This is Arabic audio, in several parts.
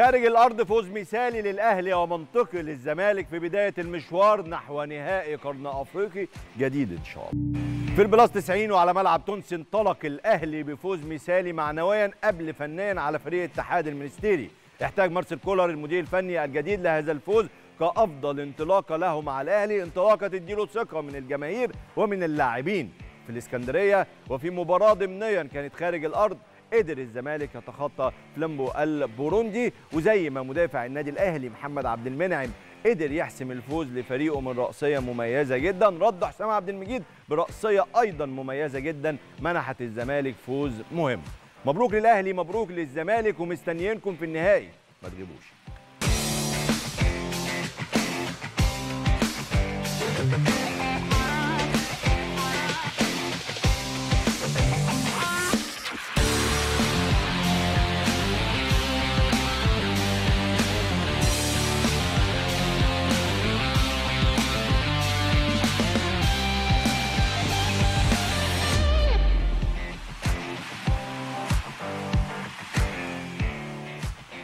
خارج الارض فوز مثالي للاهلي ومنطقي للزمالك في بدايه المشوار نحو نهائي قرن افريقي جديد ان شاء الله في البلاس 90 وعلى ملعب تونس انطلق الاهلي بفوز مثالي معنويا قبل فنيا على فريق اتحاد المنستيري احتاج مارسيل كولر المدير الفني الجديد لهذا الفوز كافضل انطلاقه له مع الاهلي انطلاقه تديله ثقه من الجماهير ومن اللاعبين في الاسكندريه وفي مباراه ضمنيا كانت خارج الارض قدر الزمالك يتخطى فلامبو البوروندي وزي ما مدافع النادي الاهلي محمد عبد المنعم قدر يحسم الفوز لفريقه من رأسية مميزة جدا رد حسام عبد المجيد برأسية أيضا مميزة جدا منحت الزمالك فوز مهم مبروك للأهلي مبروك للزمالك ومستنيينكم في النهائي ما تغيبوش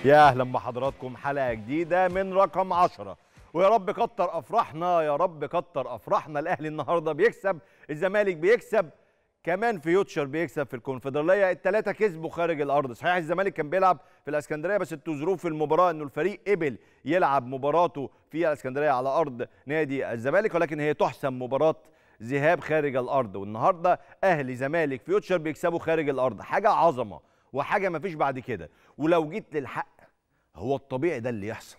يا اهلا بحضراتكم حلقه جديده من رقم 10 ويا رب كتر افراحنا يا رب كتر افراحنا الاهلي النهارده بيكسب الزمالك بيكسب كمان فيوتشر بيكسب في الكونفدراليه الثلاثه كسبوا خارج الارض صحيح الزمالك كان بيلعب في الاسكندريه بس ظروف المباراه انه الفريق قبل يلعب مباراته في الاسكندريه على ارض نادي الزمالك ولكن هي تحسم مباراه ذهاب خارج الارض والنهارده اهلي زمالك فيوتشر بيكسبوا خارج الارض حاجه عظمه وحاجه ما فيش بعد كده ولو جيت للحق هو الطبيعي ده اللي يحصل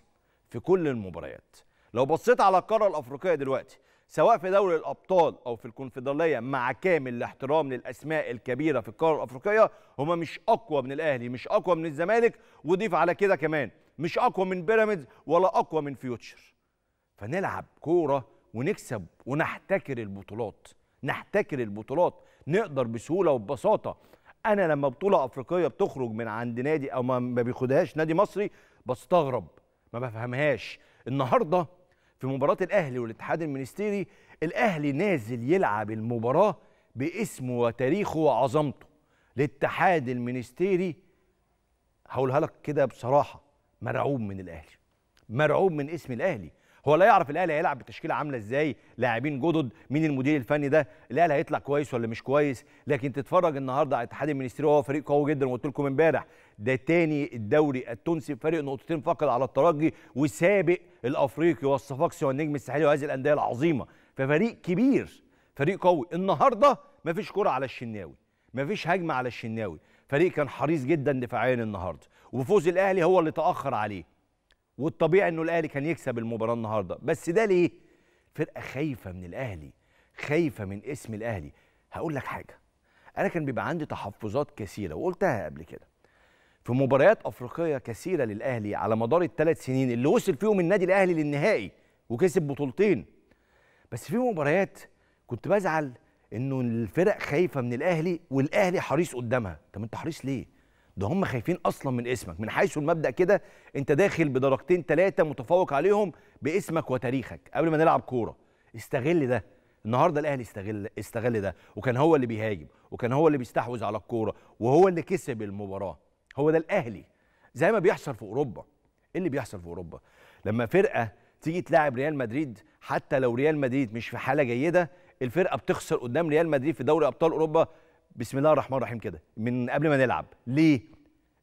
في كل المباريات لو بصيت على القاره الافريقيه دلوقتي سواء في دوري الابطال او في الكونفدراليه مع كامل الاحترام للاسماء الكبيره في القاره الافريقيه هما مش اقوى من الاهلي مش اقوى من الزمالك وضيف على كده كمان مش اقوى من بيراميدز ولا اقوى من فيوتشر فنلعب كوره ونكسب ونحتكر البطولات نحتكر البطولات نقدر بسهوله وببساطه انا لما بطوله افريقيه بتخرج من عند نادي او ما بياخدهاش نادي مصري بستغرب ما بفهمهاش النهارده في مباراه الاهلي والاتحاد المنستيري الاهلي نازل يلعب المباراه باسمه وتاريخه وعظمته الاتحاد المنستيري هقولها لك كده بصراحه مرعوب من الاهلي مرعوب من اسم الاهلي هو لا يعرف الاهلي هيلعب بتشكيله عامله ازاي لاعبين جدد مين المدير الفني ده الاهلي هيطلع كويس ولا مش كويس لكن تتفرج النهارده على اتحاد المنستيري وهو فريق قوي جدا وقلت لكم امبارح ده تاني الدوري التونسي فريق نقطتين فقط على الترجي وسابق الافريقي والصفاقسي والنجم الساحلي وهذه الانديه العظيمه ففريق كبير فريق قوي النهارده مفيش كره على الشناوي مفيش هجمه على الشناوي فريق كان حريص جدا دفاعيا النهارده وفوز الاهلي هو اللي تاخر عليه والطبيعي انه الاهلي كان يكسب المباراه النهارده بس ده ليه فرقه خايفه من الاهلي خايفه من اسم الاهلي هقول لك حاجه انا كان بيبقى عندي تحفظات كثيره وقلتها قبل كده في مباريات افريقيه كثيره للاهلي على مدار الثلاث سنين اللي وصل فيهم النادي الاهلي للنهائي وكسب بطولتين بس في مباريات كنت بزعل انه الفرق خايفه من الاهلي والاهلي حريص قدامها طب انت حريص ليه ده هم خايفين اصلا من اسمك من حيث المبدا كده انت داخل بدرجتين ثلاثه متفوق عليهم باسمك وتاريخك قبل ما نلعب كوره استغل ده النهارده الاهلي استغل استغل ده وكان هو اللي بيهاجم وكان هو اللي بيستحوذ على الكوره وهو اللي كسب المباراه هو ده الاهلي زي ما بيحصل في اوروبا ايه اللي بيحصل في اوروبا لما فرقه تيجي تلاعب ريال مدريد حتى لو ريال مدريد مش في حاله جيده الفرقه بتخسر قدام ريال مدريد في دوري ابطال اوروبا بسم الله الرحمن الرحيم كده من قبل ما نلعب ليه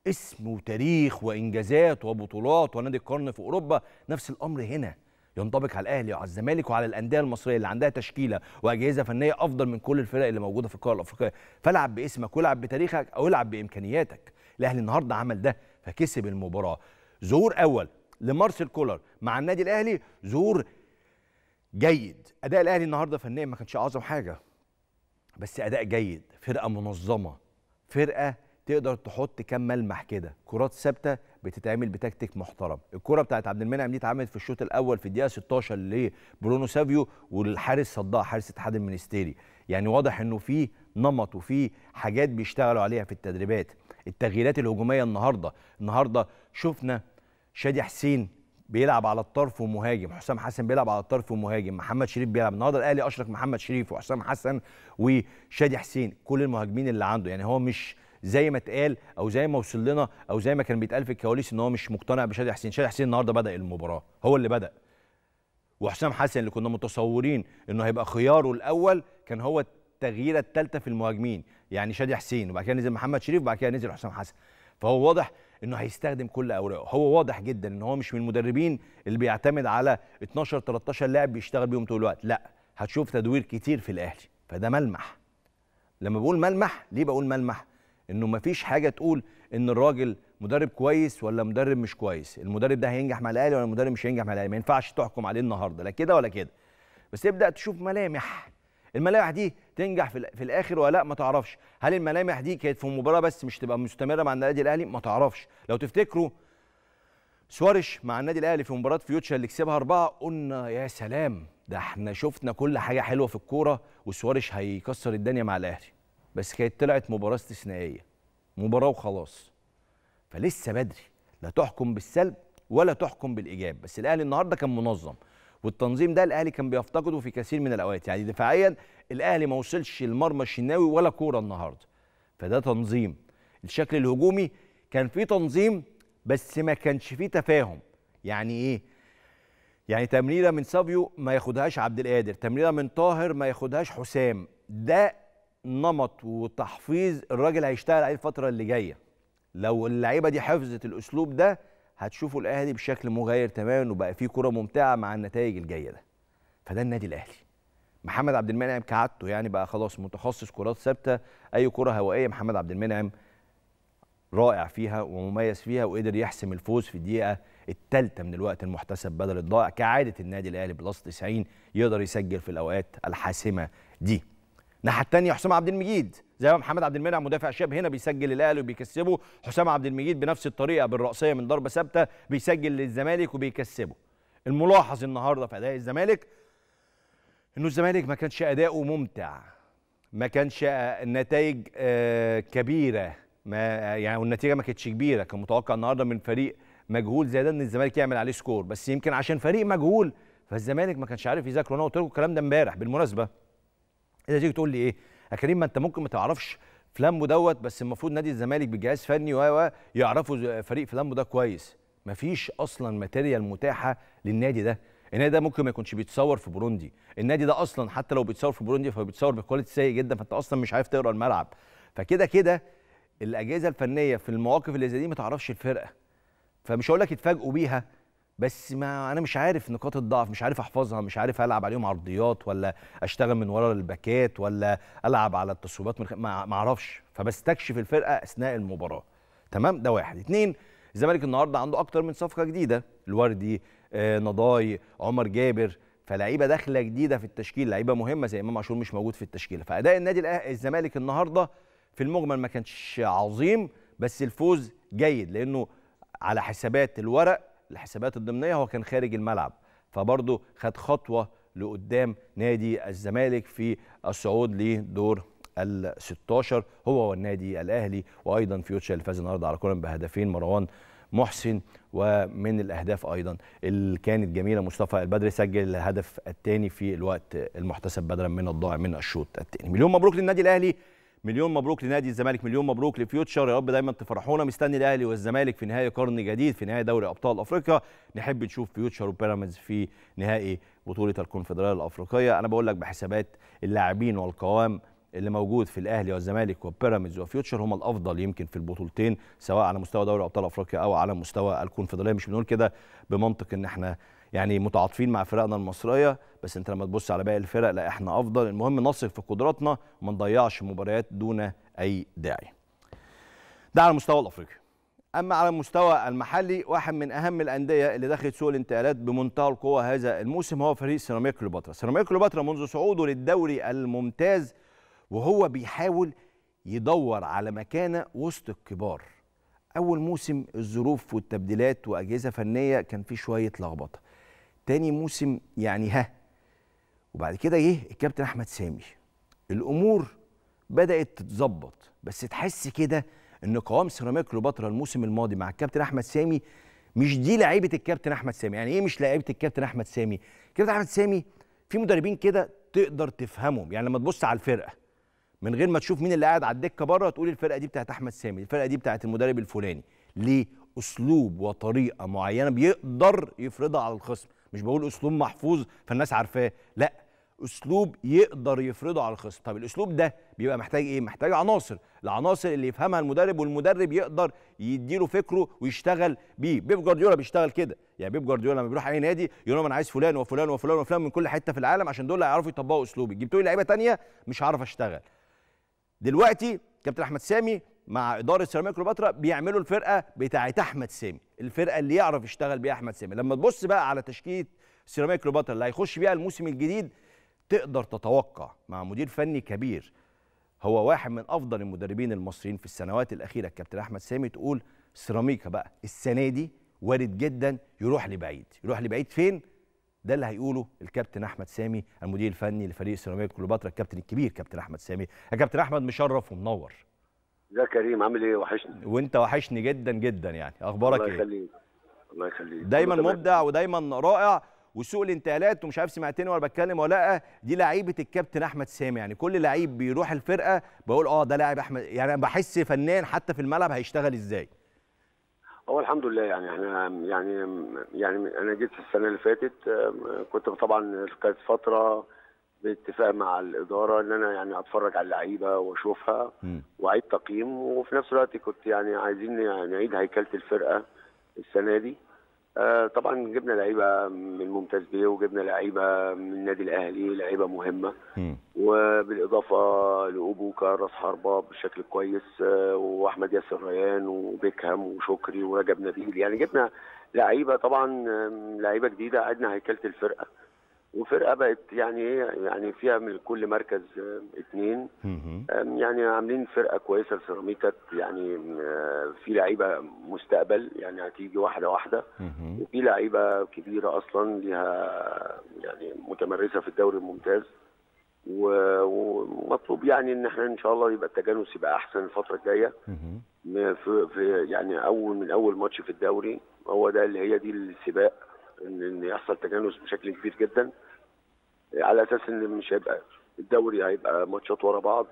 اسم وتاريخ وانجازات وبطولات ونادي القرن في اوروبا نفس الامر هنا ينطبق على الاهلي وعلى الزمالك وعلى الانديه المصريه اللي عندها تشكيله واجهزه فنيه افضل من كل الفرق اللي موجوده في القاره الافريقيه فالعب باسمك والعب بتاريخك او العب بامكانياتك الاهلي النهارده عمل ده فكسب المباراه ظهور اول لمارسيل كولر مع النادي الاهلي ظهور جيد اداء الاهلي النهارده فنيا ما كانش اعظم حاجه بس اداء جيد فرقه منظمه فرقه تقدر تحط كم ملمح كده كرات ثابته بتتعمل بتكتيك محترم الكره بتاعت عبد المنعم دي اتعملت في الشوط الاول في الدقيقه 16 لبرونو سافيو والحارس صدها حارس اتحاد المنستيري يعني واضح انه في نمط وفي حاجات بيشتغلوا عليها في التدريبات التغييرات الهجوميه النهارده النهارده شفنا شادي حسين بيلعب على الطرف ومهاجم حسام حسن بيلعب على الطرف ومهاجم محمد شريف بيلعب النهارده الاهلي اشرف محمد شريف وحسام حسن وشادي حسين كل المهاجمين اللي عنده يعني هو مش زي ما اتقال او زي ما وصل لنا او زي ما كان بيتقال في الكواليس ان هو مش مقتنع بشادي حسين شادي حسين النهارده بدا المباراه هو اللي بدا وحسام حسن اللي كنا متصورين انه هيبقى خياره الاول كان هو التغييره الثالثه في المهاجمين يعني شادي حسين وبعد كده نزل محمد شريف وبعد كده نزل حسام حسن فهو واضح انه هيستخدم كل اوراقه هو واضح جدا ان هو مش من المدربين اللي بيعتمد على 12 13 لاعب بيشتغل بيهم طول الوقت لا هتشوف تدوير كتير في الاهلي فده ملمح لما بقول ملمح ليه بقول ملمح انه مفيش حاجه تقول ان الراجل مدرب كويس ولا مدرب مش كويس المدرب ده هينجح مع الاهلي ولا المدرب مش هينجح مع الاهلي ما ينفعش تحكم عليه النهارده لا كده ولا كده بس ابدا تشوف ملامح الملامح دي تنجح في, في الاخر ولا ما تعرفش هل الملامح دي كانت في مباراه بس مش تبقى مستمره مع النادي الاهلي ما تعرفش لو تفتكروا سوارش مع النادي الاهلي في مباراه فيوتشا اللي كسبها اربعه قلنا يا سلام ده احنا شفنا كل حاجه حلوه في الكوره وسوارش هيكسر الدنيا مع الاهلي بس كانت طلعت مباراه استثنائيه مباراه وخلاص فلسه بدري لا تحكم بالسلب ولا تحكم بالايجاب بس الاهلي النهارده كان منظم والتنظيم ده الاهلي كان بيفتقده في كثير من الاوقات يعني دفاعيا الاهلي ما وصلش المرمى الشناوي ولا كوره النهارده فده تنظيم الشكل الهجومي كان فيه تنظيم بس ما كانش فيه تفاهم يعني ايه يعني تمريره من سافيو ما ياخدهاش عبد القادر تمريره من طاهر ما ياخدهاش حسام ده نمط وتحفيظ الراجل هيشتغل عليه الفتره اللي جايه لو اللعيبه دي حفظت الاسلوب ده هتشوفوا الاهلي بشكل مغاير تماما وبقى فيه كره ممتعه مع النتائج الجيده فده النادي الاهلي محمد عبد المنعم كعادته يعني بقى خلاص متخصص كرات ثابته اي كره هوائيه محمد عبد المنعم رائع فيها ومميز فيها وقدر يحسم الفوز في الدقيقه الثالثه من الوقت المحتسب بدل الضائع كعاده النادي الاهلي بلس 90 يقدر يسجل في الاوقات الحاسمه دي الناحيه الثانيه حسام عبد المجيد زي ما محمد عبد المنعم مدافع شاب هنا بيسجل الاهلي وبيكسبه حسام عبد المجيد بنفس الطريقه بالراسيه من ضربه ثابته بيسجل للزمالك وبيكسبه الملاحظ النهارده في اداء الزمالك انه الزمالك ما كانش اداؤه ممتع ما كانش نتائج آه، كبيره ما يعني والنتيجه ما كانتش كبيره كان متوقع النهارده من فريق مجهول زي ده ان الزمالك يعمل عليه سكور بس يمكن عشان فريق مجهول فالزمالك ما كانش عارف يذاكر وانا قلت لكم الكلام ده امبارح بالمناسبه اذا تيجي تقول لي ايه يا كريم ما انت ممكن ما تعرفش فلامبو دوت بس المفروض نادي الزمالك بجهاز فني و يعرفوا فريق فلامبو ده كويس مفيش اصلا ماتيريال متاحه للنادي ده النادي ده ممكن ما يكونش بيتصور في بروندي النادي ده اصلا حتى لو بيتصور في بروندي فهو بيتصور بكواليتي سيء جدا فانت اصلا مش عارف تقرا الملعب فكده كده الاجهزه الفنيه في المواقف اللي زي دي ما تعرفش الفرقه فمش هقول لك اتفاجئوا بيها بس ما انا مش عارف نقاط الضعف مش عارف احفظها مش عارف العب عليهم عرضيات ولا اشتغل من ورا الباكات ولا العب على التصويبات من خ... ما اعرفش فبستكشف الفرقه اثناء المباراه تمام ده واحد اتنين الزمالك النهارده عنده اكتر من صفقه جديده الوردي آه نضاي عمر جابر فلعيبه داخله جديده في التشكيل لعيبه مهمه زي امام عاشور مش موجود في التشكيله فاداء النادي الزمالك النهارده في المجمل ما كانش عظيم بس الفوز جيد لانه على حسابات الورق الحسابات الضمنيه هو كان خارج الملعب فبرضه خد خطوه لقدام نادي الزمالك في الصعود لدور ال 16 هو والنادي الاهلي وايضا فيوتشر اللي فاز النهارده على كولن بهدفين مروان محسن ومن الاهداف ايضا اللي كانت جميله مصطفى البدري سجل الهدف الثاني في الوقت المحتسب بدلا من الضائع من الشوط الثاني مليون مبروك للنادي الاهلي مليون مبروك لنادي الزمالك مليون مبروك لفيوتشر يا رب دايما تفرحونا مستني الاهلي والزمالك في نهائي قرن جديد في نهائي دوري ابطال افريقيا نحب نشوف فيوتشر وبيراميدز في نهائي بطوله الكونفدراليه الافريقيه انا بقول لك بحسابات اللاعبين والقوام اللي موجود في الاهلي والزمالك وبيراميدز وفيوتشر هم الافضل يمكن في البطولتين سواء على مستوى دوري ابطال افريقيا او على مستوى الكونفدراليه مش بنقول كده بمنطق ان احنا يعني متعاطفين مع فرقنا المصريه بس انت لما تبص على باقي الفرق لا احنا افضل المهم نثق في قدراتنا وما نضيعش مباريات دون اي داعي ده على المستوى الافريقي اما على المستوى المحلي واحد من اهم الانديه اللي دخلت سوق الانتقالات بمنتهى القوه هذا الموسم هو فريق سيراميكا كليوباترا سيراميكا كليوباترا منذ صعوده للدوري الممتاز وهو بيحاول يدور على مكانه وسط الكبار اول موسم الظروف والتبديلات واجهزه فنيه كان في شويه لخبطه تاني موسم يعني ها وبعد كده جه الكابتن احمد سامي الامور بدات تتظبط بس تحس كده ان قوام سيراميكا كليوباترا الموسم الماضي مع الكابتن احمد سامي مش دي لعيبه الكابتن احمد سامي يعني ايه مش لعيبه الكابتن احمد سامي الكابتن احمد سامي في مدربين كده تقدر تفهمهم يعني لما تبص على الفرقه من غير ما تشوف مين اللي قاعد على الدكه بره تقول الفرقه دي بتاعت احمد سامي الفرقه دي بتاعت المدرب الفلاني ليه اسلوب وطريقه معينه بيقدر يفرضها على الخصم مش بقول اسلوب محفوظ فالناس عارفاه لا اسلوب يقدر يفرضه على الخصم طب الاسلوب ده بيبقى محتاج ايه محتاج عناصر العناصر اللي يفهمها المدرب والمدرب يقدر يديله فكره ويشتغل بيه بيب جوارديولا بيشتغل كده يعني بيب جوارديولا لما بيروح اي نادي يقول لهم انا عايز فلان وفلان وفلان وفلان من كل حته في العالم عشان دول هيعرفوا يطبقوا اسلوبي جبتوا لي لعيبه ثانيه مش هعرف اشتغل دلوقتي كابتن احمد سامي مع اداره سيراميكا كليوباترا بيعملوا الفرقه بتاعه احمد سامي الفرقه اللي يعرف يشتغل بيها احمد سامي لما تبص بقى على تشكيله سيراميكا كليوباترا اللي هيخش بيها الموسم الجديد تقدر تتوقع مع مدير فني كبير هو واحد من افضل المدربين المصريين في السنوات الاخيره الكابتن احمد سامي تقول سيراميكا بقى السنه دي وارد جدا يروح لبعيد يروح لبعيد فين ده اللي هيقوله الكابتن احمد سامي المدير الفني لفريق سيراميكا كليوباترا الكابتن الكبير كابتن احمد سامي يا كابتن احمد مشرف ومنور ازيك يا كريم عامل ايه وحشني وانت وحشني جدا جدا يعني اخبارك ايه الله يخليك الله يخليك دايما مبدع ودايما رائع وسوق الانتقالات ومش عارف سمعتني وانا بتكلم ولا لا دي لعيبه الكابتن احمد سامي يعني كل لعيب بيروح الفرقه بقول اه ده لاعب احمد يعني بحس فنان حتى في الملعب هيشتغل ازاي هو الحمد لله يعني احنا يعني يعني انا جيت السنه اللي فاتت كنت طبعا كانت فتره باتفاق مع الاداره ان انا يعني اتفرج على اللعيبه واشوفها واعيد تقييم وفي نفس الوقت كنت يعني عايزين يعني نعيد هيكله الفرقه السنه دي آه طبعا جبنا لعيبه من ممتاز بيه وجبنا لعيبه من النادي الاهلي لعيبه مهمه م. وبالاضافه لابوكا راس حربه بشكل كويس آه واحمد ياسر ريان وبيكهام وشكري ورجب نبيل يعني جبنا لعيبه طبعا لعيبه جديده عدنا هيكله الفرقه وفرقه بقت يعني ايه يعني فيها من كل مركز اثنين آه، يعني عاملين فرقه كويسه لسيراميكا يعني آه، في لعيبه مستقبل يعني هتيجي واحده واحده وفي لعيبه كبيره اصلا ليها يعني متمرسه في الدوري الممتاز ومطلوب يعني ان احنا ان شاء الله يبقى التجانس يبقى احسن الفتره الجايه في يعني اول من اول ماتش في الدوري هو ده اللي هي دي السباق ان ان يحصل تجانس بشكل كبير جدا على اساس ان مش هيبقى الدوري هيبقى ماتشات ورا بعض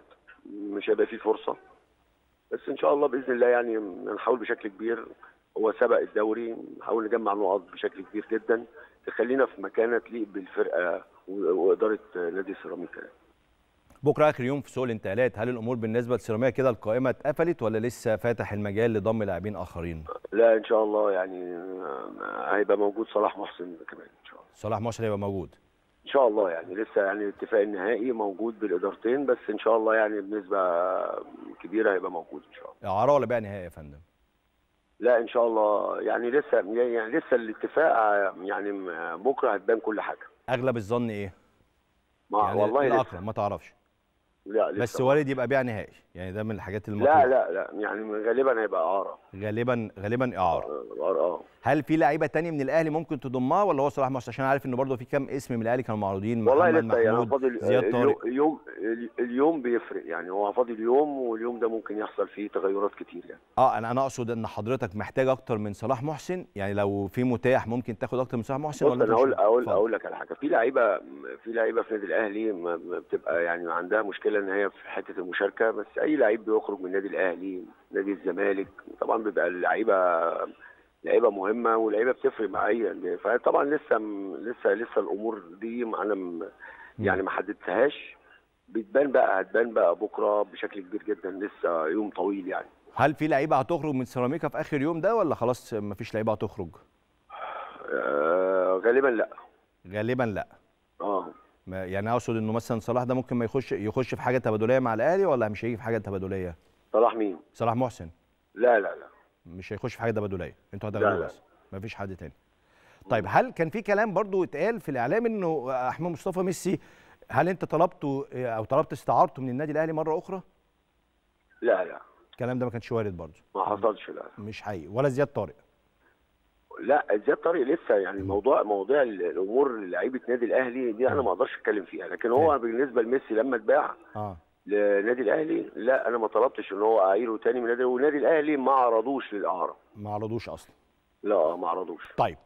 مش هيبقى فيه فرصه بس ان شاء الله باذن الله يعني نحاول بشكل كبير هو سبق الدوري نحاول نجمع نقط بشكل كبير جدا تخلينا في مكانه تليق بالفرقه واداره نادي سيراميكا بكره اخر يوم في سوق الانتقالات هل الامور بالنسبه لسيراميكا كده القائمه اتقفلت ولا لسه فاتح المجال لضم لاعبين اخرين؟ لا ان شاء الله يعني آه، هيبقى موجود صلاح محسن كمان ان شاء الله صلاح محسن هيبقى موجود ان شاء الله يعني لسه يعني الاتفاق النهائي موجود بالادارتين بس ان شاء الله يعني بنسبه كبيره هيبقى موجود ان شاء الله اعاره ولا بيع نهائي يا فندم؟ لا ان شاء الله يعني لسه يعني لسه الاتفاق يعني بكره هتبان كل حاجه اغلب الظن ايه؟ ما يعني والله إيه الأقرب ما تعرفش لا لسه بس وارد يبقى بيع نهائي يعني ده من الحاجات المطلوبه لا لا لا يعني غالبا هيبقى اعاره غالبا غالبا اعاره آه، اعاره اه هل في لعيبه تانية من الاهلي ممكن تضمها ولا هو صلاح مش عشان عارف ان برضه في كام اسم من الاهلي كانوا معروضين والله لسه يعني فاضل اليوم اليوم بيفرق يعني هو فاضل يوم واليوم ده ممكن يحصل فيه تغيرات كتير يعني اه انا انا اقصد ان حضرتك محتاج اكتر من صلاح محسن يعني لو في متاح ممكن تاخد اكتر من صلاح محسن ولا انا اقول اقول اقول لك على حاجه في لعيبه في لعيبه في النادي الاهلي بتبقى يعني عندها مشكله ان هي في حته المشاركه بس اي لعيب بيخرج من النادي الاهلي نادي الزمالك طبعا بيبقى اللعيبه لعيبه مهمه ولعيبه بتفرق معايا فطبعا لسه لسه لسه الامور دي انا يعني ما حددتهاش بتبان بقى هتبان بقى بكره بشكل كبير جدا لسه يوم طويل يعني هل في لعيبه هتخرج من سيراميكا في اخر يوم ده ولا خلاص ما فيش لعيبه هتخرج؟ آه غالبا لا غالبا لا اه يعني اقصد انه مثلا صلاح ده ممكن ما يخش يخش في حاجه تبادليه مع الاهلي ولا مش هيجي في حاجه تبادليه؟ صلاح مين؟ صلاح محسن لا لا لا مش هيخش في حاجه تبادليه انتوا هتبادلوا بس مفيش حد تاني طيب هل كان في كلام برضو اتقال في الاعلام انه احمد مصطفى ميسي هل انت طلبته او طلبت استعارته من النادي الاهلي مره اخرى؟ لا لا الكلام ده ما كانش وارد برضه ما حصلش لا مش حقيقي ولا زياد طارق لا زياد طارق لسه يعني موضوع مواضيع الامور لعيبه نادي الاهلي دي انا آه. ما اقدرش اتكلم فيها لكن آه. هو بالنسبه لميسي لما اتباع آه. لنادي الاهلي لا انا ما طلبتش ان هو اعيره تاني من النادي ونادي الاهلي ما عرضوش للاعاره ما عرضوش اصلا لا ما عرضوش طيب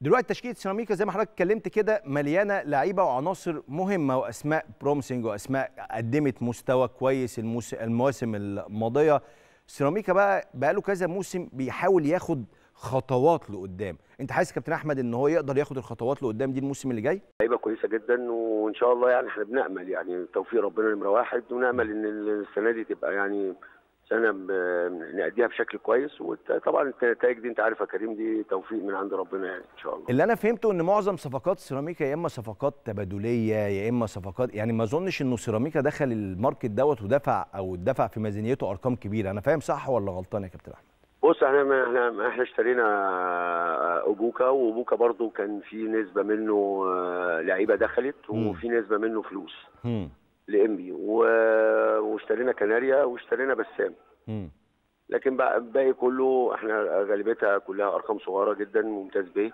دلوقتي تشكيله سيراميكا زي ما حضرتك اتكلمت كده مليانه لعيبه وعناصر مهمه واسماء برومسنج واسماء قدمت مستوى كويس الموسم الماضيه سيراميكا بقى بقى له كذا موسم بيحاول ياخد خطوات لقدام انت حاسس كابتن احمد ان هو يقدر ياخد الخطوات لقدام دي الموسم اللي جاي لعيبه كويسه جدا وان شاء الله يعني احنا بنامل يعني توفيق ربنا نمره واحد ونامل ان السنه دي تبقى يعني سنه نأديها بشكل كويس وطبعا النتائج دي انت عارف يا كريم دي توفيق من عند ربنا يعني ان شاء الله اللي انا فهمته ان معظم صفقات سيراميكا يا اما صفقات تبادليه يا اما صفقات يعني ما اظنش انه سيراميكا دخل الماركت دوت ودفع او دفع في ميزانيته ارقام كبيره انا فاهم صح ولا غلطان يا كابتن احمد بص احنا ما احنا ما احنا اشترينا آه، ابوكا وابوكا برضو كان في نسبه منه آه، لعيبه دخلت وفي نسبه منه فلوس لامبي آه، واشترينا كناريا واشترينا بسام لكن بقى الباقي كله احنا غالبيتها كلها ارقام صغيره جدا ممتاز به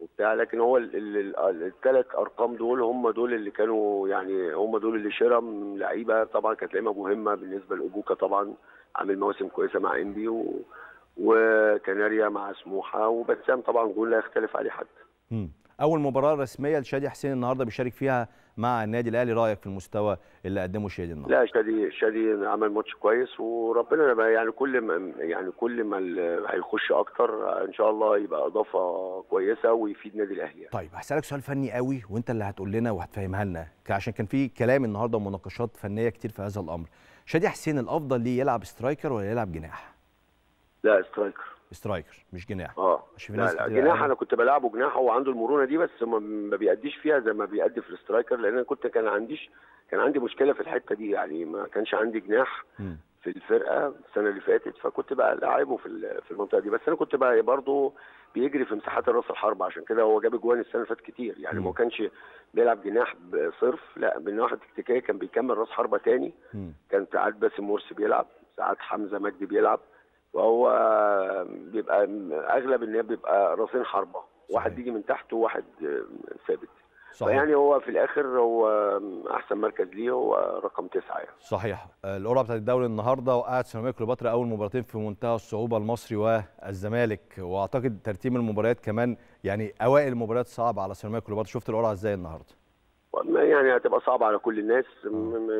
وبتاع لكن هو الثلاث ارقام دول هم دول اللي كانوا يعني هم دول اللي شرى لعيبه طبعا كانت لعيبه مهمه بالنسبه لابوكا طبعا عامل مواسم كويسه مع انبي و... وكناريا مع سموحه وبسام طبعا جول لا يختلف عليه حد. مم. اول مباراه رسميه لشادي حسين النهارده بيشارك فيها مع النادي الاهلي رايك في المستوى اللي قدمه شادي النهارده؟ لا شادي شادي عمل ماتش كويس وربنا يعني كل ما يعني كل ما هيخش اكتر ان شاء الله يبقى اضافه كويسه ويفيد النادي الاهلي يعني. طيب هسالك سؤال فني قوي وانت اللي هتقول لنا وهتفهمها لنا عشان كان في كلام النهارده ومناقشات فنيه كتير في هذا الامر. شادي حسين الافضل ليه يلعب سترايكر ولا يلعب جناح؟ لا سترايكر سترايكر مش جناح اه لا لا جناح انا كنت بلعبه جناح هو عنده المرونه دي بس ما بيأديش فيها زي ما بيأدي في السترايكر لان انا كنت كان عنديش كان عندي مشكله في الحته دي يعني ما كانش عندي جناح م. في الفرقه السنه اللي فاتت فكنت بقى لاعبه في في المنطقه دي بس انا كنت بقى برضه بيجري في مساحات راس الحرب عشان كده هو جاب اجوان السنه اللي فاتت كتير يعني ما كانش بيلعب جناح صرف لا من ناحيه تكتيكيه كان بيكمل راس حربه تاني كان ساعات باسم مرسي بيلعب ساعات حمزه مجدي بيلعب وهو بيبقى اغلب ان بيبقى راسين حربه واحد بيجي من تحت وواحد آه، ثابت صحيح. يعني هو في الاخر هو احسن مركز ليه هو رقم تسعه يعني. صحيح آه، القرعه بتاعت الدوري النهارده وقعت سيراميكا كليوباترا اول مباراتين في منتهى الصعوبه المصري والزمالك واعتقد ترتيب المباريات كمان يعني اوائل المباريات صعب على سيراميكا كليوباترا شفت القرعه ازاي النهارده يعني هتبقى صعبه على كل الناس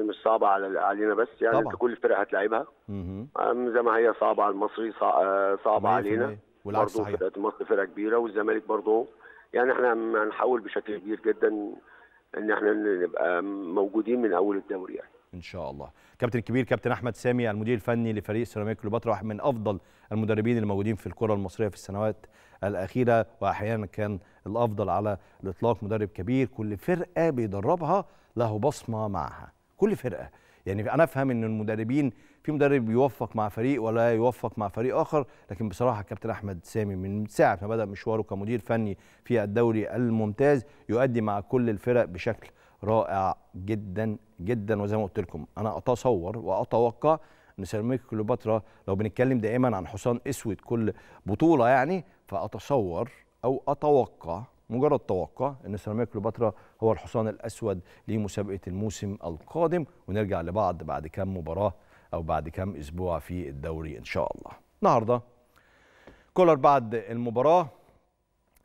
مش صعبه على علينا بس يعني طبعا. انت كل الفرق هتلاعبها زي ما هي صعبه على المصري آه، صعبه علينا والعكس برضه فرقه مصر فرقه كبيره والزمالك برضه يعني احنا هنحاول بشكل كبير جدا ان احنا نبقى موجودين من اول الدوري يعني ان شاء الله كابتن الكبير كابتن احمد سامي المدير الفني لفريق سيراميكا كليوباترا واحد من افضل المدربين الموجودين في الكره المصريه في السنوات الاخيره واحيانا كان الافضل على الاطلاق مدرب كبير كل فرقه بيدربها له بصمه معها كل فرقه يعني انا افهم ان المدربين في مدرب يوفق مع فريق ولا يوفق مع فريق اخر لكن بصراحه الكابتن احمد سامي من ساعه ما بدا مشواره كمدير فني في الدوري الممتاز يؤدي مع كل الفرق بشكل رائع جدا جدا وزي ما قلت لكم انا اتصور واتوقع ان سيراميكا كليوباترا لو بنتكلم دائما عن حصان اسود كل بطوله يعني فأتصور أو أتوقع مجرد توقع ان سيراميكا كليوباترا هو الحصان الاسود لمسابقه الموسم القادم ونرجع لبعض بعد كام مباراه او بعد كام اسبوع في الدوري ان شاء الله. النهارده كولر بعد المباراه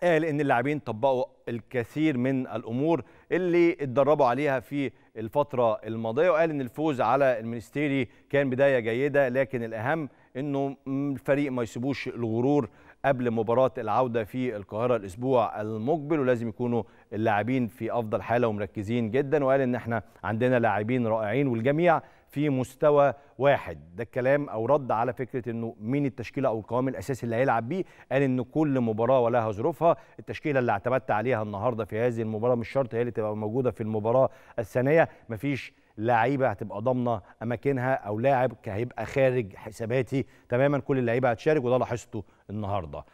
قال ان اللاعبين طبقوا الكثير من الامور اللي اتدربوا عليها في الفتره الماضيه وقال ان الفوز على المينستيري كان بدايه جيده لكن الاهم انه الفريق ما يسيبوش الغرور قبل مباراه العوده في القاهره الاسبوع المقبل ولازم يكونوا اللاعبين في افضل حاله ومركزين جدا وقال ان احنا عندنا لاعبين رائعين والجميع في مستوى واحد ده الكلام او رد على فكره انه مين التشكيله او القوام الاساسي اللي هيلعب بيه قال ان كل مباراه ولها ظروفها التشكيله اللي اعتمدت عليها النهارده في هذه المباراه مش شرط هي اللي تبقى موجوده في المباراه الثانيه مفيش لعيبه هتبقى ضامنه اماكنها او لاعب هيبقى خارج حساباتي تماما كل اللعيبه هتشارك وده لاحظته النهارده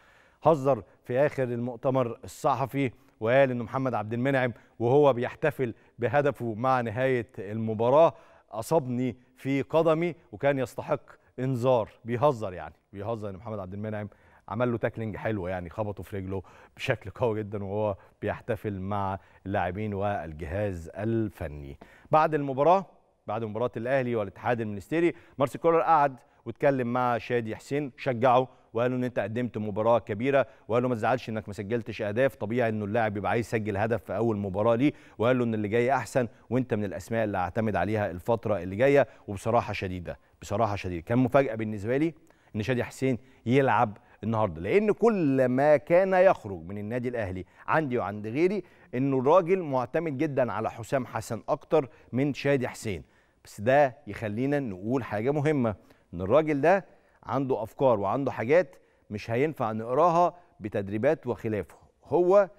هزر في اخر المؤتمر الصحفي وقال ان محمد عبد المنعم وهو بيحتفل بهدفه مع نهايه المباراه اصابني في قدمي وكان يستحق انذار بيهزر يعني بيهزر ان محمد عبد المنعم عمل له تاكلينج حلو يعني خبطه في رجله بشكل قوي جدا وهو بيحتفل مع اللاعبين والجهاز الفني بعد المباراه بعد مباراه الاهلي والاتحاد المنستيري مارسيل كولر قعد واتكلم مع شادي حسين شجعه وقال له ان انت قدمت مباراه كبيره وقال له ما تزعلش انك ما سجلتش اهداف طبيعي انه اللاعب بيبقى عايز يسجل هدف في اول مباراه ليه وقال له ان اللي جاي احسن وانت من الاسماء اللي هعتمد عليها الفتره اللي جايه وبصراحه شديده بصراحه شديده كان مفاجاه بالنسبه لي ان شادي حسين يلعب النهارده لان كل ما كان يخرج من النادي الاهلي عندي وعند غيري انه الراجل معتمد جدا على حسام حسن اكتر من شادي حسين بس ده يخلينا نقول حاجه مهمه ان الراجل ده عنده افكار وعنده حاجات مش هينفع نقراها بتدريبات وخلافه هو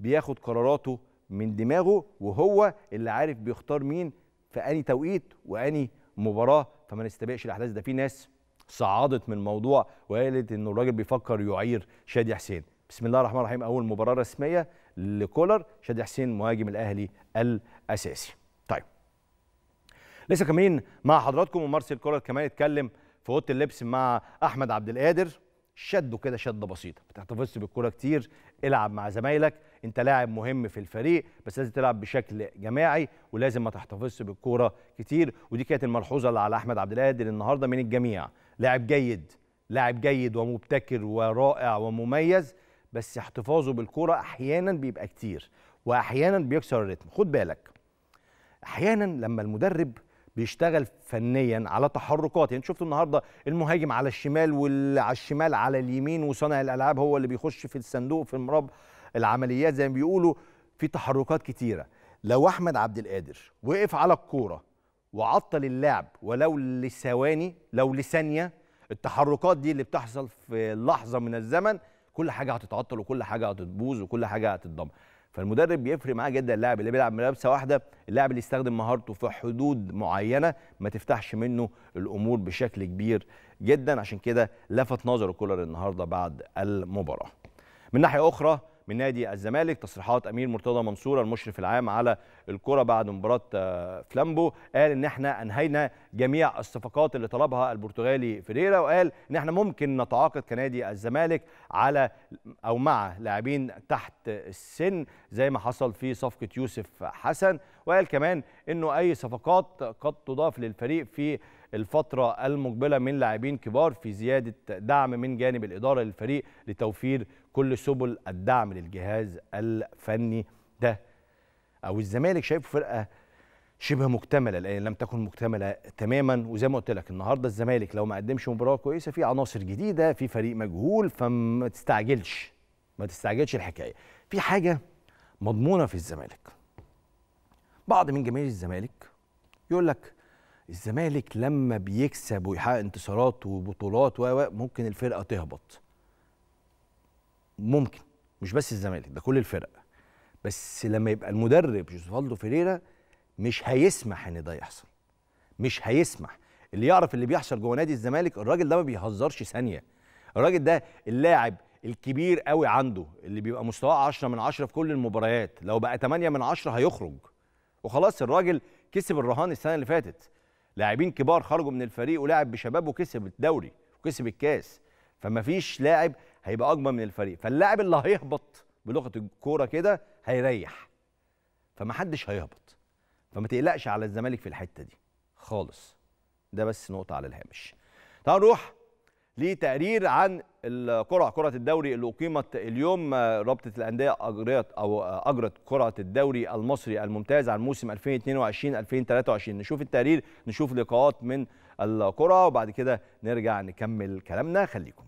بياخد قراراته من دماغه وهو اللي عارف بيختار مين في اني توقيت واني مباراه فما نستبقش الاحداث ده في ناس صعدت من الموضوع وقالت ان الراجل بيفكر يعير شادي حسين بسم الله الرحمن الرحيم اول مباراه رسميه لكولر شادي حسين مهاجم الاهلي الاساسي طيب لسه كمان مع حضراتكم ومارسيل كولر كمان اتكلم في اوضه اللبس مع احمد عبد القادر شده كده شده بسيطه ما تحتفظش بالكوره كتير العب مع زمايلك انت لاعب مهم في الفريق بس لازم تلعب بشكل جماعي ولازم ما تحتفظش بالكوره كتير ودي كانت الملحوظه اللي على احمد عبد القادر النهارده من الجميع لاعب جيد لاعب جيد ومبتكر ورائع ومميز بس احتفاظه بالكرة احيانا بيبقى كتير واحيانا بيكسر الريتم خد بالك احيانا لما المدرب بيشتغل فنيا على تحركات يعني شفت النهارده المهاجم على الشمال واللي على الشمال على اليمين وصانع الالعاب هو اللي بيخش في الصندوق في المراب العمليات زي ما بيقولوا في تحركات كتيره لو احمد عبد القادر وقف على الكوره وعطل اللعب ولو لثواني لو لثانيه التحركات دي اللي بتحصل في لحظه من الزمن كل حاجه هتتعطل وكل حاجه هتبوظ وكل حاجه هتتدمر فالمدرب بيفرق معاه جدا اللاعب اللي بيلعب ملابسه واحده اللاعب اللي يستخدم مهارته في حدود معينه ما تفتحش منه الامور بشكل كبير جدا عشان كده لفت نظر كولر النهارده بعد المباراه من ناحيه اخرى من نادي الزمالك تصريحات امير مرتضى منصور المشرف العام على الكره بعد مباراه آه، فلامبو قال ان احنا انهينا جميع الصفقات اللي طلبها البرتغالي فيريرا وقال ان احنا ممكن نتعاقد كنادي الزمالك على او مع لاعبين تحت السن زي ما حصل في صفقه يوسف حسن وقال كمان انه اي صفقات قد تضاف للفريق في الفترة المقبلة من لاعبين كبار في زيادة دعم من جانب الإدارة للفريق لتوفير كل سبل الدعم للجهاز الفني ده او آه، الزمالك شايفه فرقه شبه مكتمله لان لم تكن مكتمله تماما وزي ما قلت لك النهارده الزمالك لو ما قدمش مباراه كويسه في عناصر جديده في فريق مجهول فما تستعجلش ما تستعجلش الحكايه في حاجه مضمونه في الزمالك بعض من جماهير الزمالك يقول لك الزمالك لما بيكسب ويحقق انتصارات وبطولات و ممكن الفرقه تهبط ممكن مش بس الزمالك ده كل الفرق بس لما يبقى المدرب جوزفالدو فيريرا مش هيسمح ان ده يحصل مش هيسمح اللي يعرف اللي بيحصل جوه نادي الزمالك الراجل ده ما بيهزرش ثانيه الراجل ده اللاعب الكبير قوي عنده اللي بيبقى مستواه 10 من 10 في كل المباريات لو بقى 8 من 10 هيخرج وخلاص الراجل كسب الرهان السنه اللي فاتت لاعبين كبار خرجوا من الفريق ولعب بشباب وكسب الدوري وكسب الكاس فما فيش لاعب هيبقى اكبر من الفريق فاللاعب اللي هيهبط بلغه الكوره كده هيريح فمحدش هيهبط فما تقلقش على الزمالك في الحته دي خالص ده بس نقطه على الهامش تعال نروح لتقرير عن القرعه كره الدوري اللي اقيمت اليوم رابطه الانديه اجريت او اجرت كره الدوري المصري الممتاز على موسم 2022 2023 نشوف التقرير نشوف لقاءات من القرعه وبعد كده نرجع نكمل كلامنا خليكم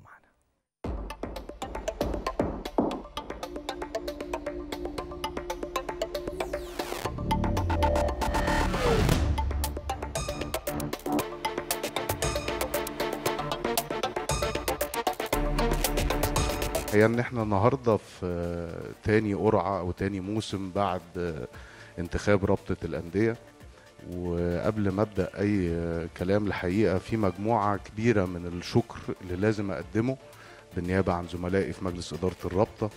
الحقيقه ان احنا النهارده في تاني قرعه او تاني موسم بعد انتخاب رابطه الانديه وقبل ما ابدا اي كلام الحقيقه في مجموعه كبيره من الشكر اللي لازم اقدمه بالنيابه عن زملائي في مجلس اداره الرابطه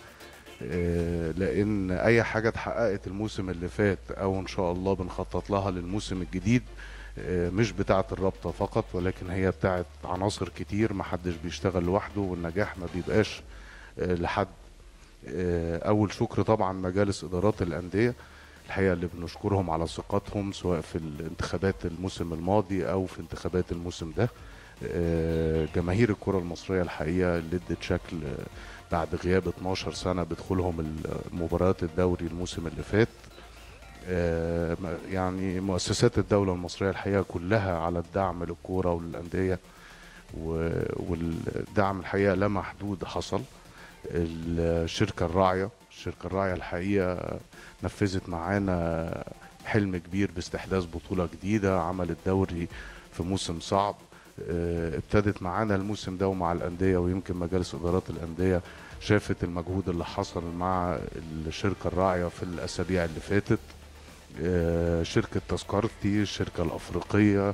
آه، لان اي حاجه اتحققت الموسم اللي فات او ان شاء الله بنخطط لها للموسم الجديد آه، مش بتاعه الرابطه فقط ولكن هي بتاعه عناصر كتير محدش بيشتغل لوحده والنجاح ما بيبقاش لحد آه، اول شكر طبعا مجالس ادارات الانديه الحقيقه اللي بنشكرهم على ثقتهم سواء في الانتخابات الموسم الماضي او في انتخابات الموسم ده آه، جماهير الكره المصريه الحقيقه اللي ادت شكل بعد غياب 12 سنه بدخولهم مباريات الدوري الموسم اللي فات آه، يعني مؤسسات الدوله المصريه الحقيقه كلها على الدعم للكوره وللانديه والدعم الحقيقه لا محدود حصل الشركه الراعيه الشركه الراعيه الحقيقه نفذت معانا حلم كبير باستحداث بطوله جديده عملت دوري في موسم صعب آه، ابتدت معانا الموسم ده ومع الانديه ويمكن مجالس ادارات الانديه شافت المجهود اللي حصل مع الشركه الراعيه في الاسابيع اللي فاتت آه، شركه تذكرتي الشركه الافريقيه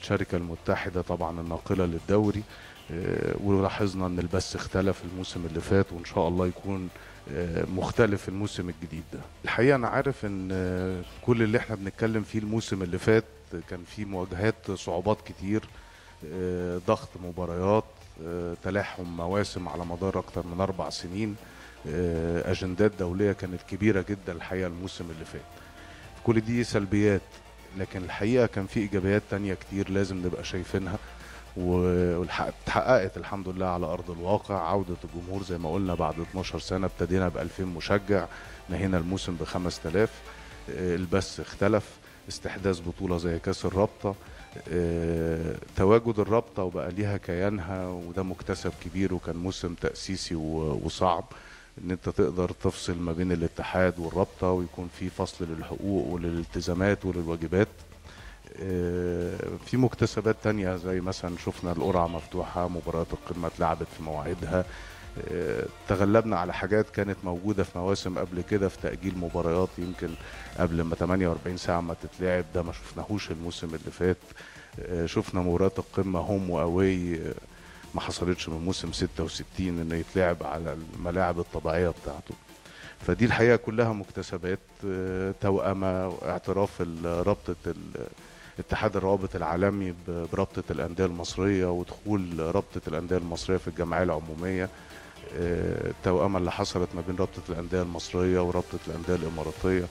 الشركه المتحده طبعا الناقله للدوري آه، ولاحظنا ان البث اختلف الموسم اللي فات وان شاء الله يكون آه، مختلف الموسم الجديد ده الحقيقه انا عارف ان آه، كل اللي احنا بنتكلم فيه الموسم اللي فات كان فيه مواجهات صعوبات كتير ضغط مباريات تلاحم مواسم على مدار اكتر من اربع سنين اجندات دوليه كانت كبيره جدا الحقيقه الموسم اللي فات كل دي سلبيات لكن الحقيقه كان في ايجابيات تانية كتير لازم نبقى شايفينها واتحققت الحمد لله على ارض الواقع عوده الجمهور زي ما قلنا بعد 12 سنه ابتدينا ب 2000 مشجع نهينا الموسم ب 5000 آه، البث اختلف استحداث بطوله زي كاس الرابطه آه، تواجد الرابطه وبقى ليها كيانها وده مكتسب كبير وكان موسم تاسيسي وصعب ان انت تقدر تفصل ما بين الاتحاد والرابطه ويكون في فصل للحقوق وللالتزامات وللواجبات آه، في مكتسبات تانية زي مثلا شفنا القرعة مفتوحة مباريات القمة اتلعبت في مواعيدها آه، تغلبنا على حاجات كانت موجودة في مواسم قبل كده في تأجيل مباريات يمكن قبل ما 48 ساعة ما تتلعب ده ما شفناهوش الموسم اللي فات آه، شفنا مباريات القمة هوم وأوي ما حصلتش من موسم 66 انه يتلعب على الملاعب الطبيعية بتاعته فدي الحقيقة كلها مكتسبات توأمة اعتراف رابطة اتحاد الروابط العالمي برابطه الانديه المصريه ودخول رابطه الانديه المصريه في الجمعيه العموميه التوأمة آه، اللي حصلت ما بين رابطة الأندية المصرية ورابطة الأندية الإماراتية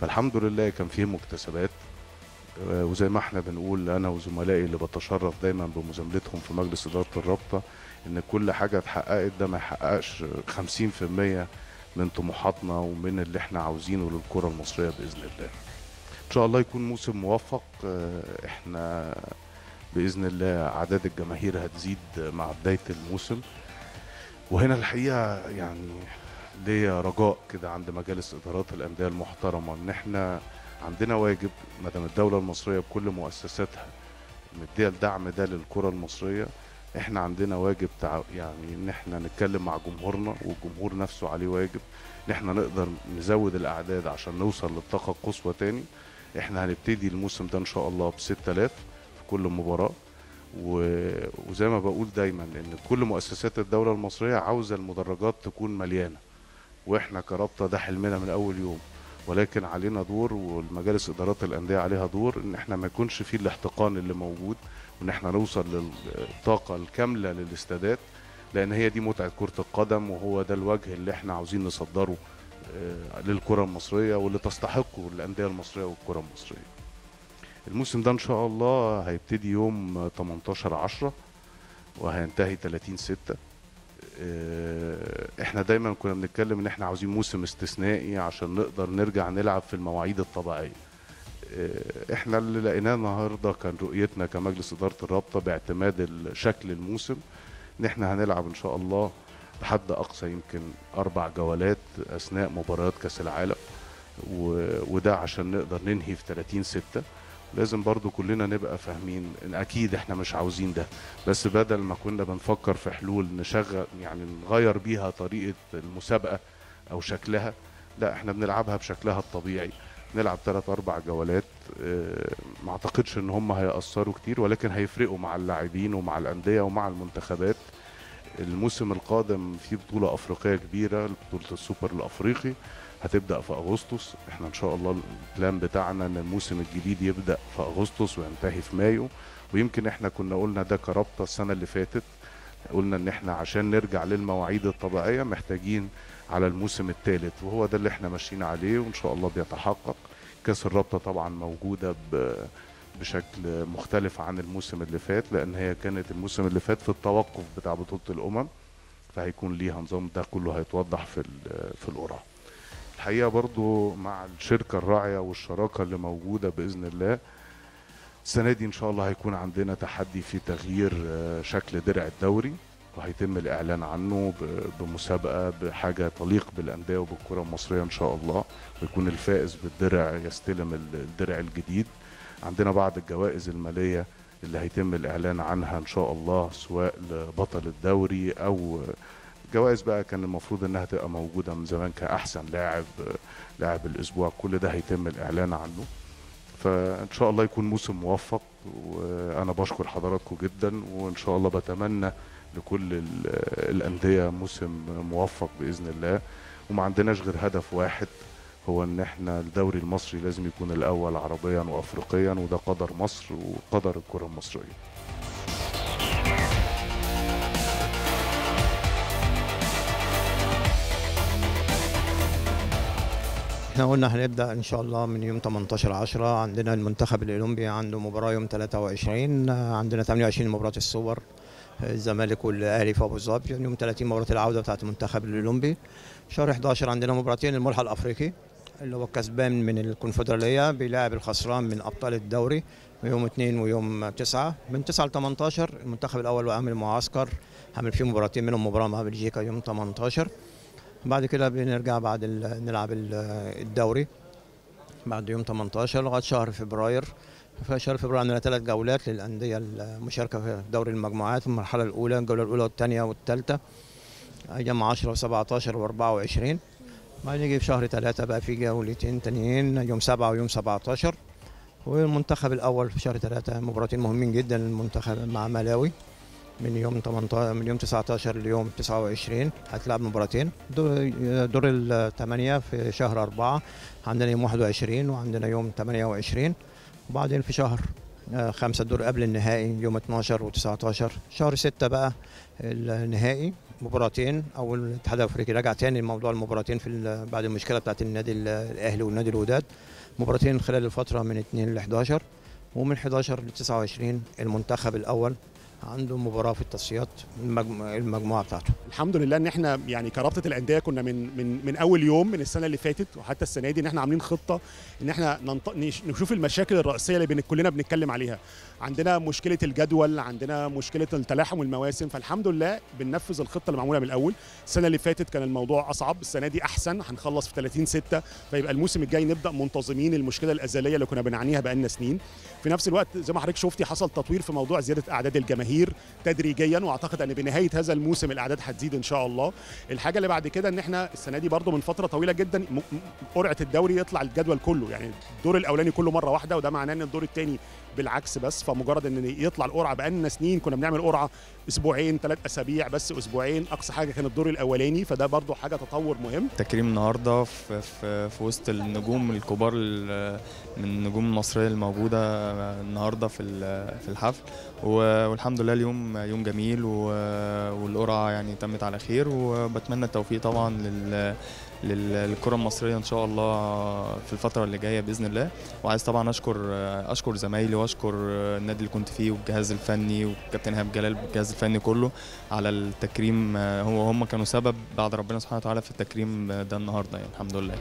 فالحمد لله كان فيه مكتسبات آه، وزي ما احنا بنقول أنا وزملائي اللي بتشرف دايما بمزاملتهم في مجلس إدارة الرابطة إن كل حاجة اتحققت ده ما يحققش 50% من طموحاتنا ومن اللي احنا عاوزينه للكرة المصرية بإذن الله ان شاء الله يكون موسم موفق آه، احنا باذن الله اعداد الجماهير هتزيد مع بدايه الموسم وهنا الحقيقه يعني ليا رجاء كده عند مجالس ادارات الانديه المحترمه ان احنا عندنا واجب ما دام الدوله المصريه بكل مؤسساتها مديه الدعم ده للكره المصريه احنا عندنا واجب تع... يعني ان احنا نتكلم مع جمهورنا والجمهور نفسه عليه واجب ان احنا نقدر نزود الاعداد عشان نوصل للطاقه القصوى تاني احنا هنبتدي الموسم ده ان شاء الله ب 6000 في كل مباراه وزي ما بقول دايما ان كل مؤسسات الدوله المصريه عاوزه المدرجات تكون مليانه واحنا كرابطه ده حلمنا من اول يوم ولكن علينا دور والمجالس ادارات الانديه عليها دور ان احنا ما يكونش فيه الاحتقان اللي موجود وان احنا نوصل للطاقه الكامله للاستادات لان هي دي متعه كره القدم وهو ده الوجه اللي احنا عاوزين نصدره آه، للكره المصريه واللي تستحقه الانديه المصريه والكره المصريه الموسم ده ان شاء الله هيبتدي يوم 18 10 وهينتهي 30 6 آه، احنا دايما كنا بنتكلم ان احنا عاوزين موسم استثنائي عشان نقدر نرجع نلعب في المواعيد الطبيعيه آه، احنا اللي لقيناه النهارده كان رؤيتنا كمجلس اداره الرابطه باعتماد شكل الموسم ان احنا هنلعب ان شاء الله لحد اقصى يمكن اربع جولات اثناء مباريات كاس العالم وده عشان نقدر ننهي في 30 6 لازم برضو كلنا نبقى فاهمين ان اكيد احنا مش عاوزين ده بس بدل ما كنا بنفكر في حلول نشغل يعني نغير بيها طريقه المسابقه او شكلها لا احنا بنلعبها بشكلها الطبيعي نلعب ثلاث اربع جولات آه، ما اعتقدش ان هم هيأثروا كتير ولكن هيفرقوا مع اللاعبين ومع الانديه ومع المنتخبات الموسم القادم في بطولة أفريقية كبيرة بطولة السوبر الأفريقي هتبدأ في أغسطس احنا إن شاء الله البلان بتاعنا إن الموسم الجديد يبدأ في أغسطس وينتهي في مايو ويمكن احنا كنا قلنا ده كرابطة السنة اللي فاتت قلنا إن احنا عشان نرجع للمواعيد الطبيعية محتاجين على الموسم الثالث وهو ده اللي احنا ماشيين عليه وإن شاء الله بيتحقق كاس الرابطة طبعا موجودة ب بشكل مختلف عن الموسم اللي فات لان هي كانت الموسم اللي فات في التوقف بتاع بطوله الامم فهيكون ليها نظام ده كله هيتوضح في في القرعه الحقيقه برضو مع الشركه الراعيه والشراكه اللي موجوده باذن الله السنه دي ان شاء الله هيكون عندنا تحدي في تغيير آه، شكل درع الدوري وهيتم الاعلان عنه بمسابقه بحاجه تليق بالانديه وبالكره المصريه ان شاء الله ويكون الفائز بالدرع يستلم الدرع الجديد عندنا بعض الجوائز الماليه اللي هيتم الاعلان عنها ان شاء الله سواء لبطل الدوري او جوائز بقى كان المفروض انها تبقى موجوده من زمان كاحسن لاعب لاعب الاسبوع كل ده هيتم الاعلان عنه فان شاء الله يكون موسم موفق وانا بشكر حضراتكم جدا وان شاء الله بتمنى لكل الانديه موسم موفق باذن الله وما عندناش غير هدف واحد هو ان احنا الدوري المصري لازم يكون الاول عربيا وافريقيا وده قدر مصر وقدر الكره المصريه احنا قلنا هنبدا ان شاء الله من يوم 18 10 عندنا المنتخب الاولمبي عنده مباراه يوم 23 عندنا 28 مباراه السوبر الزمالك والاهلي في ابو ظبي يوم 30 مباراه العوده بتاعه المنتخب الاولمبي شهر 11 عندنا مباراتين الملحق الافريقي اللي هو كسبان من الكونفدرالية بيلاعب الخسران من أبطال الدوري يوم 2 ويوم 9 من 9 ل 18 المنتخب الأول عامل معسكر عامل فيه مباراتين منهم مباراة مع بلجيكا يوم 18 بعد كده بنرجع بعد نلعب الدوري بعد يوم 18 لغايه شهر فبراير في شهر فبراير عندنا ثلاث جولات للانديه المشاركه في دوري المجموعات المرحله الاولى الجوله الاولى والثانيه والثالثه ايام 10 و17 و24 ما نيجي في شهر ثلاثة بقى في جولتين تانيين يوم سبعة ويوم 17 والمنتخب الأول في شهر ثلاثة مباراتين مهمين جدا المنتخب مع ملاوي من يوم 18 من يوم 19 ليوم 29 هتلعب مباراتين دور الثمانية في شهر أربعة عندنا يوم 21 وعندنا يوم 28 وبعدين في شهر آه، خمسة الدور قبل النهائي يوم 12 و19 شهر 6 بقى النهائي مباراتين او الاتحاد الافريقي رجع تاني لموضوع المباراتين في بعد المشكله بتاعت النادي الاهلي والنادي الوداد مباراتين خلال الفتره من 2 ل 11 ومن 11 ل 29 المنتخب الاول عنده مباراه في التصفيات المجموعه بتاعته الحمد لله ان احنا يعني كرابطه الانديه كنا من من من اول يوم من السنه اللي فاتت وحتى السنه دي ان احنا عاملين خطه ان احنا نشوف المشاكل الرئيسيه اللي كلنا بنتكلم عليها عندنا مشكله الجدول عندنا مشكله التلاحم المواسم فالحمد لله بننفذ الخطه اللي معموله من الاول السنه اللي فاتت كان الموضوع اصعب السنه دي احسن هنخلص في 30 6 فيبقى الموسم الجاي نبدا منتظمين المشكله الازليه اللي كنا بنعانيها بقالنا سنين في نفس الوقت زي ما حضرتك شفتي حصل تطوير في موضوع زياده اعداد الجماهير تدريجيا واعتقد ان بنهايه هذا الموسم الاعداد هتزيد ان شاء الله الحاجه اللي بعد كده ان احنا السنه دي برضو من فتره طويله جدا قرعه الدوري يطلع الجدول كله يعني الدور الاولاني كله مره واحده وده معناه ان الدور الثاني بالعكس بس فمجرد ان يطلع القرعه بقالنا سنين كنا بنعمل قرعه اسبوعين ثلاث اسابيع بس اسبوعين اقصى حاجه كان الدور الاولاني فده برضو حاجه تطور مهم تكريم النهارده في, في, في وسط النجوم الكبار من النجوم المصريه الموجوده النهارده في في الحفل والحمد لله اليوم يوم جميل والقرعه يعني تمت على خير وبتمنى التوفيق طبعا لل للكره المصريه ان شاء الله في الفتره اللي جايه باذن الله وعايز طبعا اشكر اشكر زمايلي واشكر النادي اللي كنت فيه والجهاز الفني وكابتن هاب جلال بالجهاز الفني الفني كله على التكريم آه، هو هم كانوا سبب بعد ربنا سبحانه وتعالى في التكريم آه، ده النهارده يعني الحمد لله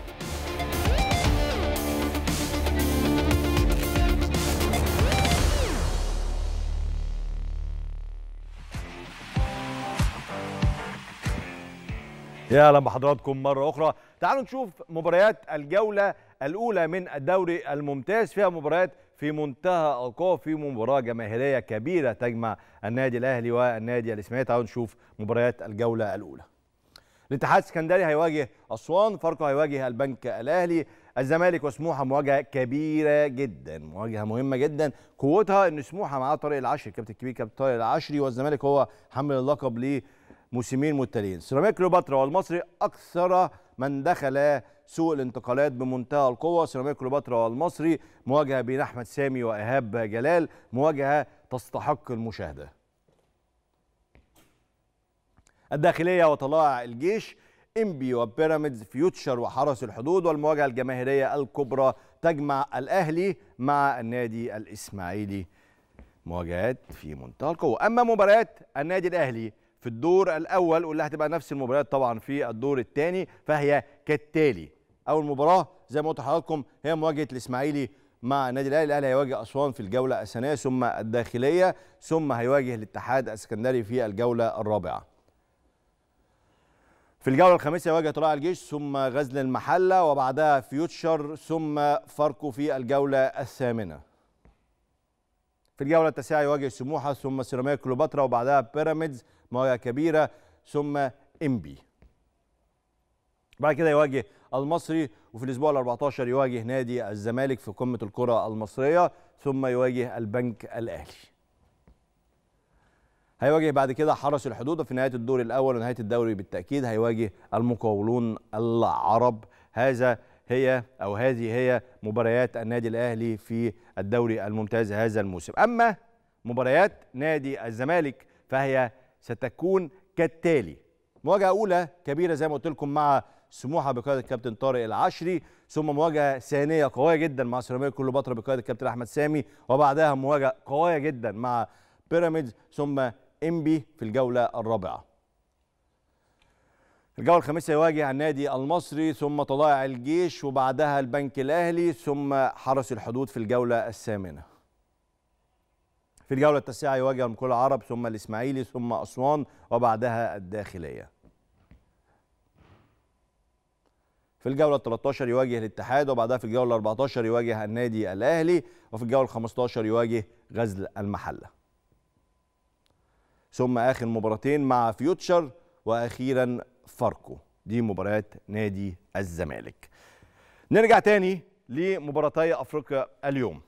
يا اهلا بحضراتكم مره اخرى تعالوا نشوف مباريات الجوله الاولى من الدوري الممتاز فيها مباريات في منتهى القوه في مباراة جماهيرية كبيرة تجمع النادي الأهلي والنادي الإسماعيلي تعالوا نشوف مباريات الجولة الأولى الاتحاد السكندري هيواجه أسوان فاركو هيواجه البنك الأهلي الزمالك وسموحه مواجهه كبيره جدا مواجهه مهمه جدا قوتها ان سموحه معاه طارق العشري الكابتن الكبير كابتن طارق العشري والزمالك هو حمل اللقب لموسمين متتاليين سيراميكا كليوباترا والمصري اكثر من دخل سوق الانتقالات بمنتهى القوه سيراميكا كليوباترا والمصري مواجهه بين احمد سامي وايهاب جلال مواجهه تستحق المشاهده الداخليه وطلائع الجيش انبي وبيراميدز فيوتشر وحرس الحدود والمواجهه الجماهيريه الكبرى تجمع الاهلي مع النادي الاسماعيلي مواجهات في منتهى القوه اما مباريات النادي الاهلي في الدور الاول واللي هتبقى نفس المباريات طبعا في الدور الثاني فهي كالتالي اول مباراه زي ما قلت لحضراتكم هي مواجهه الاسماعيلي مع النادي الاهلي الاهلي هيواجه اسوان في الجوله الثانيه ثم الداخليه ثم هيواجه الاتحاد السكندري في الجوله الرابعه في الجوله الخامسه يواجه طلائع الجيش ثم غزل المحله وبعدها فيوتشر ثم فاركو في الجوله الثامنه في الجوله التاسعه يواجه سموحه ثم سيراميكا كليوباترا وبعدها بيراميدز مواجهه كبيره ثم امبي بعد كده يواجه المصري وفي الاسبوع ال 14 يواجه نادي الزمالك في قمه الكره المصريه ثم يواجه البنك الاهلي هيواجه بعد كده حرس الحدود في نهايه الدور الاول ونهايه الدوري بالتاكيد هيواجه المقاولون العرب هذا هي او هذه هي مباريات النادي الاهلي في الدوري الممتاز هذا الموسم اما مباريات نادي الزمالك فهي ستكون كالتالي مواجهه اولى كبيره زي ما قلت لكم مع سموحه بقياده الكابتن طارق العشري ثم مواجهه ثانيه قويه جدا مع سيراميكا كليوباترا بقياده الكابتن احمد سامي وبعدها مواجهه قويه جدا مع بيراميدز ثم انبي في الجوله الرابعه الجولة الخامسة يواجه النادي المصري ثم طلائع الجيش وبعدها البنك الأهلي ثم حرس الحدود في الجولة الثامنة في الجولة التاسعة يواجه المقاولة العرب ثم الإسماعيلي ثم أسوان وبعدها الداخلية في الجوله 13 يواجه الاتحاد وبعدها في الجوله 14 يواجه النادي الاهلي وفي الجوله 15 يواجه غزل المحله ثم اخر مباراتين مع فيوتشر واخيرا فاركو دي مباريات نادي الزمالك نرجع تاني لمباراتي افريقيا اليوم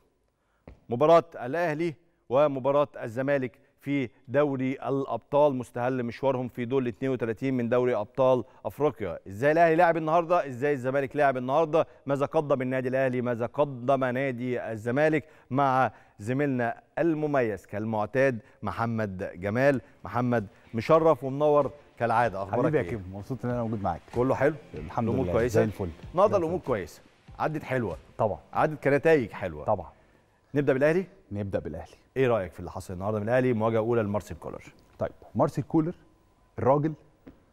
مباراه الاهلي ومباراه الزمالك في دوري الابطال مستهل مشوارهم في دور ال 32 من دوري ابطال افريقيا ازاي الاهلي لعب النهارده ازاي الزمالك لعب النهارده ماذا قدم النادي الاهلي ماذا قدم نادي الزمالك مع زميلنا المميز كالمعتاد محمد جمال محمد مشرف ومنور كالعاده اخبارك حبيبي يا إيه؟ كيم مبسوط ان انا موجود معاك كله حلو الحمد لله الامور كويسه زي الفل النهارده الامور كويسه عدت حلوه طبعا عدت كنتائج حلوه طبعا نبدا بالاهلي نبدا بالاهلي ايه رايك في اللي حصل النهارده من الاهلي مواجهه اولى لمارسيل كولر طيب مارسيل كولر الراجل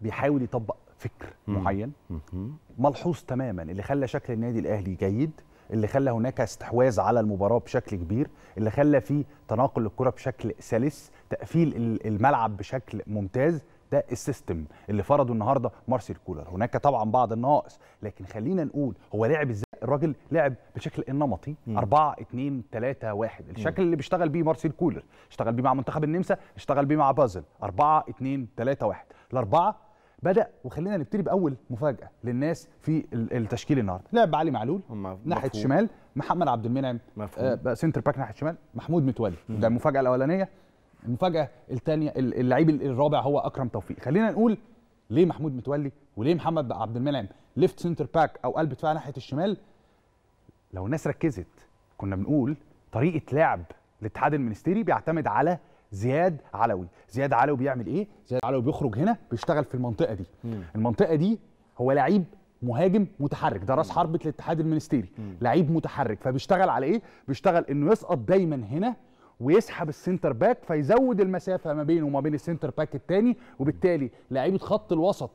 بيحاول يطبق فكر مم. معين مم. ملحوظ تماما اللي خلى شكل النادي الاهلي جيد اللي خلى هناك استحواذ على المباراه بشكل كبير اللي خلى في تناقل الكره بشكل سلس تقفيل الملعب بشكل ممتاز ده السيستم اللي فرضه النهارده مارسيل كولر هناك طبعا بعض النقص لكن خلينا نقول هو لعب ازاي الراجل لعب بشكل النمطي 4 2 3 1 الشكل اللي بيشتغل بيه مارسيل كولر اشتغل بيه مع منتخب النمسا اشتغل بيه مع بازل 4 2 3 1 الاربعه بدا وخلينا نبتدي باول مفاجاه للناس في التشكيل النهارده لعب علي معلول ناحيه الشمال محمد عبد المنعم آه سنتر باك ناحيه الشمال محمود متولي ده المفاجاه الاولانيه المفاجاه الثانيه اللعيب الرابع هو اكرم توفيق خلينا نقول ليه محمود متولي وليه محمد عبد المنعم ليفت سنتر باك او قلب دفاع ناحيه الشمال لو الناس ركزت كنا بنقول طريقه لعب الاتحاد المنستيري بيعتمد على زياد علوي زياد علوي بيعمل ايه زياد علوي بيخرج هنا بيشتغل في المنطقه دي مم. المنطقه دي هو لعيب مهاجم متحرك ده راس حربه الاتحاد المنستيري لعيب متحرك فبيشتغل على ايه بيشتغل انه يسقط دايما هنا ويسحب السنتر باك فيزود المسافه ما بينه وما بين السنتر باك الثاني وبالتالي لعيبه خط الوسط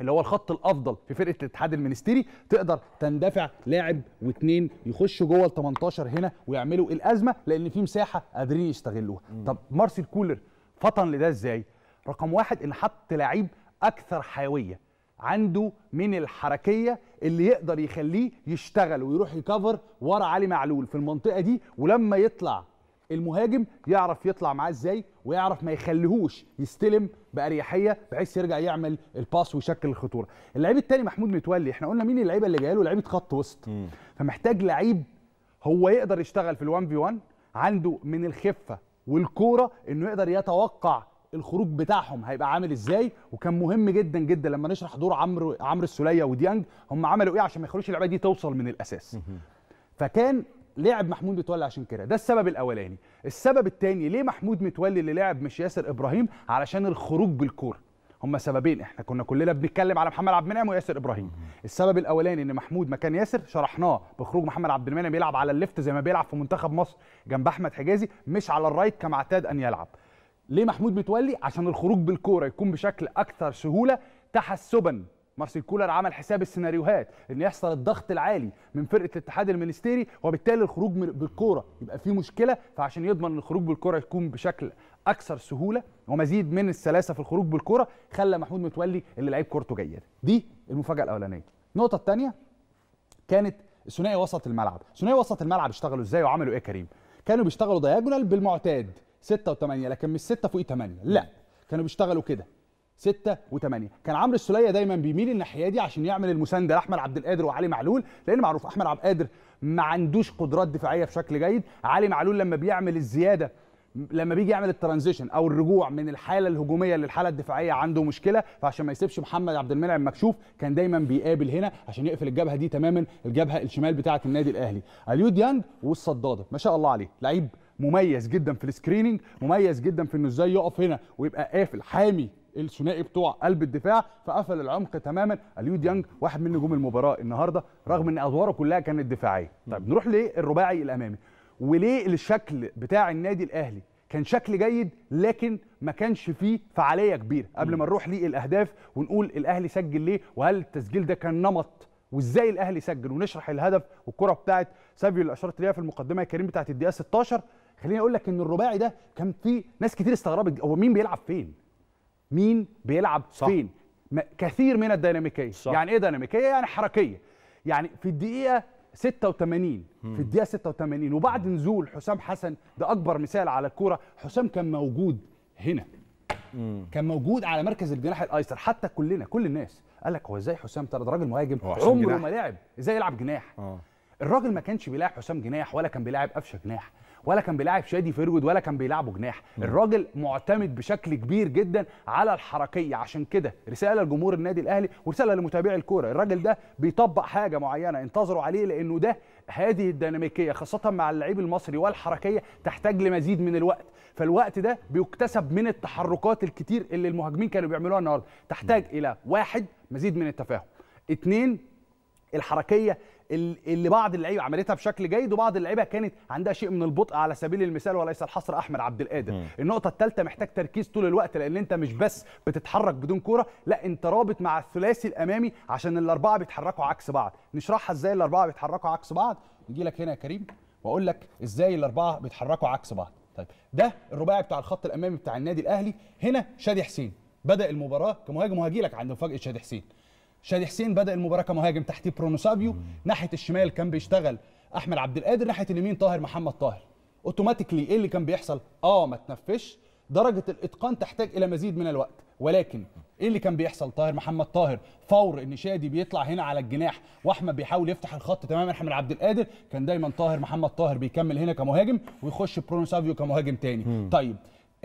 اللي هو الخط الافضل في فرقه الاتحاد المنستيري تقدر تندفع لاعب واثنين يخشوا جوه ال 18 هنا ويعملوا الازمه لان في مساحه قادرين يستغلوها طب مارسيل كولر فطن لده ازاي رقم واحد ان حط لعيب اكثر حيويه عنده من الحركيه اللي يقدر يخليه يشتغل ويروح يكفر ورا علي معلول في المنطقه دي ولما يطلع المهاجم يعرف يطلع معاه ازاي ويعرف ما يخليهوش يستلم باريحيه بحيث يرجع يعمل الباس ويشكل الخطوره اللعيب الثاني محمود متولي احنا قلنا مين اللعيبه اللي جايه له لعيبه خط وسط م. فمحتاج لعيب هو يقدر يشتغل في ال1 في 1 عنده من الخفه والكوره انه يقدر يتوقع الخروج بتاعهم هيبقى عامل ازاي وكان مهم جدا جدا لما نشرح دور عمرو عمرو السوليه وديانج هم عملوا ايه عشان ما يخلوش اللعيبه دي توصل من الاساس فكان لعب محمود متولي عشان كده ده السبب الاولاني السبب الثاني ليه محمود متولي اللي لعب مش ياسر ابراهيم علشان الخروج بالكوره هما سببين احنا كنا كلنا بنتكلم على محمد عبد المنعم وياسر ابراهيم السبب الاولاني ان محمود مكان ياسر شرحناه بخروج محمد عبد المنعم يلعب على الليفت زي ما بيلعب في منتخب مصر جنب احمد حجازي مش على الرايت كما اعتاد ان يلعب ليه محمود متولي عشان الخروج بالكوره يكون بشكل اكثر سهوله تحسبا مارسيل كولر عمل حساب السيناريوهات ان يحصل الضغط العالي من فرقه الاتحاد المينستيري وبالتالي الخروج بالكوره يبقى فيه مشكله فعشان يضمن الخروج بالكوره يكون بشكل اكثر سهوله ومزيد من السلاسه في الخروج بالكوره خلى محمود متولي اللي لعيب كورته جيده دي المفاجاه الاولانيه النقطه الثانيه كانت ثنائي وسط الملعب ثنائي وسط الملعب اشتغلوا ازاي وعملوا ايه كريم كانوا بيشتغلوا دايجونال بالمعتاد 6 و8 لكن مش 6 فوق 8 لا كانوا بيشتغلوا كده 6 و8 كان عمرو السليه دايما بيميل الناحيه دي عشان يعمل المسانده لاحمد عبد القادر وعلي معلول لان معروف احمد عبد القادر ما عندوش قدرات دفاعيه بشكل جيد علي معلول لما بيعمل الزياده لما بيجي يعمل الترانزيشن او الرجوع من الحاله الهجوميه للحاله الدفاعيه عنده مشكله فعشان ما يسيبش محمد عبد المنعم مكشوف كان دايما بيقابل هنا عشان يقفل الجبهه دي تماما الجبهه الشمال بتاعه النادي الاهلي اليو ديانج والصداده ما شاء الله عليه لعيب مميز جدا في السكريننج مميز جدا في انه ازاي يقف هنا ويبقى قافل حامي الثنائي بتوع قلب الدفاع فقفل العمق تماما اليو ديانج واحد من نجوم المباراه النهارده رغم ان ادواره كلها كانت دفاعيه طيب نروح للرباعي الامامي وليه الشكل بتاع النادي الاهلي كان شكل جيد لكن ما كانش فيه فعاليه كبيره قبل ما نروح للاهداف ونقول الاهلي سجل ليه وهل التسجيل ده كان نمط وازاي الاهلي سجل ونشرح الهدف والكره بتاعه سافيو اللي اشرت ليها في المقدمه يا كريم بتاعه الدقيقه 16 خليني اقول لك ان الرباعي ده كان فيه ناس كتير استغربت هو مين بيلعب فين مين بيلعب صح. فين كثير من الديناميكيه صح. يعني ايه ديناميكيه يعني حركيه يعني في الدقيقه 86 مم. في الدقيقه 86 وبعد مم. نزول حسام حسن ده اكبر مثال على الكوره حسام كان موجود هنا مم. كان موجود على مركز الجناح الايسر حتى كلنا كل الناس قال لك هو ازاي حسام ده راجل مهاجم عمره ما لعب ازاي يلعب جناح أوه. الراجل ما كانش بيلاعب حسام جناح ولا كان بيلاعب قفشه جناح ولا كان بيلاعب شادي فيرود ولا كان بيلعبه جناح الراجل معتمد بشكل كبير جدا على الحركيه عشان كده رساله لجمهور النادي الاهلي ورساله لمتابعي الكوره الراجل ده بيطبق حاجه معينه انتظروا عليه لانه ده هذه الديناميكيه خاصه مع اللعيب المصري والحركيه تحتاج لمزيد من الوقت فالوقت ده بيكتسب من التحركات الكتير اللي المهاجمين كانوا بيعملوها النهارده تحتاج الى واحد مزيد من التفاهم اثنين الحركيه اللي بعض اللعيبه عملتها بشكل جيد وبعض اللعيبه كانت عندها شيء من البطء على سبيل المثال وليس الحصر احمد عبد القادر النقطه الثالثه محتاج تركيز طول الوقت لان انت مش بس بتتحرك بدون كوره لا انت رابط مع الثلاثي الامامي عشان الاربعه بيتحركوا عكس بعض نشرحها ازاي الاربعه بيتحركوا عكس بعض نجي لك هنا يا كريم واقول لك ازاي الاربعه بيتحركوا عكس بعض طيب ده الرباعي بتاع الخط الامامي بتاع النادي الاهلي هنا شادي حسين بدا المباراه كمهاجم وهجي لك عند مفاجاه شادي حسين شادي حسين بدا المباراه كمهاجم تحتيه سافيو ناحيه الشمال كان بيشتغل احمد عبد القادر ناحيه اليمين طاهر محمد طاهر اوتوماتيكلي ايه اللي كان بيحصل اه ما تنفش درجه الاتقان تحتاج الى مزيد من الوقت ولكن ايه اللي كان بيحصل طاهر محمد طاهر فور ان شادي بيطلع هنا على الجناح واحمد بيحاول يفتح الخط تماما احمد عبد القادر كان دايما طاهر محمد طاهر بيكمل هنا كمهاجم ويخش برونو سافيو كمهاجم تاني طيب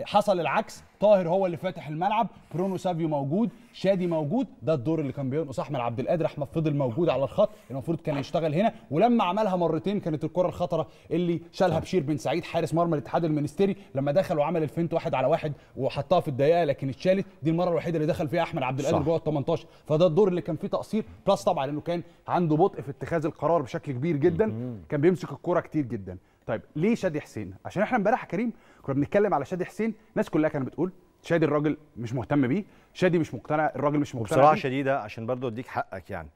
حصل العكس طاهر هو اللي فاتح الملعب برونو سافيو موجود شادي موجود ده الدور اللي كان بينقص احمد عبد القادر احمد فضل موجود على الخط المفروض كان يشتغل هنا ولما عملها مرتين كانت الكره الخطره اللي شالها بشير بن سعيد حارس مرمى الاتحاد المنستيري لما دخل وعمل الفنت واحد على واحد وحطها في الدقيقه لكن اتشالت دي المره الوحيده اللي دخل فيها احمد عبد القادر جوه ال 18 فده الدور اللي كان فيه تقصير بلس طبعا انه كان عنده بطء في اتخاذ القرار بشكل كبير جدا كان بيمسك الكره كتير جدا طيب ليه شادي حسين عشان احنا امبارح كريم كنا بنتكلم على شادي حسين الناس كلها كانت بتقول شادي الراجل مش مهتم بيه شادي مش مقتنع الراجل مش مقتنع بصراحه شديده عشان برضه اديك حقك يعني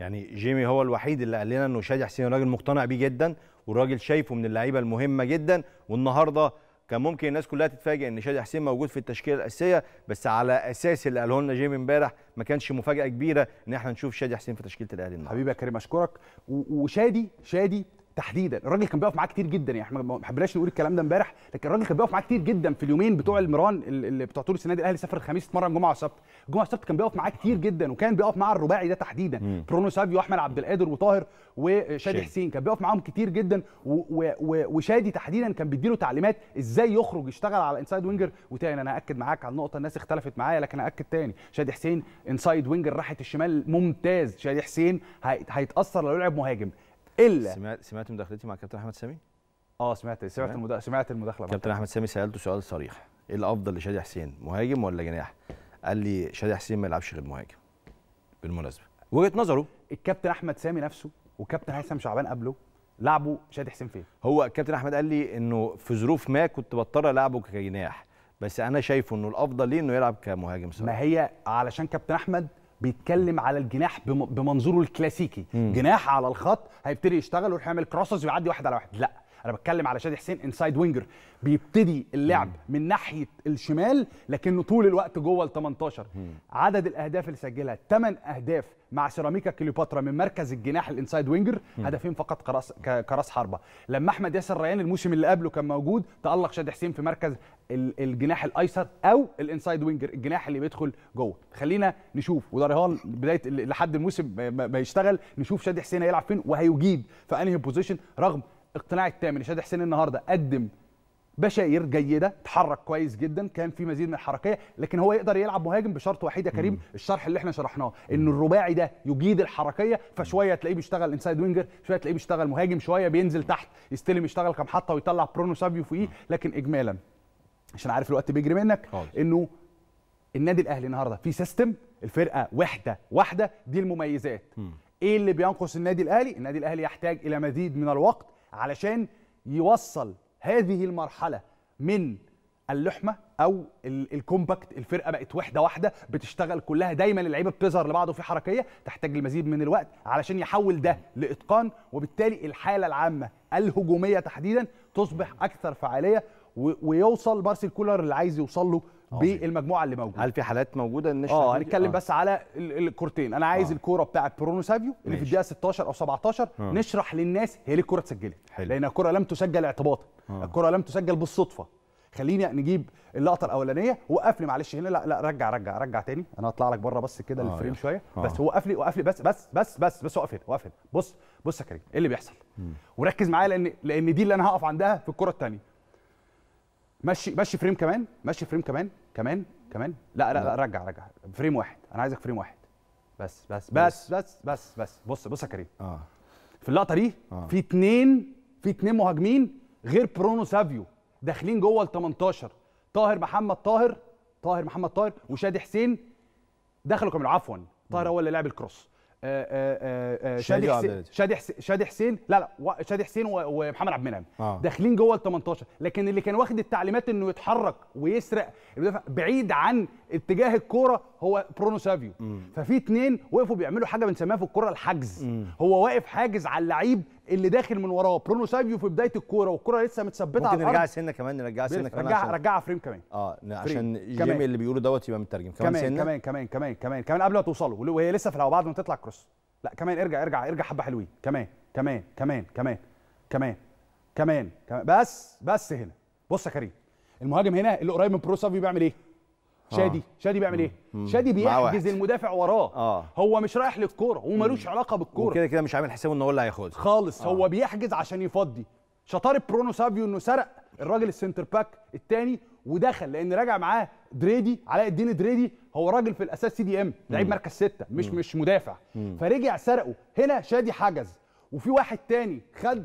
يعني جيمي هو الوحيد اللي قال لنا انه شادي حسين الراجل مقتنع بيه جدا والراجل شايفه من اللعيبه المهمه جدا والنهارده كان ممكن الناس كلها تتفاجئ ان شادي حسين موجود في التشكيله الاساسيه بس على اساس اللي قاله لنا جيمي امبارح ما كانش مفاجاه كبيره ان احنا نشوف شادي حسين في تشكيله الاهلي النهارده حبيبي يا كريم اشكرك وشادي شادي تحديدا الراجل كان بيقف معاه كتير جدا يعني احنا ما حبيناش نقول الكلام ده امبارح لكن الراجل كان بيقف معاه كتير جدا في اليومين بتوع المران اللي بتوع طول السنه دي الاهلي سافر الخميس اتمرن جمعه وسبت جمعه وسبت كان بيقف معاه كتير جدا وكان بيقف مع الرباعي ده تحديدا برونو سافيو احمد عبد القادر وطاهر وشادي حسين كان بيقف معاهم كتير جدا وشادي تحديدا كان بيديله تعليمات ازاي يخرج يشتغل على انسايد وينجر وتاني انا اكد معاك على النقطه الناس اختلفت معايا لكن اكد تاني شادي حسين انسايد وينجر راحه الشمال ممتاز شادي حسين هيتاثر لو لعب مهاجم الا سمعت سمعت مداخلتي مع كابتن احمد سامي؟ اه سمعت سمعت سمعت المداخله كابتن احمد سامي سالته سؤال صريح ايه الافضل لشادي حسين مهاجم ولا جناح؟ قال لي شادي حسين ما يلعبش غير مهاجم بالمناسبه وجهه نظره الكابتن احمد سامي نفسه وكابتن هيثم شعبان قبله لعبوا شادي حسين فين؟ هو الكابتن احمد قال لي انه في ظروف ما كنت بضطر العبه كجناح بس انا شايفه انه الافضل ليه انه يلعب كمهاجم صريح ما هي علشان كابتن احمد بيتكلم على الجناح بمنظوره الكلاسيكي م. جناح على الخط هيبتدي يشتغل ويروح يعمل كروسز ويعدي واحد على واحد لا انا بتكلم على شادي حسين انسايد وينجر بيبتدي اللعب من ناحيه الشمال لكنه طول الوقت جوه ال 18 عدد الاهداف اللي سجلها 8 اهداف مع سيراميكا كليوباترا من مركز الجناح الانسايد وينجر هدفين فقط كراس كراس حربه لما احمد ياسر ريان الموسم اللي قبله كان موجود تالق شادي حسين في مركز الجناح الايسر او الانسايد وينجر الجناح اللي بيدخل جوه خلينا نشوف وده رهان بدايه لحد الموسم ما يشتغل نشوف شادي حسين هيلعب فين وهيجيد في انهي بوزيشن رغم الاقتناع التام ان شادي حسين النهارده قدم بشاير جيده اتحرك كويس جدا كان في مزيد من الحركيه لكن هو يقدر يلعب مهاجم بشرط وحيد يا كريم مم. الشرح اللي احنا شرحناه ان الرباعي ده يجيد الحركيه فشويه تلاقيه بيشتغل انسايد وينجر شويه تلاقيه بيشتغل مهاجم شويه بينزل تحت يستلم يشتغل كم حطه ويطلع برونو سافيو فوقيه لكن اجمالا عشان عارف الوقت بيجري منك انه النادي الاهلي النهارده في سيستم الفرقه وحده واحده دي المميزات مم. ايه اللي بينقص النادي الاهلي النادي الاهلي يحتاج الى مزيد من الوقت علشان يوصل هذه المرحله من اللحمه او الكومباكت الفرقه بقت وحده واحده بتشتغل كلها دايما اللعيبه بتظهر لبعض وفي حركيه تحتاج المزيد من الوقت علشان يحول ده لاتقان وبالتالي الحاله العامه الهجوميه تحديدا تصبح اكثر فعاليه ويوصل مارسيل كولر اللي عايز يوصل له بالمجموعه اللي موجوده هل في حالات موجوده ان اه هنتكلم آه. بس على الكورتين انا عايز آه. الكوره بتاعه برونو سافيو اللي في الدقيقه 16 او 17 آه. نشرح للناس هي ليه الكوره اتسجلت لان الكوره لم تسجل اعتباطا آه. الكوره لم تسجل بالصدفه خليني نجيب اللقطه الاولانيه وقف لي معلش هنا لا لا رجع رجع رجع تاني انا هطلع لك بره بس كده آه الفريم شويه آه. بس وقف لي وقف لي بس بس بس بس بس وقف هنا وقف هنا بص بص يا كريم ايه اللي بيحصل مم. وركز معايا لان لان دي اللي انا هقف عندها في الكره الثانيه مشي مشي فريم كمان مشي فريم كمان كمان كمان لا لا, لا. رجع رجع فريم واحد انا عايزك فريم واحد بس بس بس بس بس بس, بس. بص بص يا كريم اه في اللقطه دي آه. في اتنين في اتنين مهاجمين غير برونو سافيو داخلين جوه ال 18 طاهر محمد طاهر طاهر محمد طاهر وشادي حسين دخلوا كمان عفوا طاهر هو اللي لعب الكروس آه، آه، آه، شادي حسين شادي حسين شادي حسين لا لا شادي حسين ومحمد عبد المنعم آه. داخلين جوه ال 18 لكن اللي كان واخد التعليمات انه يتحرك ويسرق بعيد عن اتجاه الكوره هو برونو سافيو ففي اتنين وقفوا بيعملوا حاجه بنسميها في الكوره الحجز مم. هو واقف حاجز على اللعيب اللي داخل من وراه برونو سافيو في بدايه الكوره والكوره لسه متثبته على الارض ممكن نرجعها سنه كمان نرجعها سنه كمان رجع رجعها فريم كمان اه عشان جيمي اللي بيقوله دوت يبقى مترجم كمان, كمان سنه كمان كمان كمان كمان كمان قبل ما توصلوا وهي لسه في الهواء بعد ما تطلع كروس لا كمان ارجع ارجع ارجع حبه حلوين كمان كمان كمان كمان كمان كمان بس بس هنا بص يا كريم المهاجم هنا اللي قريب من برو سافيو بيعمل ايه شادي آه. شادي بيعمل ايه شادي بيحجز المدافع وراه آه. هو مش رايح للكوره ومالوش علاقه بالكوره كده كده مش عامل حسابه ان هو اللي هياخدها خالص آه. هو بيحجز عشان يفضي شطاره برونو سافيو انه سرق الراجل السنتر باك الثاني ودخل لان راجع معاه دريدي علاء الدين دريدي هو راجل في الاساس سي دي ام لعيب مركز سته مش مم. مش مدافع مم. فرجع سرقه هنا شادي حجز وفي واحد تاني خد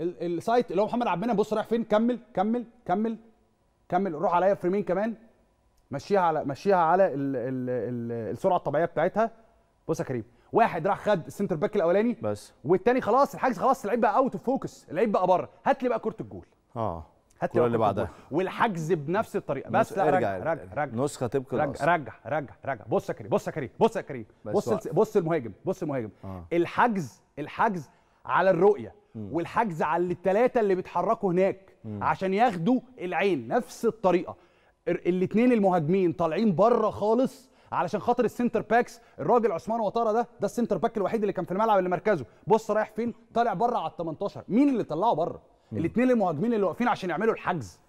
السايت اللي هو محمد عبد بص رايح فين كمل كمل كمل كمل روح عليا فريمين كمان مشيها على مشيها على الـ الـ الـ السرعه الطبيعيه بتاعتها بص يا كريم واحد راح خد السنتر باك الاولاني بس والتاني خلاص الحجز خلاص اللعيب بقى اوت اوف فوكس اللعيب بقى بره هات لي بقى كره الجول اه هات لي اللي بعدها والحجز بنفس الطريقه بس لا ارجع رجع رجع, رجع نسخه طبق رجع, رجع رجع رجع بص يا كريم بص يا كريم بص يا كريم بص بص المهاجم بص المهاجم آه. الحجز الحجز على الرؤيه م. والحجز على الثلاثه اللي بيتحركوا هناك م. عشان ياخدوا العين نفس الطريقه الاثنين المهاجمين طالعين بره خالص علشان خاطر السنتر باكس الراجل عثمان وطاره ده ده السنتر باك الوحيد اللي كان في الملعب اللي مركزه بص رايح فين طالع بره على ال 18 مين اللي طلعه بره الاثنين المهاجمين اللي واقفين عشان يعملوا الحجز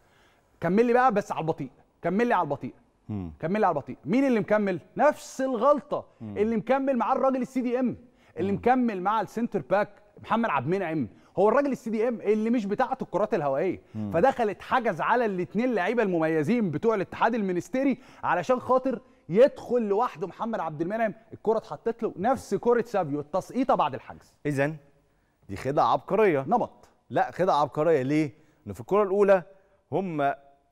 كمل لي بقى بس على البطيء كمل لي على البطيء كمل لي على البطيء مين اللي مكمل نفس الغلطه اللي مكمل معاه الراجل السي دي ام اللي مكمل مع السنتر باك محمد عبد المنعم هو الراجل السي دي ام اللي مش بتاعته الكرات الهوائيه فدخلت حجز على الاثنين لعيبه المميزين بتوع الاتحاد المنستيري علشان خاطر يدخل لوحده محمد عبد المنعم الكره اتحطت له نفس كره سابيو التسقيطه بعد الحجز اذا دي خدعه عبقريه نمط لا خدعه عبقريه ليه ان في الكره الاولى هم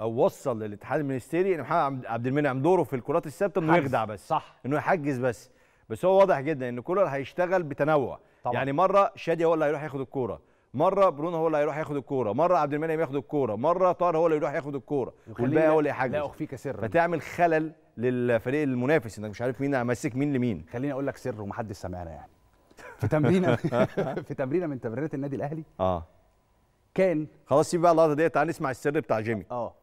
او وصل للاتحاد المنستيري ان محمد عبد المنعم دوره في الكرات الثابته انه يخدع بس صح انه يحجز بس بس هو واضح جدا ان كولر هيشتغل بتنوع طبعا. يعني مره شادي هو اللي هيروح ياخد الكوره مره برونو هو اللي هيروح ياخد الكوره مره عبد المنعم ياخد الكوره مره طاهر هو اللي يروح ياخد الكوره والباقي هو اللي يحجز لا اخفيك سر فتعمل خلل للفريق المنافس انك مش عارف مين ماسك مين لمين خليني اقول لك سر ومحدش سامعنا يعني في تمرينه في تمرينه من تمرينات النادي الاهلي اه كان خلاص سيب بقى اللقطه ديت تعال نسمع السر بتاع جيمي اه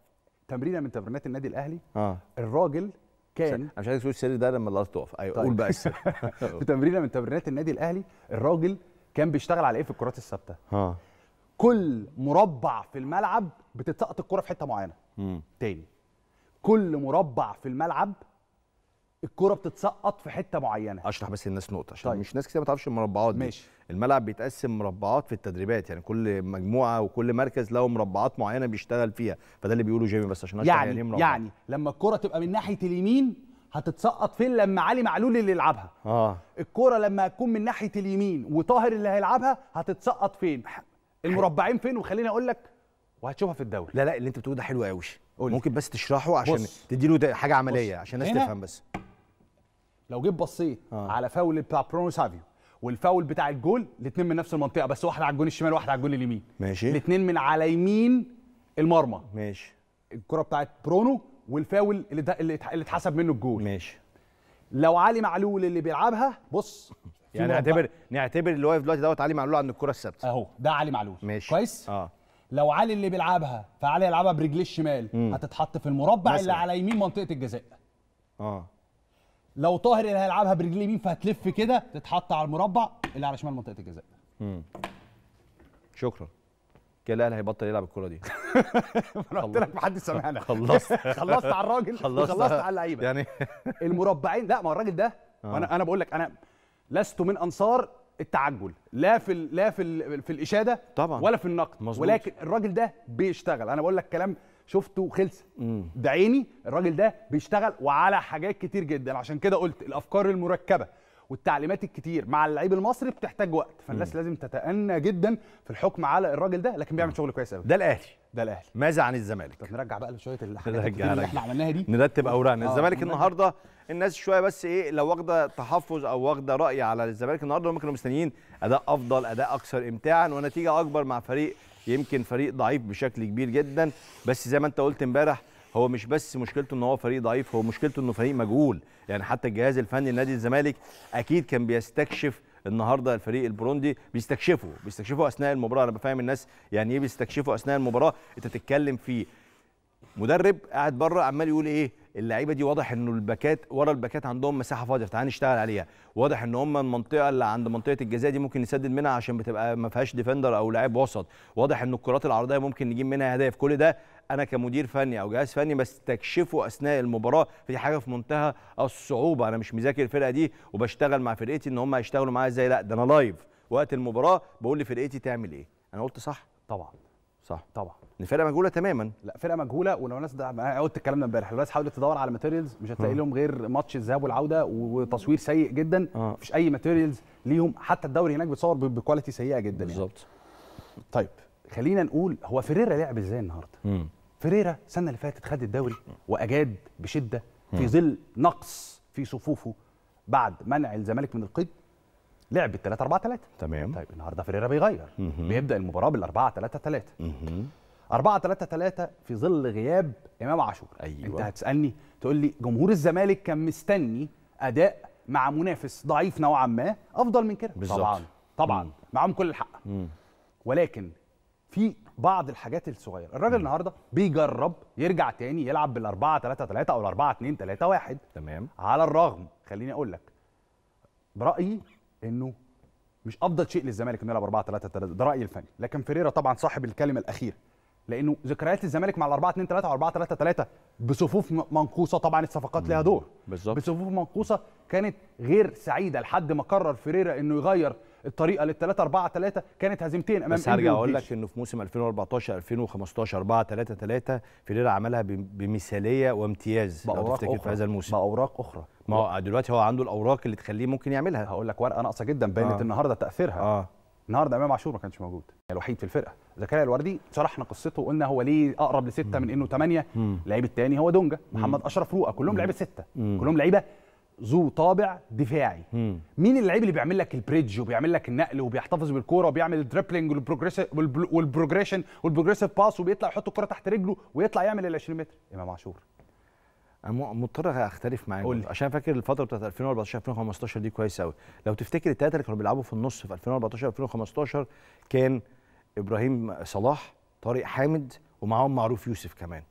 تمرينه من تمرينات النادي الاهلي اه الراجل كان انا مش عايز تقول السر ده لما اللقطه تقف ايوه طيب. قول بقى السر في تمرينه من تمرينات النادي الاهلي الراجل كان بيشتغل على ايه في الكرات الثابته اه كل مربع في الملعب بتتسقط الكره في حته معينه مم. تاني كل مربع في الملعب الكره بتتسقط في حته معينه اشرح بس للناس نقطه عشان طيب. مش ناس كتير ما تعرفش المربعات دي ماشي. الملعب بيتقسم مربعات في التدريبات يعني كل مجموعه وكل مركز له مربعات معينه بيشتغل فيها فده اللي بيقوله جيمي بس عشان اشرح يعني يعني, إيه يعني لما الكره تبقى من ناحيه اليمين هتتسقط فين لما علي معلول اللي يلعبها اه الكوره لما هتكون من ناحيه اليمين وطاهر اللي هيلعبها هتتسقط فين المربعين فين وخليني اقول لك وهتشوفها في الدوري لا لا اللي انت بتقوله ده حلو قوي ممكن بس تشرحه عشان تديله حاجه عمليه بص. عشان الناس تفهم بس لو جيت بصيت آه. على فاول بتاع برونو سافيو والفاول بتاع الجول الاثنين من نفس المنطقه بس واحد على الجون الشمال وواحد على الجون اليمين ماشي الاثنين من على يمين المرمى ماشي الكره بتاعت برونو والفاول اللي ده اللي اتحسب منه الجول ماشي لو علي معلول اللي بيلعبها بص يعني نعتبر نعتبر اللي واقف دلوقتي دوت علي معلول عند الكره الثابته اهو ده علي معلول ماشي كويس اه لو علي اللي بيلعبها فعلي يلعبها برجليه الشمال هتتحط في المربع مثلا. اللي على يمين منطقه الجزاء اه لو طاهر اللي هيلعبها برجليه يمين فهتلف كده تتحط على المربع اللي على شمال منطقه الجزاء امم شكرا كده الاهلي هيبطل يلعب الكره دي انا قلت لك محدش سامعنا خلصت خلصت على الراجل خلصت على اللعيبه يعني المربعين لا ما هو الراجل ده آه. انا انا بقول لك انا لست من انصار التعجل لا في لا في في الاشاده طبعا ولا في النقد مزبوط. ولكن الراجل ده بيشتغل انا بقول لك كلام شفته خلص ده عيني الراجل ده بيشتغل وعلى حاجات كتير جدا عشان كده قلت الافكار المركبه والتعليمات الكتير مع اللعيب المصري بتحتاج وقت فالناس مم. لازم تتأنى جدا في الحكم على الراجل ده لكن بيعمل شغل كويس قوي ده الاهلي ده الاهلي ماذا عن الزمالك طب نرجع بقى شويه الحاجات اللي احنا عملناها دي نرتب اوراقنا آه. الزمالك النهارده الناس شويه بس ايه لو واخده تحفظ او واخده راي على الزمالك النهارده هم كانوا مستنيين اداء افضل اداء اكثر امتاعا ونتيجه اكبر مع فريق يمكن فريق ضعيف بشكل كبير جدا بس زي ما انت قلت امبارح هو مش بس مشكلته ان هو فريق ضعيف هو مشكلته انه فريق مجهول يعني حتى الجهاز الفني لنادي الزمالك اكيد كان بيستكشف النهارده الفريق البروندي بيستكشفوا بيستكشفوا اثناء المباراه انا بفهم الناس يعني ايه بيستكشفوا اثناء المباراه انت تتكلم في مدرب قاعد بره عمال يقول ايه اللعيبه دي واضح انه الباكات ورا الباكات عندهم مساحه فاضيه فتعال نشتغل عليها واضح ان هم المنطقه اللي عند منطقه الجزاء دي ممكن نسدد منها عشان بتبقى ما فيهاش ديفندر او لاعب وسط واضح ان الكرات العرضيه ممكن نجيب منها اهداف كل ده انا كمدير فني او جهاز فني بستكشفه اثناء المباراه فدي حاجه في منتهى الصعوبه انا مش مذاكر الفرقه دي وبشتغل مع فرقتي ان هم هيشتغلوا معايا ازاي لا ده انا لايف وقت المباراه بقول لفرقتي تعمل ايه انا قلت صح طبعا صح طبعا الفرقه مجهوله تماما لا فرقه مجهوله ولو الناس ده انا قلت الكلام ده امبارح الناس حاولت تدور على ماتيريالز مش هتلاقي آه. لهم غير ماتش الذهاب والعوده وتصوير سيء جدا آه. مفيش اي ماتيريالز ليهم حتى الدوري هناك بيتصور بكواليتي سيئه جدا يعني. بالظبط يعني. طيب خلينا نقول هو فيريرا لعب ازاي النهارده؟ فريرا السنه اللي فاتت خد الدوري واجاد بشده في ظل نقص في صفوفه بعد منع الزمالك من القيد لعب 3 4 3 تمام طيب النهارده فريرا بيغير مم. بيبدا المباراه بال 4 3 3 4 3 3 في ظل غياب امام عاشور أيوة. انت هتسالني تقول لي جمهور الزمالك كان مستني اداء مع منافس ضعيف نوعا ما افضل من كده بالزبط. طبعا طبعا معاهم كل الحق مم. ولكن في بعض الحاجات الصغيره الراجل النهارده بيجرب يرجع تاني يلعب بال4 3 3 او ال4 2 3 1 تمام على الرغم خليني اقول لك برايي انه مش افضل شيء للزمالك انه يلعب 4 3 3 ده رايي الفني لكن فيريرا طبعا صاحب الكلمه الاخيره لانه ذكريات الزمالك مع ال 4 2 3 و 4 3 3 بصفوف منقوصه طبعا الصفقات ليها دور بالظبط بصفوف منقوصه كانت غير سعيده لحد ما قرر فيريرا انه يغير الطريقه لل 3 4 3 كانت هزيمتين امام بس هرجع اقول لك انه في موسم 2014 2015 4 3 3 فيريرا عملها بمثاليه وامتياز لو تفتكر في هذا الموسم باوراق اخرى ما هو دلوقتي هو عنده الاوراق اللي تخليه ممكن يعملها هقول لك ورقه ناقصه جدا بانت آه. النهارده تاثيرها آه. النهارده امام عاشور ما كانش موجود يعني الوحيد في الفرقه زكريا الوردي شرحنا قصته وقلنا هو ليه اقرب لسته من انه ثمانيه اللعيب الثاني هو دونجا محمد اشرف روقه كلهم لعيبه سته كلهم لعيبه ذو طابع دفاعي مم. مين اللعيب اللي بيعمل لك البريدج وبيعمل لك النقل وبيحتفظ بالكوره وبيعمل الدريبلنج والبروجريشن والبروجريسيف باس وبيطلع يحط الكوره تحت رجله ويطلع يعمل ال 20 متر امام عاشور انا مضطر اختلف معاك عشان فاكر الفتره بتاعت 2014 2015 دي كويس قوي لو تفتكر الثلاثه اللي كانوا بيلعبوا في النص في 2014 2015 كان ابراهيم صلاح طارق حامد ومعاهم معروف يوسف كمان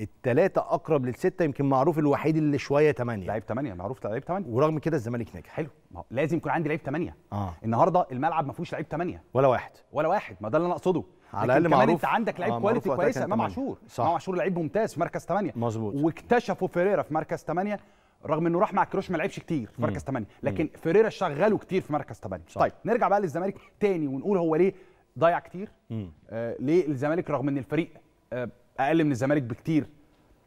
الثلاثه اقرب للسته يمكن معروف الوحيد اللي شويه 8 لعيب 8 معروف لعيب 8 ورغم كده الزمالك ناجح حلو لازم يكون عندي لعيب 8 آه. النهارده الملعب ما فيهوش لعيب 8 ولا واحد ولا واحد ما ده اللي انا اقصده على الاقل معروف كمان انت عندك لعيب آه كواليتي كويسه امام عاشور امام عاشور لعيب ممتاز في مركز 8 مظبوط واكتشفوا فيريرا في مركز 8 رغم انه راح مع كروش ما لعبش كتير في مركز 8 لكن مم. فيريرا شغله كتير في مركز 8 صح. طيب نرجع بقى للزمالك تاني ونقول هو ليه ضيع كتير آه ليه الزمالك رغم ان الفريق آه اقل من الزمالك بكتير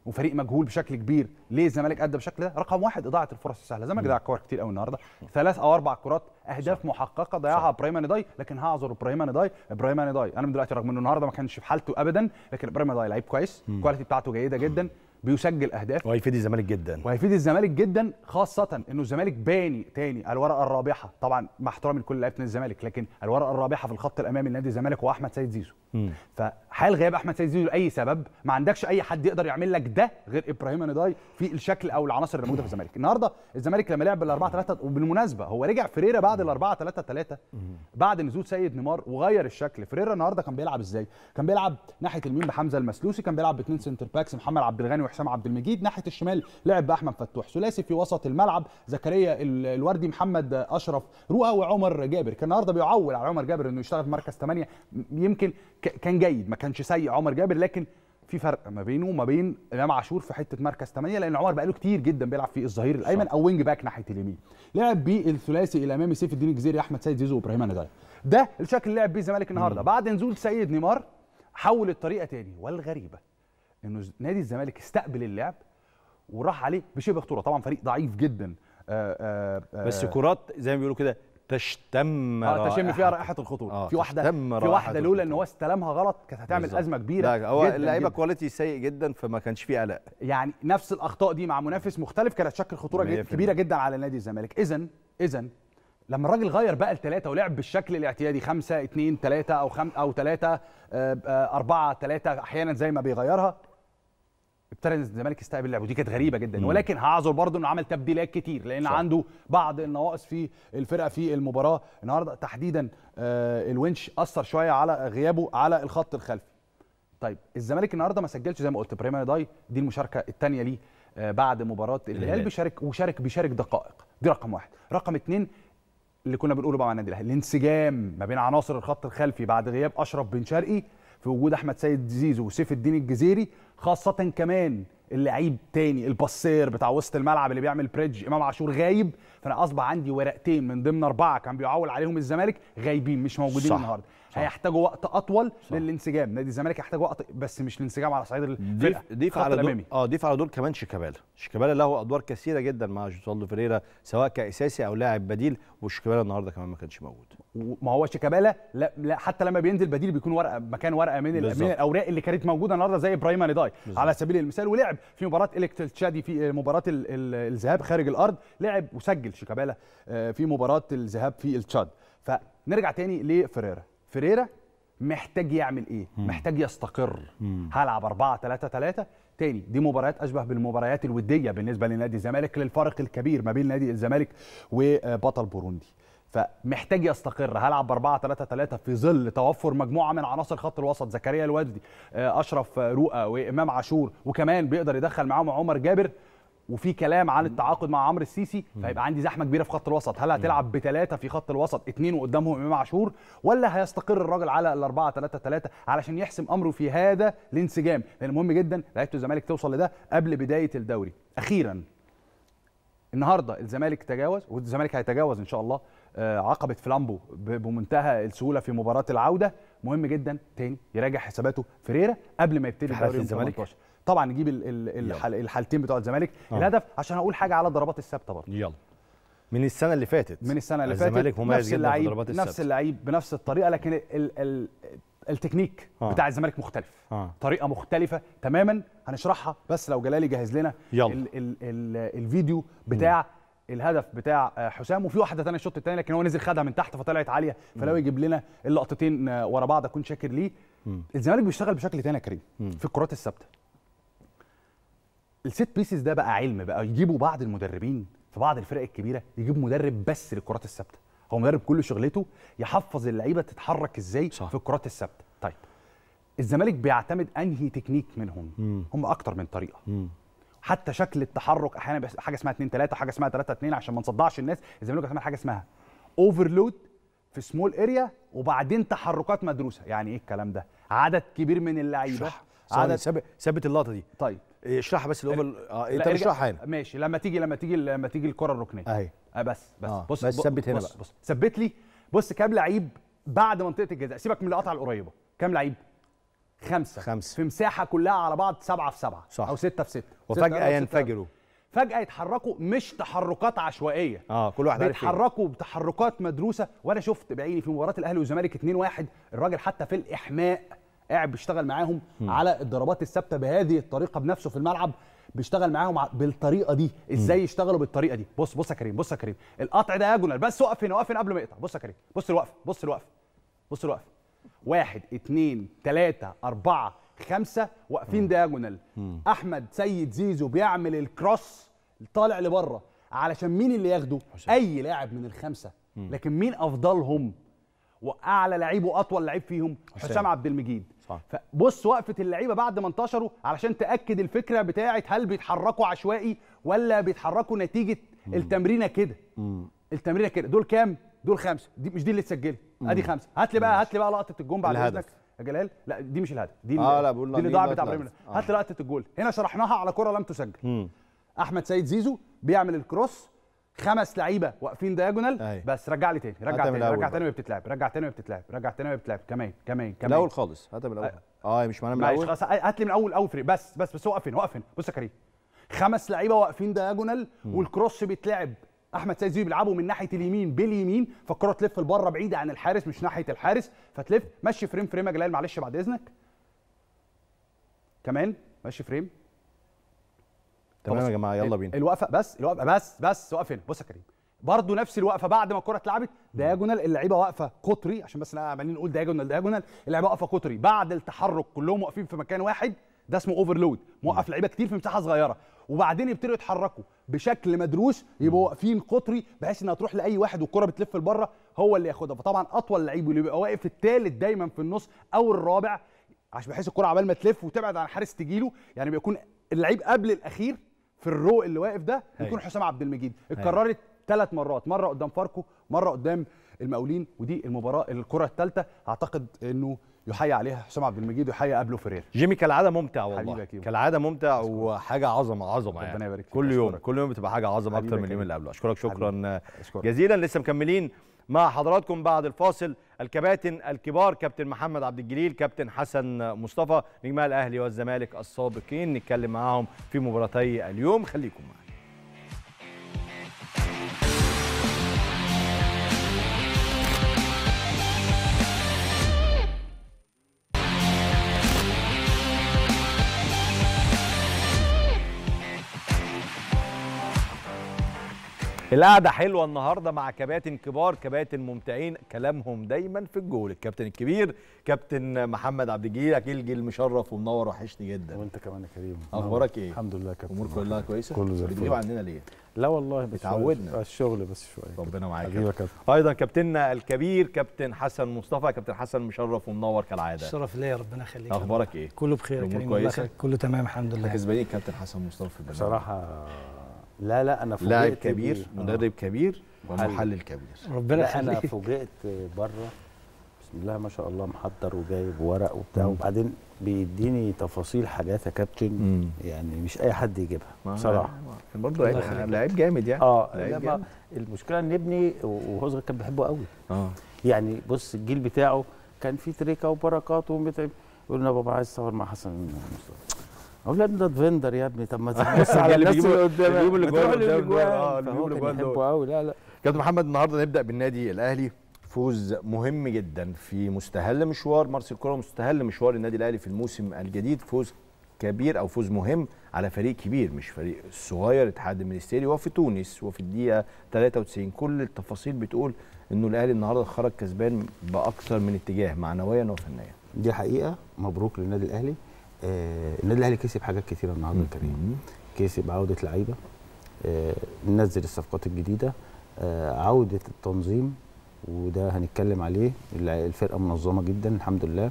وفريق مجهول بشكل كبير ليه الزمالك ادى بالشكل ده رقم واحد اضاعه الفرص السهله الزمالك ضيع كور كتير قوي النهارده ثلاث او اربع كرات اهداف صح. محققه ضيعها ابراهيم نداي لكن هعذر ابراهيم نداي ابراهيم نداي انا من دلوقتي رغم انه النهارده ما كانش في حالته ابدا لكن ابراهيم نداي لعيب كويس الكواليتي بتاعته جيده جدا بيسجل اهداف وهيفيد الزمالك جدا وهيفيد الزمالك جدا خاصه انه الزمالك باني تاني الورقه الرابحه طبعا مع احترامي لكل لعيبه الزمالك لكن الورقه الرابحه في الخط الامامي لنادي الزمالك واحمد سيد زيزو ف حال غياب احمد سيد زيزو لاي سبب ما عندكش اي حد يقدر يعمل لك ده غير ابراهيم نضاي في الشكل او العناصر اللي موجوده في الزمالك النهارده الزمالك لما لعب بال 4 3 وبالمناسبه هو رجع فريرا بعد ال 4 3 3 بعد نزول سيد نيمار وغير الشكل فريرا النهارده كان بيلعب ازاي كان بيلعب ناحيه اليمين بحمزه المسلوسي كان بيلعب باثنين سنتر باكس محمد عبد الغني وحسام عبد المجيد ناحيه الشمال لعب باحمد فتوح ثلاثي في وسط الملعب زكريا الوردي محمد اشرف رؤى وعمر جابر كان النهارده بيعول على عمر جابر انه يشتغل في مركز 8 يمكن كان جيد ما كانش سيء عمر جابر لكن في فرق ما بينه وما بين امام عاشور في حته مركز 8 لان عمر بقاله كتير جدا بيلعب في الظهير الايمن او وينج باك ناحيه اليمين لعب بيه الثلاثي الامامي سيف الدين الجزيري احمد سيد زيزو وابراهيم نجاي ده الشكل اللي لعب بيه الزمالك النهارده بعد نزول سيد نيمار حول الطريقه تاني والغريبه انه نادي الزمالك استقبل اللعب وراح عليه بشبه خطوره طبعا فريق ضعيف جدا آآ آه، آآ آه، آه، بس كرات زي ما بيقولوا كده تشتم آه تشم فيها رائحه الخطوط آه في واحده في واحده لولا ان هو استلمها غلط كانت هتعمل بالزبط. ازمه كبيره لا هو اللعيبه كواليتي سيء جدا فما كانش فيه قلق يعني نفس الاخطاء دي مع منافس مختلف كانت تشكل خطوره جد كبيره جدا على نادي الزمالك اذا اذا لما الراجل غير بقى لثلاثه ولعب بالشكل الاعتيادي خمسة اثنين ثلاثة او خم او ثلاثة آه، آه، أربعة ثلاثة احيانا زي ما بيغيرها ابتدى الزمالك يستقبل اللعب ودي كانت غريبه جدا مم. ولكن هعذر برضه انه عمل تبديلات كتير لان صح. عنده بعض النواقص في الفرقه في المباراه النهارده تحديدا آه الونش اثر شويه على غيابه على الخط الخلفي طيب الزمالك النهارده ما سجلش زي ما قلت بريمير داي دي المشاركه الثانيه ليه آه بعد مباراه إيه الهلال بيشارك وشارك بيشارك دقائق دي رقم واحد رقم اثنين اللي كنا بنقوله بقى مع النادي الاهلي الانسجام ما بين عناصر الخط الخلفي بعد غياب اشرف بن شرقي في وجود احمد سيد زيزو وسيف الدين الجزيري خاصه كمان اللعيب تاني البصير بتاع وسط الملعب اللي بيعمل بريدج امام عاشور غايب فانا اصبح عندي ورقتين من ضمن اربعه كان بيعول عليهم الزمالك غايبين مش موجودين النهارده هيحتاجوا وقت اطول صح. للانسجام نادي الزمالك هيحتاج وقت بس مش الانسجام على صعيد الفرقه ضيف على دول اه ضيف على دول كمان شيكابالا شيكابالا له ادوار كثيره جدا مع جوزالدو فيريرا سواء كاساسي او لاعب بديل وشيكابالا النهارده كمان ما كانش موجود ما هو شيكابالا لا, لا حتى لما بينزل بديل بيكون ورقه مكان ورقه من من الاوراق اللي كانت موجوده النهارده زي ابراهيم اليداي على سبيل المثال ولعب في مباراه الكتل تشادي في آه، مباراه الذهاب خارج الارض لعب وسجل شيكابالا آه، في مباراه الذهاب في التشاد فنرجع تاني لفريرا فيريرا محتاج يعمل ايه مم. محتاج يستقر مم. هلعب 4 3 3 تاني دي مباريات اشبه بالمباريات الوديه بالنسبه لنادي الزمالك للفارق الكبير ما بين نادي الزمالك وبطل بوروندي فمحتاج يستقر هلعب ب 4 3 3 في ظل توفر مجموعه من عناصر خط الوسط زكريا الوادي آه، اشرف آه، رؤى وامام عاشور وكمان بيقدر يدخل معاهم عمر جابر وفي كلام عن التعاقد مع عمرو السيسي فيبقى عندي زحمه كبيره في خط الوسط هل هتلعب بثلاثه في خط الوسط اثنين وقدامهم امام عاشور ولا هيستقر الراجل على الأربعة ثلاثه ثلاثه علشان يحسم امره في هذا الانسجام لان مهم جدا لعيبه الزمالك توصل لده قبل بدايه الدوري اخيرا النهارده الزمالك تجاوز والزمالك هيتجاوز ان شاء الله آه، عقبه فلامبو بمنتهى السهوله في مباراه العوده مهم جدا تاني يراجع حساباته فريرة قبل ما يبتدي الدوري 18 طبعا نجيب الحالتين بتوع الزمالك آه. الهدف عشان اقول حاجه على الضربات الثابته برضه يلا من السنه اللي فاتت من السنه اللي فاتت الزمالك مميز جدا في الضربات الثابته نفس اللعيب بنفس الطريقه لكن الـ الـ التكنيك آه. بتاع الزمالك مختلف آه. طريقه مختلفه تماما هنشرحها بس لو جلالي جهز لنا يلا. الـ الـ الـ الفيديو بتاع م. الهدف بتاع آه، حسام وفي واحده ثانيه الشوط الثاني لكن هو نزل خدها من تحت فطلعت عاليه فلو يجيب لنا اللقطتين آه، ورا بعض اكون شاكر ليه الزمالك بيشتغل بشكل ثاني يا كريم في الكرات الثابته الست بيسز ده بقى علم بقى يجيبوا بعض المدربين في بعض الفرق الكبيره يجيب مدرب بس للكرات الثابته هو مدرب كل شغلته يحفظ اللعيبه تتحرك ازاي صح. في الكرات الثابته طيب الزمالك بيعتمد انهي تكنيك منهم مم. هم اكتر من طريقه مم. حتى شكل التحرك احيانا حاجه اسمها 2 3 وحاجه اسمها 3 2 عشان ما نصدعش الناس الزمالك بيعتمد حاجه اسمها اوفرلود في سمول اريا وبعدين تحركات مدروسه يعني ايه الكلام ده عدد كبير من اللعيبه عدد ثابت اللقطه دي طيب إيه، اشرحها بس اللي اه انت اشرحها هنا ماشي لما تيجي لما تيجي لما تيجي الكره الركنيه اهي آه بس بس آه. بص بس ثبت هنا بص بقى بص ثبت لي بص كام لعيب بعد منطقه الجزاء سيبك من القطعه القريبه كام لعيب خمسه خمسه في مساحه كلها على بعض سبعه في سبعه صح او سته في سته وفجاه ينفجروا فجاه يتحركوا مش تحركات عشوائيه اه كل واحد بيتحركوا بتحركات مدروسه وانا شفت بعيني في مباراه الاهلي والزمالك 2-1 الراجل حتى في الاحماء قاعد بيشتغل معاهم م. على الضربات الثابته بهذه الطريقه بنفسه في الملعب بيشتغل معاهم بالطريقه دي ازاي م. يشتغلوا بالطريقه دي بص بص يا كريم بص يا كريم القطع جونال بس وقف هنا وقف هنا قبل ما يقطع بص يا كريم بص الوقف بص الوقف بص الوقف واحد اثنين ثلاثة اربعه خمسه واقفين دايجونال احمد سيد زيزو بيعمل الكروس طالع لبره علشان مين اللي ياخده حسن. اي لاعب من الخمسه م. لكن مين افضلهم واعلى لعيب واطول لعيب فيهم حسام عبد المجيد اه. فبص وقفه اللعيبه بعد ما انتشروا علشان تاكد الفكره بتاعه هل بيتحركوا عشوائي ولا بيتحركوا نتيجه التمرينه كده التمرينه كده دول كام دول خمسه دي مش دي اللي اتسجلت ادي خمسه هات لي بقى هات لي بقى لقطه الجون بعد اذنك يا جلال لا دي مش الهدف دي اللي, آه لا بقول دي اللي ضاعت بتاع ابراهيم هات لي لقطه الجول هنا شرحناها على كره لم تسجل احمد سيد زيزو بيعمل الكروس خمس لعيبه واقفين دياجونال بس رجع لي تاني رجع تاني رجع تاني وهي بتتلعب رجع تاني وهي بتتلعب رجع تاني وهي بتتلعب كمان كمان كمان الاول خالص هات من الاول اه مش معناه من الاول خلاص هات لي من الاول اول فريق بس بس بس وقف هنا وقف هنا بص يا كريم خمس لعيبه واقفين دياجونال والكروس بيتلعب احمد سيد زيزو بيلعبه من ناحيه اليمين باليمين فالكره تلف لبره بعيده عن الحارس مش ناحيه الحارس فتلف ماشي فريم فريم يا جلال معلش بعد اذنك كمان ماشي فريم تمام يا جماعه يلا بينا الوقفه بس الوقفه بس بس وقف هنا بص يا كريم برضه نفس الوقفه بعد ما الكره اتلعبت دياجونال اللعيبه واقفه قطري عشان بس عمالين نقول دياجونال دياجونال اللعيبه واقفه قطري بعد التحرك كلهم واقفين في مكان واحد ده اسمه اوفرلود موقف لعيبه كتير في مساحه صغيره وبعدين يبتدوا يتحركوا بشكل مدروس يبقوا واقفين قطري بحيث انها تروح لاي واحد والكره بتلف لبره هو اللي ياخدها فطبعا اطول لعيب واللي بيبقى واقف الثالث دايما في النص او الرابع عشان بحيث الكره عبال ما تلف وتبعد عن الحارس تجيله يعني بيكون اللعيب قبل الاخير في الرو اللي واقف ده أيوه. يكون حسام عبد المجيد أيوه. اتكررت ثلاث مرات مره قدام فاركو مره قدام المقاولين ودي المباراه الكره الثالثه اعتقد انه يحيى عليها حسام عبد المجيد ويحيى قبله فرير جيمي كالعاده ممتع والله كالعاده ممتع وحاجه عظمه عظمه يعني كل يوم كل يوم بتبقى حاجه عظمه اكتر من اليوم اللي قبله اشكرك شكرا جزيلا لسه مكملين مع حضراتكم بعد الفاصل الكباتن الكبار كابتن محمد عبد الجليل كابتن حسن مصطفى نجماء الاهلي والزمالك السابقين نتكلم معاهم في مباراتي اليوم خليكم معنا القعده حلوه النهارده مع كباتن كبار كباتن ممتعين كلامهم دايما في الجول الكابتن الكبير كابتن محمد عبد الجليل أكيد جيل مشرف ومنور وحشني جدا وانت كمان يا كريم اخبارك ايه الحمد لله كابتن امورك كلها كويسه كله زي الفل عندنا ليه لا والله بس اتعودنا الشغل بس شويه ربنا معاك ايضا كابتننا الكبير كابتن حسن مصطفى كابتن حسن مشرف ومنور كالعاده الشرف ليا ربنا يخليك اخبارك ايه كله بخير كريم كويس؟ كله تمام الحمد لله كسبانين كابتن حسن مصطفى بصراحه لا لا انا فوجئت لاعب كبير آه. مدرب كبير ومحلل كبير ربنا انا فوجئت بره بسم الله ما شاء الله محضر وجايب ورق وبتاع وبعدين بيديني تفاصيل حاجات يا كابتن مم. يعني مش اي حد يجيبها بصراحه برضه لعيب جامد يعني اه لعيب المشكله ان ابني وهو صغير كان بيحبه قوي اه يعني بص الجيل بتاعه كان فيه تريكه وبركات ومتعب يقول بابا عايز اصور مع حسن مصطفى اولاد ده فيندر يا ابني طب ما تبص على اللي بيجيبوا اللي بيجيبوا الاجوان اللي بيجيبوا الاجوان بيحبوا قوي لا لا كابتن محمد النهارده نبدا بالنادي الاهلي فوز مهم جدا في مستهل مشوار مارسيل كولر مستهل مشوار النادي الاهلي في الموسم الجديد فوز كبير او فوز مهم على فريق كبير مش فريق صغير اتحاد المنستيري وفي تونس وفي الدقيقه 93 كل التفاصيل بتقول انه الاهلي النهارده خرج كسبان باكثر من اتجاه معنويا وفنيا دي حقيقه مبروك للنادي الاهلي النادي آه، الاهلي كسب حاجات كتيره النهارده كريم كسب عوده لعيبه آه، نزل الصفقات الجديده آه، عوده التنظيم وده هنتكلم عليه الفرقه منظمه جدا الحمد لله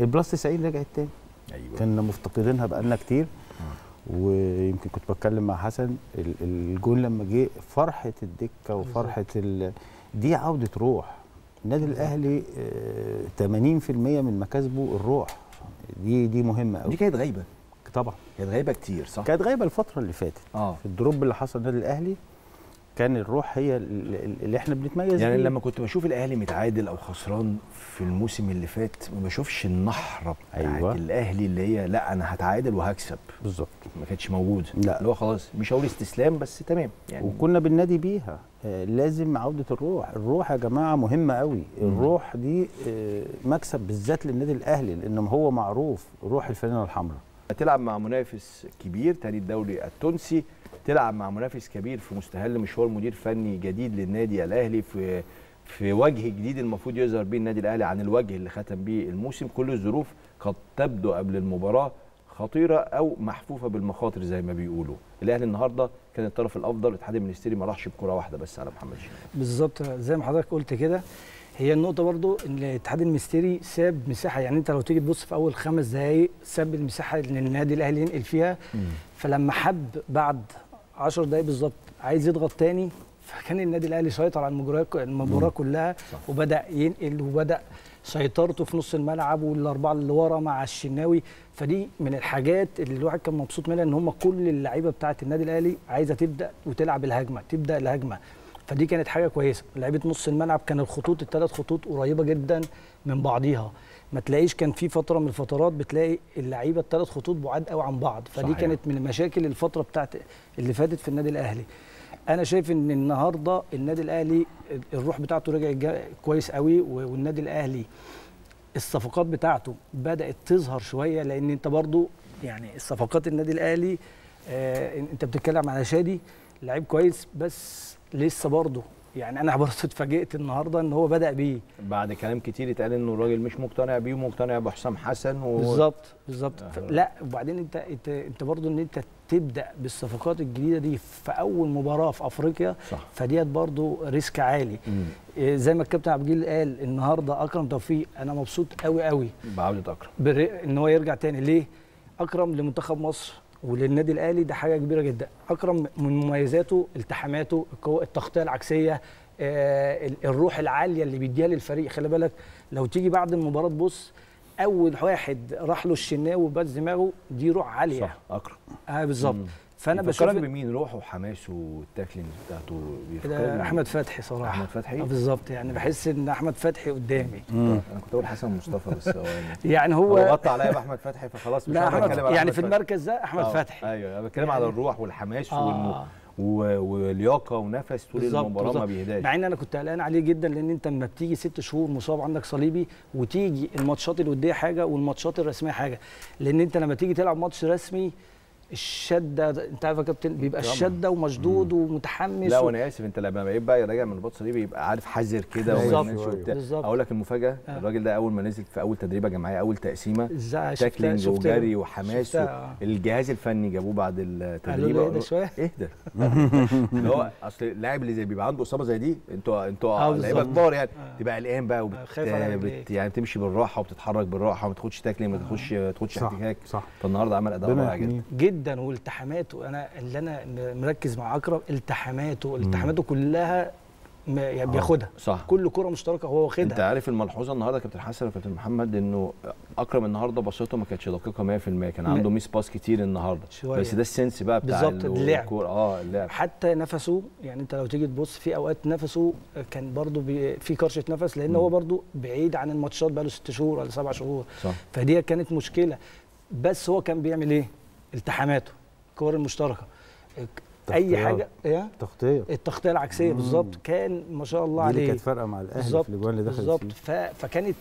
البلاس 90 رجعت تاني ايوه كنا مفتقدينها بقالنا كتير ويمكن كنت بتكلم مع حسن الجون لما جه فرحه الدكه وفرحه ال... دي عوده روح النادي الاهلي 80% من مكاسبه الروح دي دي مهمه قوي دي كانت غايبه طبعا كانت غايبه كتير صح كانت غايبه الفتره اللي فاتت اه الدروب اللي حصل النادي الاهلي كان الروح هي اللي احنا بنتميز يعني لما كنت بشوف الاهلي متعادل او خسران في الموسم اللي فات ما بشوفش النحره بتاعت أيوة. الاهلي اللي هي لا انا هتعادل وهكسب بالظبط ما كانتش موجوده لا اللي هو خلاص مش هقول استسلام بس تمام يعني وكنا بننادي بيها آه، لازم عوده الروح الروح يا جماعه مهمه قوي الروح دي آه، مكسب بالذات للنادي الاهلي لان هو معروف روح الفانله الحمراء هتلعب مع منافس كبير تاني الدوري التونسي تلعب مع منافس كبير في مستهل مشوار مدير فني جديد للنادي الاهلي في في وجه جديد المفروض يظهر بيه النادي الاهلي عن الوجه اللي ختم بيه الموسم كل الظروف قد تبدو قبل المباراه خطيره او محفوفه بالمخاطر زي ما بيقولوا الاهلي النهارده كان الطرف الافضل الاتحاد المنستيري ما راحش بكره واحده بس على محمد شريف بالظبط زي ما حضرتك قلت كده هي النقطه برضو ان الاتحاد المستيري ساب مساحه يعني انت لو تيجي تبص في اول خمس دقائق ساب المساحه اللي النادي الاهلي ينقل فيها م. فلما حب بعد 10 دقايق بالظبط عايز يضغط تاني فكان النادي الاهلي سيطر على المباراه المباراه كلها صح. وبدا ينقل وبدا سيطرته في نص الملعب والاربعه اللي ورا مع الشناوي فدي من الحاجات اللي الواحد كان مبسوط منها ان هم كل اللعيبه بتاعه النادي الاهلي عايزه تبدا وتلعب الهجمه تبدا الهجمه فدي كانت حاجه كويسه لعيبه نص الملعب كان الخطوط الثلاث خطوط قريبه جدا من بعضيها ما تلاقيش كان في فتره من الفترات بتلاقي اللعيبه الثلاث خطوط بعاد قوي عن بعض فدي صحيح. كانت من المشاكل الفتره بتاعت اللي فاتت في النادي الاهلي انا شايف ان النهارده النادي الاهلي الروح بتاعته رجعت كويس قوي والنادي الاهلي الصفقات بتاعته بدات تظهر شويه لان انت برضو يعني الصفقات النادي الاهلي آه انت بتتكلم على شادي لعيب كويس بس لسه برضه يعني انا برضه اتفاجئت النهارده ان هو بدا بيه بعد كلام كتير اتقال انه الراجل مش مقتنع بيه ومقتنع بحسام حسن و... بالظبط بالظبط آه. لا وبعدين انت انت انت برضه ان انت تبدا بالصفقات الجديده دي في اول مباراه في افريقيا صح. فديت برضه ريسك عالي مم. آه، زي ما الكابتن عبد الجليل قال النهارده اكرم توفيق انا مبسوط قوي قوي بعوده اكرم بر... ان هو يرجع تاني ليه اكرم لمنتخب مصر وللنادي الاهلي ده حاجه كبيره جدا اكرم من مميزاته التحاماته التغطيه العكسيه آه، الروح العاليه اللي بيديها للفريق خلي بالك لو تيجي بعد المباراه تبص اول واحد راح له الشناوي وبات دماغه دي روح عاليه صح اكرم اه بالظبط فانا بشوف بمين روحه وحماسه والتاكلينج بتاعته بيفكرني احمد فتحي صراحه احمد فتحي آه، بالظبط يعني بحس ان احمد فتحي قدامي انا كنت اقول حسن مصطفى بس يعني, يعني هو غطى عليا باحمد فتحي فخلاص مش هقدر على يعني في المركز ده احمد آه، فتحي ايوه انا بتكلم على يعني الروح والحماس وانه ولياقه ونفس طول المباراه ما بيهداش مع ان انا كنت قلقان عليه جدا لان انت لما بتيجي ست شهور مصاب عندك صليبي وتيجي الماتشات الوديه حاجه والماتشات الرسميه حاجه لان انت لما تيجي تلعب ماتش رسمي الشده انت عارف يا كابتن بيبقى الشده ومشدود مم. ومتحمس لا وانا اسف انت لما بقى راجع من البطسه دي بيبقى عارف حذر كده أيوه، بالظبط اقول لك المفاجاه آه. الراجل ده اول ما نزل في اول تدريبه جماعيه اول تقسيمه تاكلينج وجري وحماس آه. الجهاز الفني جابوه بعد التدريب اهدى شويه اهدى اللي هو اصل اللاعب اللي زي بيبقى عنده اصابه زي دي انتوا انتوا آه، لعيبه كبار يعني آه. تبقى قلقان بقى وبت يعني بتمشي بالراحه وبتتحرك بالراحه وما تاخدش تاكلينج ما تاخدش تاخدش احتكاك فالنهارده عمل اداء رائع جدا جدا والتحاماته انا اللي انا مركز مع اكرم التحاماته التحاماته كلها يعني بياخدها آه، صح كل كره مشتركه هو واخدها انت عارف الملحوظه النهارده كابتن حسن وكابتن محمد انه اكرم النهارده بصته ما كانتش دقيقه 100% كان عنده ميس باس كتير النهارده شوية. بس ده السنس بقى بتاع بالظبط اللعب اه اللعب حتى نفسه يعني انت لو تيجي تبص في اوقات نفسه كان برده في كرشه نفس لان م. هو برده بعيد عن الماتشات بقى له ست شهور ولا سبع شهور صح. فدي كانت مشكله بس هو كان بيعمل ايه؟ التحاماته الكور المشتركه اي حاجه ايه التغطيه التغطيه العكسيه بالظبط كان ما شاء الله عليه كانت فارقه مع الاهلي في الاجوان اللي دخلت بالظبط ف... فكانت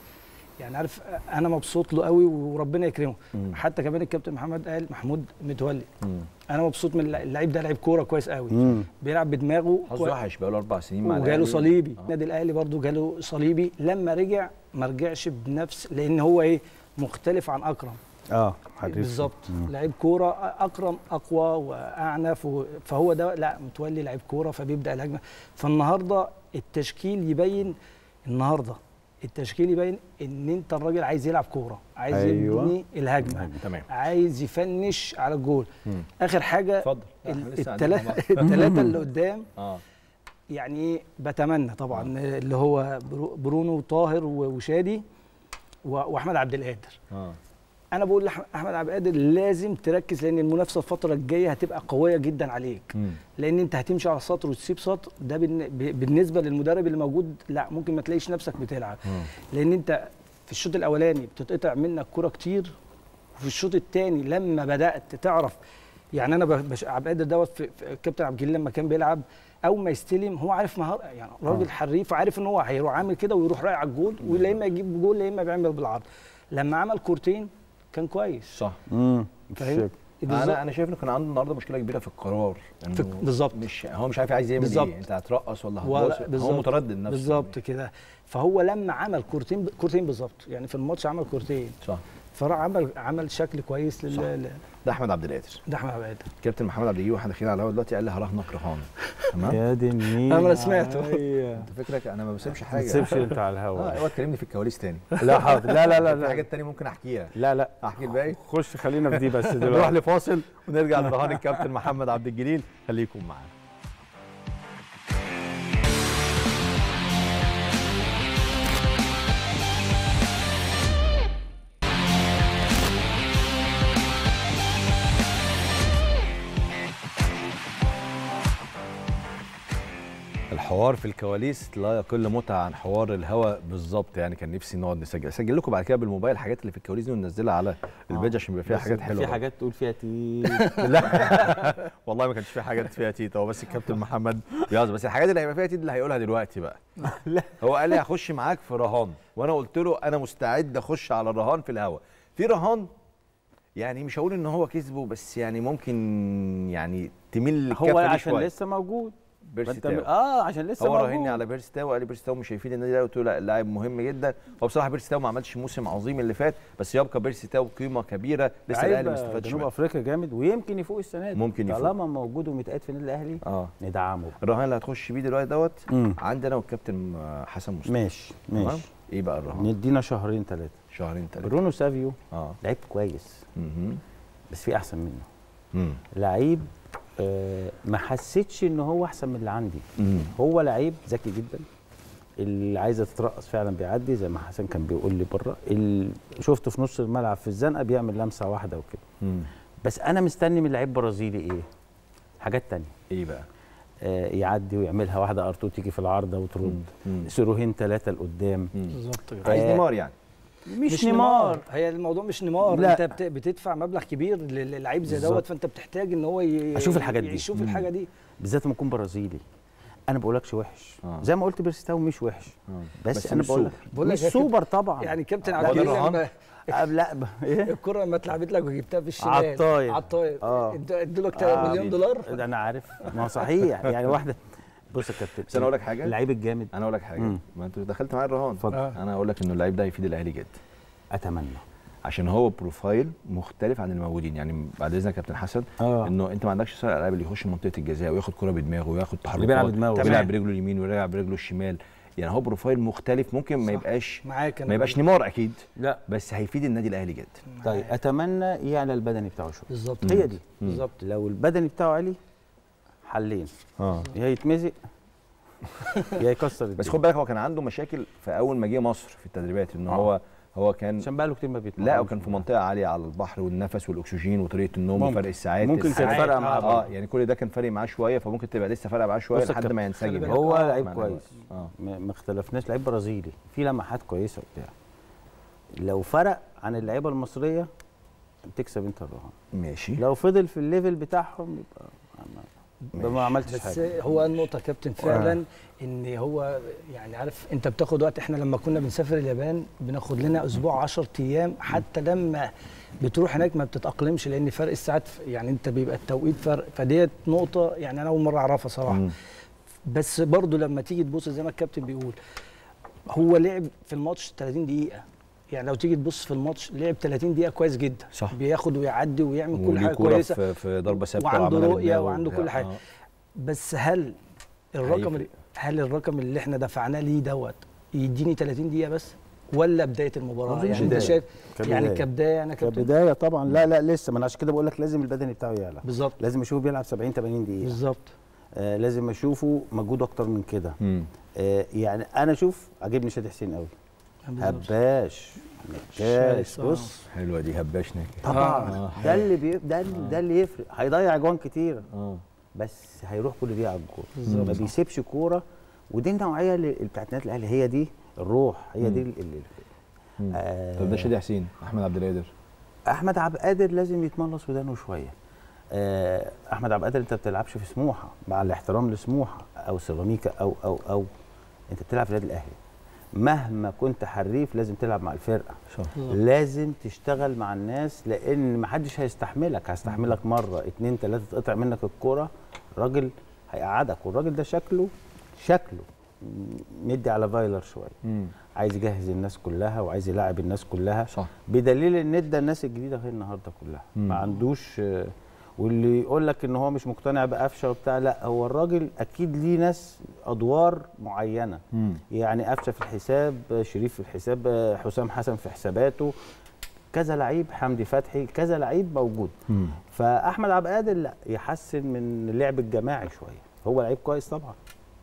يعني عارف انا مبسوط له قوي وربنا يكرمه مم. حتى كمان الكابتن محمد قال محمود متولي مم. انا مبسوط من اللعيب ده لعيب كوره كويس قوي مم. بيلعب بدماغه حظه وحش بقاله اربع سنين مع وجاله صليبي النادي آه. الاهلي برده جاله صليبي لما رجع ما رجعش بنفس لان هو ايه مختلف عن اكرم اه بالظبط لعيب كوره اكرم اقوى واعنف فهو ده لا متولي لعيب كوره فبيبدا الهجمه فالنهارده التشكيل يبين النهارده التشكيل يبين ان انت الراجل عايز يلعب كوره عايز أيوة. يبني الهجمه تمام. عايز يفنش على الجول مم. اخر حاجه اتفضل الثلاثه اللي قدام آه. يعني إيه، بتمنى طبعا مم. آه. اللي هو برونو طاهر وشادي واحمد عبد القادر آه. انا بقول لاحمد عبد القادر لازم تركز لان المنافسه الفتره الجايه هتبقى قويه جدا عليك م. لان انت هتمشي على سطر وتسيب سطر ده بالنسبه للمدرب اللي موجود لا ممكن ما تلاقيش نفسك بتلعب م. لان انت في الشوط الاولاني بتتقطع منك كره كتير وفي الشوط الثاني لما بدات تعرف يعني انا بش... عبد القادر دوت في... كابتن عبد الجليل لما كان بيلعب اول ما يستلم هو عارف مهار يعني راجل حريف عارف ان هو هيروح عامل كده ويروح رايح على الجول ولا اما يجيب جول يا اما بيعمل بالعرض لما عمل كورتين كان كويس صح امم فاهم انا انا شايف انه كان عنده النهارده مشكله كبيره في القرار يعني بالظبط مش هو مش عارف عايز يعمل ايه انت هترقص ولا هتبص هو متردد نفسه بالظبط كده فهو لما عمل كورتين كورتين بالظبط يعني في الماتش عمل كورتين صح بصراحه عمل عمل شكل كويس لل ده احمد عبد القادر ده احمد عبد القادر كابتن محمد عبد الجليل واحنا داخلين على الهوا دلوقتي قال لي هراهنك رهان تمام يا دي مين انا سمعته أيوة. انت فكرك انا ما بسيبش حاجه ما تسيبش انت على الهوا اوعى آه، تكلمني في الكواليس تاني لا حاضر لا لا لا في حاجات تانية ممكن احكيها لا لا احكي الباقي خش خلينا في دي بس دلوقتي نروح لفاصل ونرجع لرهان الكابتن محمد عبد الجليل خليكم معانا حوار في الكواليس لا يقل متعه عن حوار الهواء بالظبط يعني كان نفسي نقعد نسجل اسجل لكم بعد كده بالموبايل الحاجات اللي في الكواليس دي وننزلها على البيج آه. عشان يبقى فيها حاجات حلوه في حاجات تقول فيها تي لا والله ما كانش في حاجات فيها تيت هو بس الكابتن محمد بيعز بس الحاجات اللي هيبقى فيها تيت اللي هيقولها دلوقتي بقى لا هو قال لي هخش معاك في رهان وانا قلت له انا مستعد اخش على الرهان في الهواء في رهان يعني مش هقول ان هو كسبه بس يعني ممكن يعني تميل هو عشان لسه موجود بيرسي تاو اه عشان لسه هو راهني على بيرسي تاو قال لي بيرسي تاو مش شايفين النادي الاهلي قلت له لا اللاعب مهم جدا هو بصراحه بيرسي تاو ما عملش موسم عظيم اللي فات بس يبقى بيرسي تاو قيمه كبيره لسه الاهلي ما استفادش جنوب افريقيا جامد ويمكن يفوق السنه دي ممكن يفوق طالما موجود ومتقاد في النادي الاهلي آه. ندعمه الرهان اللي هتخش بيه دلوقتي دوت عندنا والكابتن آه، حسن مصطفى ماشي ماشي ايه بقى الرهان؟ ندينا شهرين ثلاثه شهرين ثلاثه برونو سافيو اه لعيب كويس بس في احسن منه لعيب آه، ما حسيتش ان هو احسن من اللي عندي مم. هو لعيب ذكي جدا اللي عايزه تترقص فعلا بيعدي زي ما حسن كان بيقول لي بره شفته في نص الملعب في الزنقه بيعمل لمسه واحده وكده بس انا مستني من لعيب برازيلي ايه حاجات تانية ايه بقى آه، يعدي ويعملها واحده ارتو تيجي في العارضه وترد سيروهين ثلاثه لقدام بالظبط عايز آه، نيمار يعني مش, مش نيمار هي الموضوع مش نيمار لا. انت بتدفع مبلغ كبير للعيب زي دوت فانت بتحتاج ان هو ي... اشوف الحاجات دي يشوف الحاجه دي بالذات لما اكون برازيلي انا ما بقولكش وحش آه. زي ما قلت بيرستاو مش وحش آه. بس, بس انا بقول لك سوبر طبعا يعني كابتن عبد الرحمن لا ايه الكره لما اتلعبت لك وجبتها في الشمال على عطاير على اه ادوا لك 3 مليون دولار انا عارف ما هو صحيح يعني واحده بص يا كابتن بس انا اقول لك حاجه اللعيب الجامد انا اقول لك حاجه مم. ما انت دخلت معايا الرهان اتفضل آه. انا اقول لك انه اللعيب ده هيفيد الاهلي جدا اتمنى عشان هو بروفايل مختلف عن الموجودين يعني بعد اذنك يا كابتن حسن آه. انه انت ما عندكش سرعه اللاعب اللي يخش منطقه الجزاء وياخد كره بدماغه وياخد تحركات اللي بيلعب بدماغه بيلعب برجله اليمين ويلعب برجله الشمال يعني هو بروفايل مختلف ممكن ما يبقاش معاك ما يبقاش نيمار اكيد لا بس هيفيد النادي الاهلي جدا طيب اتمنى يعلى البدني بتاعه شويه بالظبط هي دي بالظبط لو البدني بتاعه عالي حلين اه يا يتمزق يا يكسر الدنيا. بس خد بالك هو كان عنده مشاكل في اول ما جه مصر في التدريبات ان آه. هو هو كان عشان بقاله كتير ما بيتمرن لا وكان في منطقه عاليه على البحر والنفس والاكسجين وطريقه النوم وفرق الساعات ممكن كانت فارقه معاه اه يعني كل ده كان فارق معاه شويه فممكن تبقى لسه فارقه معاه شويه لحد ما ينسجم هو لعيب كويس آه. ما اختلفناش لعيب برازيلي في لمحات كويسه وبتاع لو فرق عن اللعيبه المصريه بتكسب انت الرهان ماشي لو فضل في الليفل بتاعهم يبقى ما عملتش بس حاجه بس هو النقطه كابتن آه. فعلا آه. ان هو يعني عارف انت بتاخد وقت احنا لما كنا بنسافر اليابان بناخد لنا اسبوع 10 ايام حتى لما بتروح هناك ما بتتاقلمش لان فرق الساعات يعني انت بيبقى التوقيت فرق فديت نقطه يعني انا اول مره اعرفها صراحه م. بس برضو لما تيجي تبص زي ما الكابتن بيقول هو لعب في الماتش 30 دقيقه يعني لو تيجي تبص في الماتش لعب 30 دقيقه كويس جدا صح. بياخد ويعدي ويعمل كل حاجه كويسه في, في ضربه ثابته وعنده رؤيه وعنده كل حاجه آه. بس هل الرقم هل الرقم اللي احنا دفعناه ليه دوت يديني 30 دقيقه بس ولا بدايه المباراه يعني انت شايف يعني كبدايه انا كبداية. كبدايه طبعا لا لا لسه ما انا عشان كده بقول لك لازم البدني بتاعه يعلى بالظبط لازم اشوفه بيلعب 70 80 دقيقه بالظبط آه لازم اشوفه مجهود اكتر من كده آه يعني انا اشوف عاجبني شادي حسين قوي هباش هباش بص حلوه دي هباش نكاش طبعا آه. ده اللي بي... ده, آه. ده اللي يفرق هيضيع جوان كتير آه. بس هيروح كل دقيقه على الكوره ما بيسيبش كوره ودي النوعيه اللي بتاعت النادي الاهلي هي دي الروح هي دي اللي آه طب ده شادي حسين احمد عبد القادر احمد عبد القادر لازم يتملص ودانه شويه آه احمد عبد القادر انت ما بتلعبش في سموحه مع الاحترام لسموحه او سيراميكا او او او انت بتلعب في النادي الاهلي مهما كنت حريف لازم تلعب مع الفرقه صح. لازم تشتغل مع الناس لان محدش هيستحملك هيستحملك مره اتنين تلاته تقطع منك الكوره راجل هيقعدك والراجل ده شكله شكله مدي على فايلر شويه عايز يجهز الناس كلها وعايز يلاعب الناس كلها صح. بدليل ان ادى الناس الجديده غير النهارده كلها مم. ما عندوش واللي يقول لك ان هو مش مقتنع بقفشه وبتاع لا هو الراجل اكيد ليه ناس ادوار معينه مم. يعني قفشه في الحساب شريف في الحساب حسام حسن في حساباته كذا لعيب حمدي فتحي كذا لعيب موجود مم. فاحمد عبد القادر لا يحسن من اللعب الجماعي شويه هو لعيب كويس طبعا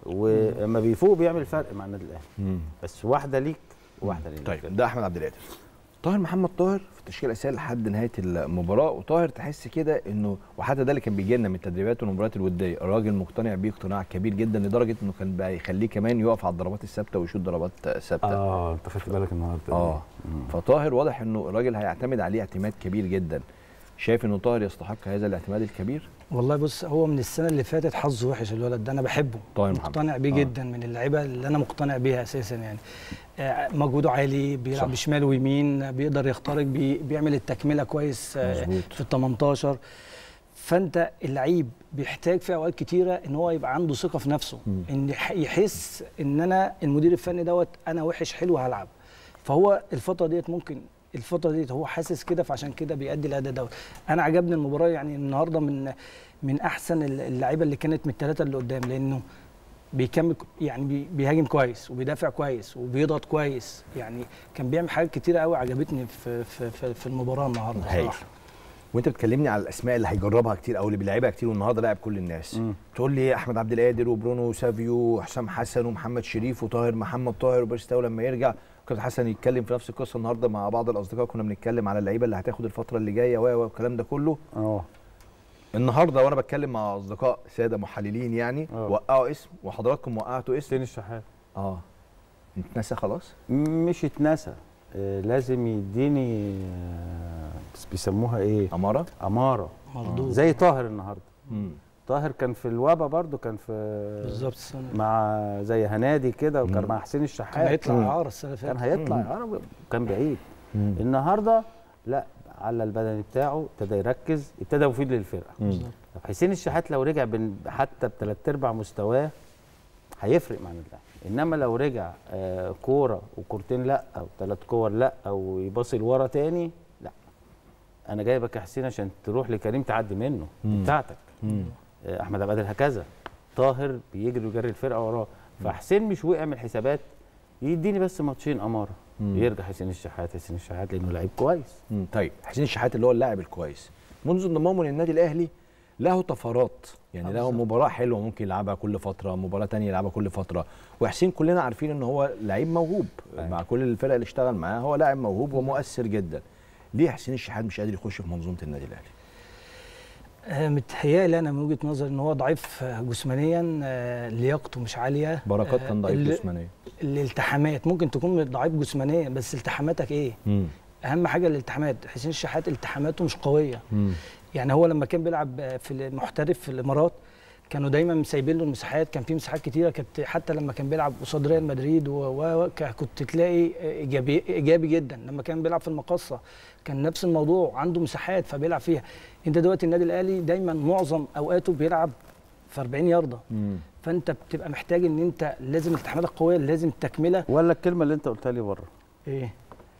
ولما بيفوق بيعمل فرق مع النادي الاهلي بس واحده ليك واحده ليك طيب ده احمد عبد القادر طاهر محمد طاهر في التشكيله الاساسيه لحد نهايه المباراه وطاهر تحس كده انه وحتى ده اللي كان بيجي لنا من تدريبات والمباريات الوديه الراجل مقتنع بيه اقتناع كبير جدا لدرجه انه كان بيخليه كمان يقف على الضربات الثابته ويشوط ضربات ثابته اه انت خدت بالك النهارده اه فطاهر واضح انه الراجل هيعتمد عليه اعتماد كبير جدا شايف انه طاهر يستحق هذا الاعتماد الكبير؟ والله بص هو من السنه اللي فاتت حظه وحش الولد ده انا بحبه طاهر مقتنع بيه آه. جدا من اللعيبه اللي انا مقتنع بيها اساسا يعني آه، مجهوده عالي بيلعب بشمال ويمين بيقدر يخترق بي بيعمل التكمله كويس آه في ال 18 فانت اللعيب بيحتاج في اوقات كتيره ان هو يبقى عنده ثقه في نفسه م. ان يحس ان انا المدير الفني دوت انا وحش حلو هلعب فهو الفتره ديت ممكن الفتره دي هو حاسس كده فعشان كده بيأدي الاداء دوت انا عجبني المباراه يعني النهارده من من احسن اللعيبه اللي كانت من الثلاثه اللي قدام لانه بيكمل يعني بيهاجم كويس وبيدافع كويس وبيضغط كويس يعني كان بيعمل حاجات كتيره قوي عجبتني في في في, في المباراه النهارده صراحه وانت بتكلمني على الاسماء اللي هيجربها كتير او اللي بيلعبها كتير والنهارده لعب كل الناس م. تقول لي احمد عبد القادر وبرونو وسافيو وحسام حسن ومحمد شريف وطاهر محمد طاهر وبرستاو لما يرجع كابتن حسن يتكلم في نفس القصه النهارده مع بعض الاصدقاء كنا بنتكلم على اللعيبه اللي هتاخد الفتره اللي جايه و والكلام ده كله اه النهارده وانا بتكلم مع اصدقاء ساده محللين يعني أوه. وقعوا اسم وحضراتكم وقعتوا اسم تاني الشحات اه اتنسى خلاص مش اتنسى آه لازم يديني آه بيسموها ايه اماره اماره مردود آه. زي طاهر النهارده امم طاهر كان في الوبا برضو كان في بالظبط مع زي هنادي كده وكان مع حسين الشحات كان هيطلع اعاره السنه اللي كان هيطلع اعاره كان بعيد مم. النهارده لا على البدني بتاعه ابتدى يركز ابتدى مفيد للفرقه بالظبط حسين الشحات لو رجع حتى بثلاث ارباع مستواه هيفرق مع اللاعب انما لو رجع آه، كوره وكورتين لا او ثلاث كور لا او يباصي لورا تاني لا انا جايبك يا حسين عشان تروح لكريم تعدي منه بتاعتك آه، احمد عبد هكذا طاهر بيجري ويجري الفرقه وراه فحسين مش وقع من الحسابات يديني بس ماتشين اماره مم. يرجع حسين الشحات حسين الشحات لانه لعيب كويس مم. طيب حسين الشحات اللي هو اللاعب الكويس منذ انضمامه للنادي الاهلي له طفرات يعني آه، له مباراه حلوه ممكن يلعبها كل فتره مباراه تانية يلعبها كل فتره وحسين كلنا عارفين ان هو لعيب موهوب أيوة. مع كل الفرق اللي اشتغل معاها هو لاعب موهوب ومؤثر جدا ليه حسين الشحات مش قادر يخش في منظومه النادي الاهلي آه، متهيألي انا من وجهه نظري ان هو ضعيف آه، جسمانيا آه، لياقته مش عاليه بركات كان ضعيف جسمانيا الالتحامات ممكن تكون ضعيف جسمانيا بس التحاماتك ايه؟ مم. اهم حاجه الالتحامات حسين الشحات التحاماته مش قويه مم. يعني هو لما كان بيلعب في المحترف في الامارات كانوا دايما سايبين له المساحات كان في مساحات كتيره كانت حتى لما كان بيلعب قصاد ريال مدريد وكنت تلاقي ايجابي ايجابي جدا لما كان بيلعب في المقاصه كان نفس الموضوع عنده مساحات فبيلعب فيها انت دلوقتي النادي الاهلي دايما معظم اوقاته بيلعب في 40 يارده فانت بتبقى محتاج ان انت لازم التحامات القويه لازم تكمله ولا الكلمه اللي انت قلتها لي بره ايه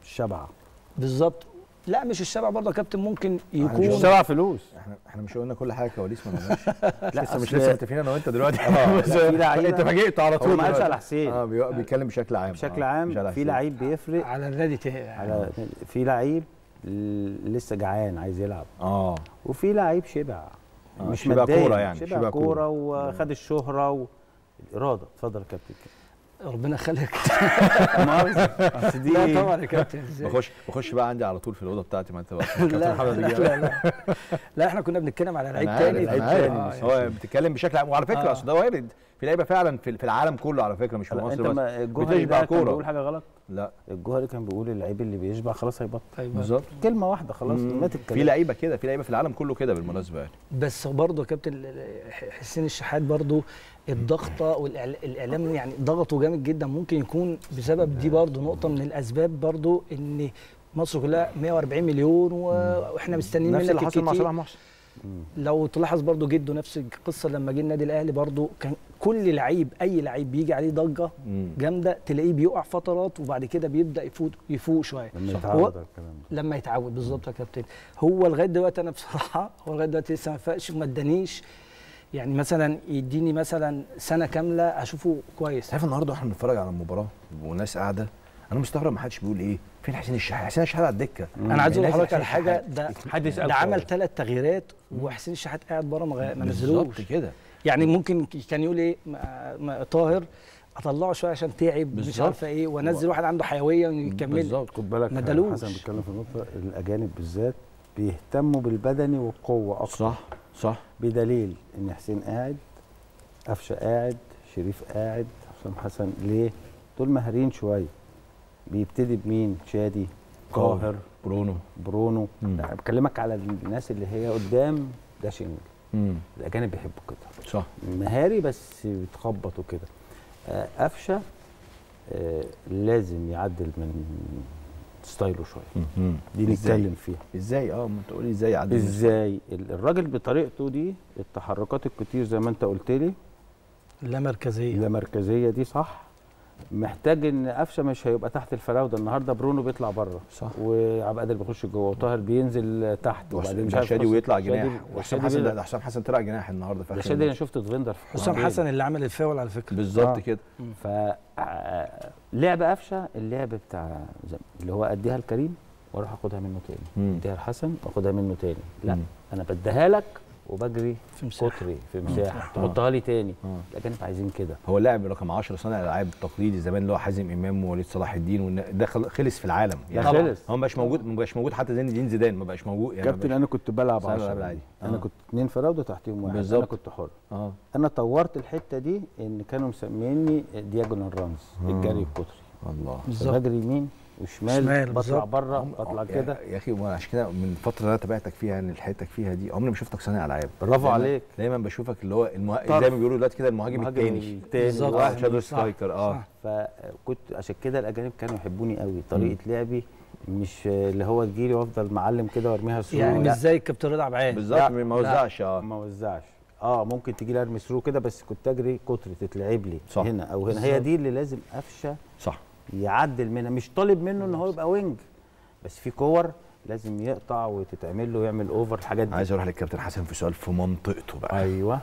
الشبعه بالظبط لا مش السبع برضه يا كابتن ممكن يكون مش السبع فلوس احنا احنا مش قلنا كل حاجه كواليس ما لا لسه مش لسه متفقين انا وانت دلوقتي انت آه، فاجئت على طول ما قالش على حسين اه بيتكلم بشكل آه، عام بشكل عام في لعيب بيفرق على النادي على في لعيب لسه جعان عايز يلعب اه وفي لعيب شبع آه، مش شبع كوره يعني شبع كوره وخد الشهره والاراده اتفضل يا كابتن ربنا خلقك مارس دي لا طبعا يا كابتن بخش بخش بقى عندي على طول في الاوضه بتاعتي ما انت بقى لا, لا, لا, لا, لا احنا كنا بنتكلم على لعيب تاني لعيب تاني هو بتتكلم بشكل عام وعلى فكره آه. اصل ده وارد في لعيبه فعلا في العالم كله على فكره مش في مصر بس بتشبع كوره بيقول حاجه غلط لا الجوهري كان بيقول اللعيب اللي بيشبع خلاص هيبطل أيوة. بالظبط كلمه واحده خلاص ما تتكلم في لعيبه كده في لعيبه في العالم كله كده بالمناسبه يعني بس برضه يا كابتن حسين الشحات برضه الضغطه والاعلام يعني ضغطوا جامد جدا ممكن يكون بسبب دي برضو نقطه من الاسباب برضو ان مصر كلها 140 مليون واحنا مستنيين منك اللي حصل مع صلاح محسن لو تلاحظ برضو جده نفس القصه لما جه النادي الاهلي برضو كان كل لعيب اي لعيب بيجي عليه ضجه جامده تلاقيه بيقع فترات وبعد كده بيبدا يفوق يفوق شويه لما يتعود الكلام لما يتعود بالظبط يا كابتن هو لغايه دلوقتي انا بصراحه هو لغايه دلوقتي لسه ما فاقش وما ادانيش يعني مثلا يديني مثلا سنه كامله اشوفه كويس عارف النهارده واحنا بنتفرج على المباراه وناس قاعده انا مستغرب ما حدش بيقول ايه فين حسين الشحات حسين الشحات على الدكه انا عايز اقول لحضرتك على حاجه ده حد ده عمل ثلاث تغييرات وحسين الشحات قاعد بره ما نزلوش بالظبط كده يعني ممكن كان يقول ايه طاهر اطلعه شويه عشان تعب مش عارفه ايه وانزل واحد عنده حيويه ويكمل بالظبط خد بالك ما حسن بيتكلم في النقطه الاجانب بالذات بيهتموا بالبدني والقوه اكتر صح صح بدليل ان حسين قاعد قفشه قاعد شريف قاعد حسام حسن ليه دول مهرين شويه بيبتدي بمين شادي قاهر برونو برونو بكلمك على الناس اللي هي قدام داشين الاجانب بيحبوا كده صح مهاري بس بيتخبطوا كده آه، قفشه آه آه لازم يعدل من ستايله شويه دي نتكلم فيها ازاي اه ما تقولي ازاي عدل ازاي الراجل بطريقته دي التحركات الكتير زي ما انت قلت لي لا مركزيه لا مركزيه دي صح محتاج ان قفشه مش هيبقى تحت الفراوده النهارده برونو بيطلع بره صح وعبد القادر بيخش جوه وطاهر بينزل تحت وبعدين مش شادي ويطلع جناح وحسام حسن ده حسام حسن طلع جناح النهارده في اخر شادي انا شفت ديفندر حسام حسن اللي عمل الفاول على فكره بالظبط آه. كده ف آه، لعب قفشه اللعب بتاع اللي هو اديها لكريم واروح اخدها منه تاني اديها لحسن واخدها منه تاني لا مم. انا بديها لك وبجري في مساحه قطري في مساحه آه. تحطها لي تاني لكن عايزين كده هو اللاعب رقم 10 صانع الالعاب التقليدي زمان اللي هو حازم امام ووليد صلاح الدين ده خلص في العالم يعني خلص هو ما بقاش موجود ما بقاش موجود حتى زين الدين زيدان ما بقاش موجود يعني كابتن انا كنت بلعب 10 انا آه. كنت اثنين في راوده تحتيهم واحد بالزبط. انا كنت حر آه. انا طورت الحته دي ان كانوا مسميني دياجونال رانز الجري القطري الله بجري يمين وشمال شمال بطلع بره بطلع كده يا اخي عشان كده من الفتره اللي انا تابعتك فيها يعني لحقتك فيها دي عمري ما شفتك صانع العاب برافو عليك دايما بشوفك اللي هو المه... زي ما بيقولوا دلوقتي كده المهاجم الثاني الثاني شادو سترايكر اه فكنت عشان كده الاجانب كانوا يحبوني قوي طريقه لعبي مش اللي هو تجيلي وافضل معلم كده وارميها سرو يعني مش زي الكابتن رضا عبعاد بالظبط ما وزعش اه ما وزعش اه ممكن تجي لي ارمي سرو كده بس كنت اجري كتر تتلعب لي صح. هنا او هنا بالزبط. هي دي اللي لازم قفشه صح يعدل منها مش طالب منه ان هو يبقى وينج بس في كور لازم يقطع وتتعمل له ويعمل اوفر الحاجات دي عايز اروح للكابتن حسن في سؤال في منطقته بقى ايوه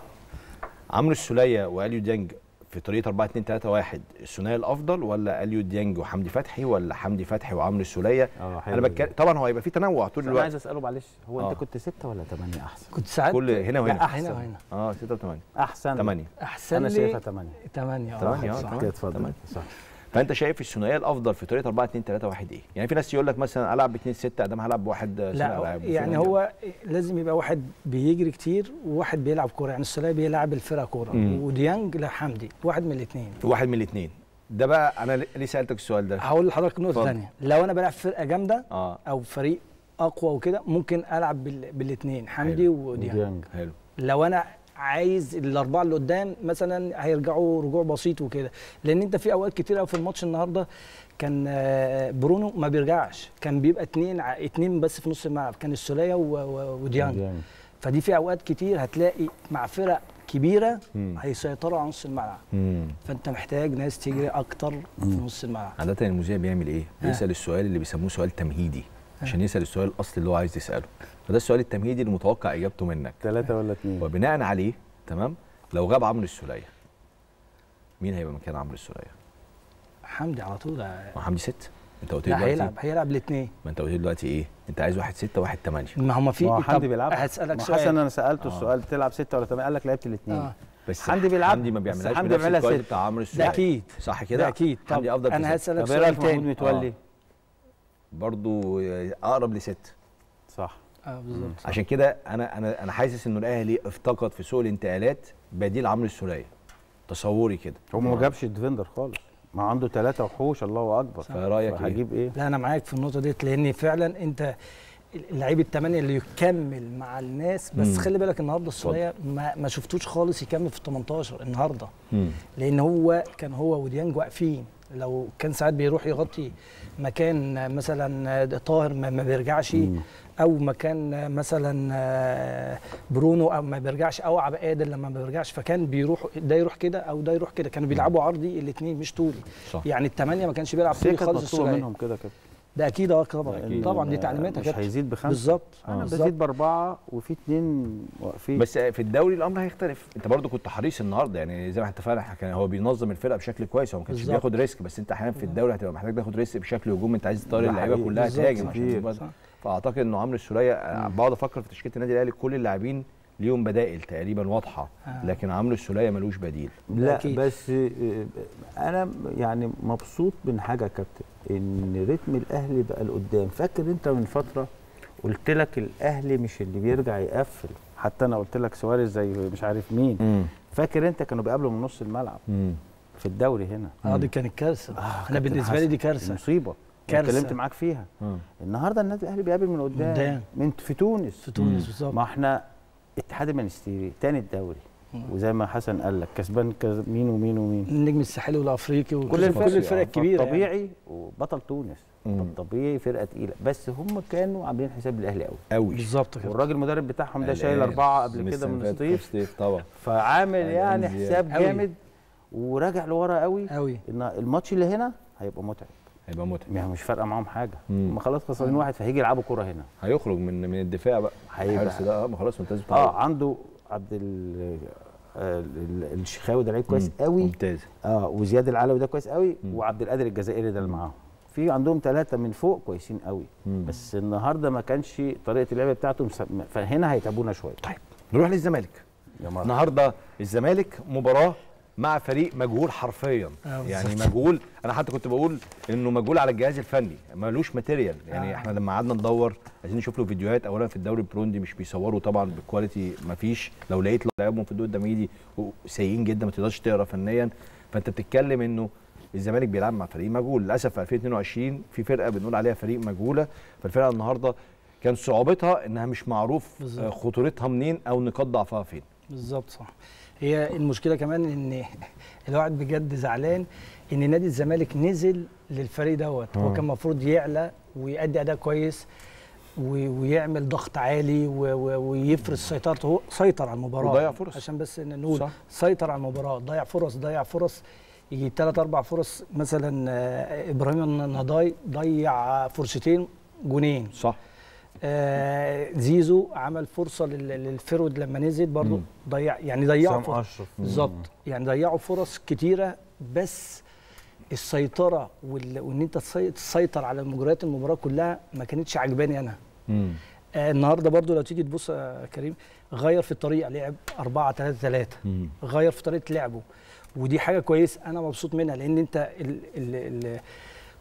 عمرو السوليه واليو ديانج في طريقه 4 2 3 1 الثنائي الافضل ولا اليو ديانج وحمدي فتحي ولا حمدي فتحي وعمرو السوليه آه، انا بتكلم طبعا هو هيبقى في تنوع طول الوقت انا عايز اساله معلش هو آه. انت كنت 6 ولا 8 احسن كنت ساعات كل هنا وهنا احسن هنا وهنا اه 6 و8 احسن 8 احسن انا شايفها 8 8 اه 8 اه اتفضل صح فانت شايف الثنائيه الافضل في طريقه 4 2 3 1 ايه؟ يعني في ناس يقول لك مثلا العب ب 2 6 ادام هلعب بواحد لا يعني هو لازم يبقى واحد بيجري كتير وواحد بيلعب كوره يعني السلاي بيلعب الفرقه كوره وديانج لحمدي واحد من الاثنين واحد من الاثنين ده بقى انا ليه سالتك السؤال ده؟ هقول لحضرتك نقطه ثانيه لو انا بلعب فرقه جامده آه. او فريق اقوى وكده ممكن العب بالاثنين حمدي وديانج حلو لو انا عايز الاربعه اللي قدام مثلا هيرجعوا رجوع بسيط وكده لان انت في اوقات كتير قوي في الماتش النهارده كان آه، برونو ما بيرجعش كان بيبقى اتنين اتنين بس في نص الملعب كان السوليه وديانج فدي في اوقات كتير هتلاقي مع فرق كبيره هيسيطروا على نص الملعب فانت محتاج ناس تجري اكتر في نص الملعب عاده المذيع بيعمل ايه آه. بيسال السؤال اللي بيسموه سؤال تمهيدي آه. عشان يسال السؤال الاصلي اللي هو عايز يساله فده السؤال التمهيدي المتوقع اجابته منك ثلاثه ولا اثنين وبناء عليه تمام لو غاب عمرو السوليه مين هيبقى مكان عمرو السوليه؟ حمدي على طول ما حمدي ست انت قلت دلوقتي هيلعب إيه؟ هيلعب الاثنين ما انت قلت دلوقتي ايه؟ انت عايز واحد ستة واحد ثمانية ما هم في ما حمدي بيلعب هسألك سؤال حسن انا سألته آه. السؤال بتلعب ستة ولا ثمانية قال لك لعبت الاثنين آه. بس حمدي بيلعب حمدي ما بيعملهاش حمدي بيعملها ست بتاع عمرو السوليه اكيد صح كده؟ اكيد حمدي افضل انا هسألك سؤال إيه تاني متولي آه. برضه آه، اقرب لست اه بالظبط عشان كده انا انا انا حاسس انه الاهلي افتقد في سوق الانتقالات بديل عمرو السوليه تصوري كده هو ما جابش ديفندر خالص ما عنده ثلاثة وحوش الله اكبر فرايك ايه؟ هجيب ايه؟ لا انا معاك في النقطة ديت لان فعلا انت اللعيب الثمانيه اللي يكمل مع الناس بس مم. خلي بالك النهارده السوليه ما, ما شفتوش خالص يكمل في ال 18 النهارده مم. لان هو كان هو وديانج واقفين لو كان ساعات بيروح يغطي مكان مثلا طاهر ما بيرجعش او مكان مثلا آه، برونو او ما بيرجعش او عبد القادر لما ما بيرجعش فكان بيروح ده يروح كده او ده يروح كده كانوا بيلعبوا عرضي الاثنين مش طولي يعني الثمانيه ما كانش بيلعب طولي خالص منهم كده كده ده اكيد اه طبعا أكيد طبعا دي آه، تعليمات مش هيزيد بخمسه بالظبط آه. انا بالزبط. بزيد باربعه وفي اثنين واقفين بس في الدوري الامر هيختلف انت برضو كنت حريص النهارده يعني زي ما احنا اتفقنا كان هو بينظم الفرقه بشكل كويس هو ما كانش بياخد ريسك بس انت احيانا في الدوري هتبقى محتاج تاخد ريسك بشكل هجوم انت عايز تطير اللعيبه كلها تهاجم عشان فاعتقد انه عمرو السوليه بقعد افكر في تشكيله النادي الاهلي كل اللاعبين ليهم بدائل تقريبا واضحه آه. لكن عمرو السلية ملوش بديل لا أكيد. بس آه، آه، انا يعني مبسوط من حاجه يا كابتن ان رتم الاهلي بقى لقدام فاكر انت من فتره قلت لك الاهلي مش اللي بيرجع يقفل حتى انا قلت لك سواريز زي مش عارف مين مم. فاكر انت كانوا بيقابلوا من نص الملعب مم. في الدوري هنا اه دي كانت كارثه آه انا بالنسبه لي دي كارثه مصيبه كارثه اتكلمت معاك فيها النهارده النادي الاهلي بيقابل من قدام من في تونس في تونس بالظبط ما احنا اتحاد المانشستيري تاني الدوري وزي ما حسن قال لك كسبان مين ومين ومين النجم الساحلي والافريقي وكل الفرق الكبيره يعني. طبيعي يعني. وبطل تونس طبيعي فرقه تقيله بس هم كانوا عاملين حساب الاهلي قوي قوي بالظبط كده والراجل المدرب بتاعهم ده شايل اربعه قبل كده من الصيف طبعا فعامل يعني حساب جامد وراجع لورا قوي قوي ان الماتش اللي هنا هيبقى متعب هيبقى متعب يعني مش فارقه معاهم حاجه هم خلاص خسرانين واحد فهيجي يلعبوا كوره هنا هيخرج من من الدفاع بقى هيبقى ده آه، ما خلاص ممتاز اه عنده عبد ال... آه، الشخاوي ده لعيب كويس قوي ممتاز اه وزياد العلوي ده كويس قوي وعبد القادر الجزائري ده اللي معاهم في عندهم ثلاثه من فوق كويسين قوي مم. بس النهارده ما كانش طريقه اللعب بتاعته فهنا هيتعبونا شويه طيب نروح للزمالك النهارده الزمالك مباراه مع فريق مجهول حرفيا آه، يعني مجهول انا حتى كنت بقول انه مجهول على الجهاز الفني ملوش ماتيريال يعني آه. احنا لما قعدنا ندور عايزين نشوف له فيديوهات اولا في الدوري البروندي مش بيصوروا طبعا بالكواليتي مفيش لو لقيت لعيبهم في الدوري الدميدي سيئين جدا ما تقدرش تقرا فنيا فانت بتتكلم انه الزمالك بيلعب مع فريق مجهول للاسف في 2022 في فرقه بنقول عليها فريق مجهوله فالفرقه النهارده كان صعوبتها انها مش معروف خطورتها منين او نقاط ضعفها فين بالظبط صح هي المشكله كمان ان الواحد بجد زعلان ان نادي الزمالك نزل للفريق دوت هو آه. كان المفروض يعلى ويأدي اداء كويس ويعمل ضغط عالي ويفرض سيطرته هو سيطر على المباراه وضيع فرص عشان بس نقول سيطر على المباراه ضيع فرص ضيع فرص يجي ثلاث اربع فرص مثلا آه، ابراهيم النضاي ضيع فرصتين جونين صح آه زيزو عمل فرصه للفرود لما نزل برضه ضيع يعني ضيعوا فرص بالظبط يعني ضيعوا فرص كتيره بس السيطره وال... وان انت تسيطر على مجريات المباراه كلها ما كانتش عجباني انا آه النهارده برضه لو تيجي تبص يا كريم غير في الطريقه لعب 4 3 3 غير في طريقه لعبه ودي حاجه كويسه انا مبسوط منها لان انت ال... ال... ال...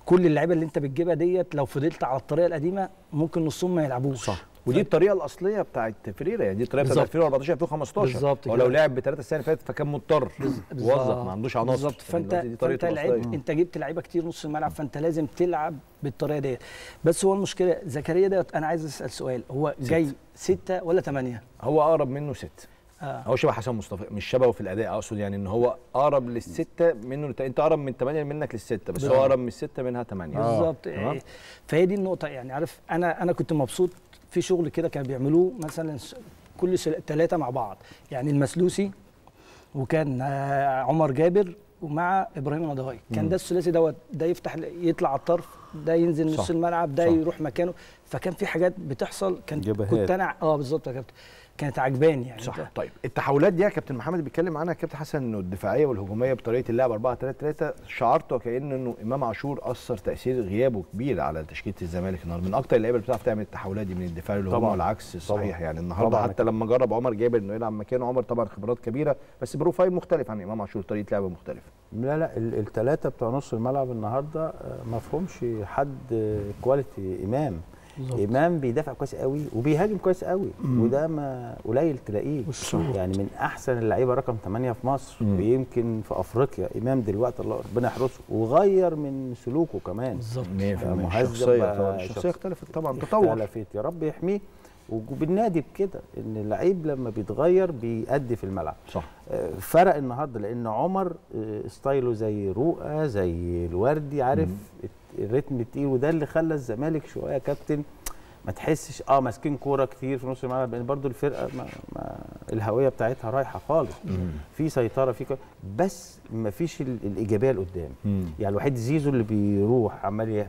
كل اللعيبه اللي انت بتجيبها ديت لو فضلت على الطريقه القديمه ممكن نصهم ما يلعبوش صح ودي الطريقه الاصليه بتاعت فريرا يعني دي الطريقه بتاعت 2014 2015 بالظبط هو لو لعب بثلاثه السنه اللي فاتت فكان مضطر بالظبط ما عندوش عناصر بالظبط يعني فانت فانت لعبت انت جبت لعيبه كتير نص الملعب فانت لازم تلعب بالطريقه ديت بس هو المشكله زكريا ده انا عايز اسال سؤال هو ست. جاي سته ولا ثمانيه؟ هو اقرب منه سته آه. هو شبه حسن مصطفى مش شبهه في الاداء اقصد يعني ان هو اقرب للسته منه انت اقرب من ثمانيه منك للسته بس هو اقرب من السته منها ثمانيه آه. بالظبط إيه. فهي دي النقطه يعني عارف انا انا كنت مبسوط في شغل كده كانوا بيعملوه مثلا كل ثلاثه مع بعض يعني المسلوسي وكان آه، عمر جابر ومع ابراهيم الغضاوي كان ده الثلاثي دوت ده يفتح يطلع على الطرف ده ينزل نص الملعب ده صح. يروح مكانه فكان في حاجات بتحصل كان كنت انا اه بالظبط يا كابتن كانت عجباني يعني صح ده. طيب التحولات دي يا كابتن محمد بيتكلم عنها كابتن حسن انه الدفاعيه والهجوميه بطريقه اللعب 4 3 3 شعرت وكأن انه امام عاشور اثر تاثير غيابه كبير على تشكيله الزمالك النهارده من اكتر اللعيبه اللي بتعرف تعمل التحولات دي من الدفاع للهجوم والعكس صحيح يعني النهارده حتى لما جرب عمر جابر انه يلعب مكانه عمر طبعا خبرات كبيره بس بروفايل مختلف عن امام عاشور طريقه لعبه مختلفه لا لا الثلاثه بتوع نص الملعب النهارده ما فيهمش حد كواليتي امام بالزبط. امام بيدافع كويس قوي وبيهاجم كويس قوي مم. وده ما قليل تلاقيه يعني من احسن اللعيبه رقم 8 في مصر مم. ويمكن في افريقيا امام دلوقتي الله ربنا يحرسه وغير من سلوكه كمان بالظبط شخصيه الشخصيه اختلفت طبعا تطور اختلفت يا رب يحميه وبالنادي بكده ان اللعيب لما بيتغير بيأدي في الملعب صح آه، فرق النهارده لان عمر آه، ستايله زي رؤى زي الوردي عارف مم. الريتم التقيل وده اللي خلى الزمالك شويه يا كابتن ما تحسش اه ماسكين كوره كتير في نص الملعب لان برضو الفرقه ما ما الهويه بتاعتها رايحه خالص في سيطره في بس ما فيش الايجابيه لقدام يعني الوحيد زيزو اللي بيروح عمال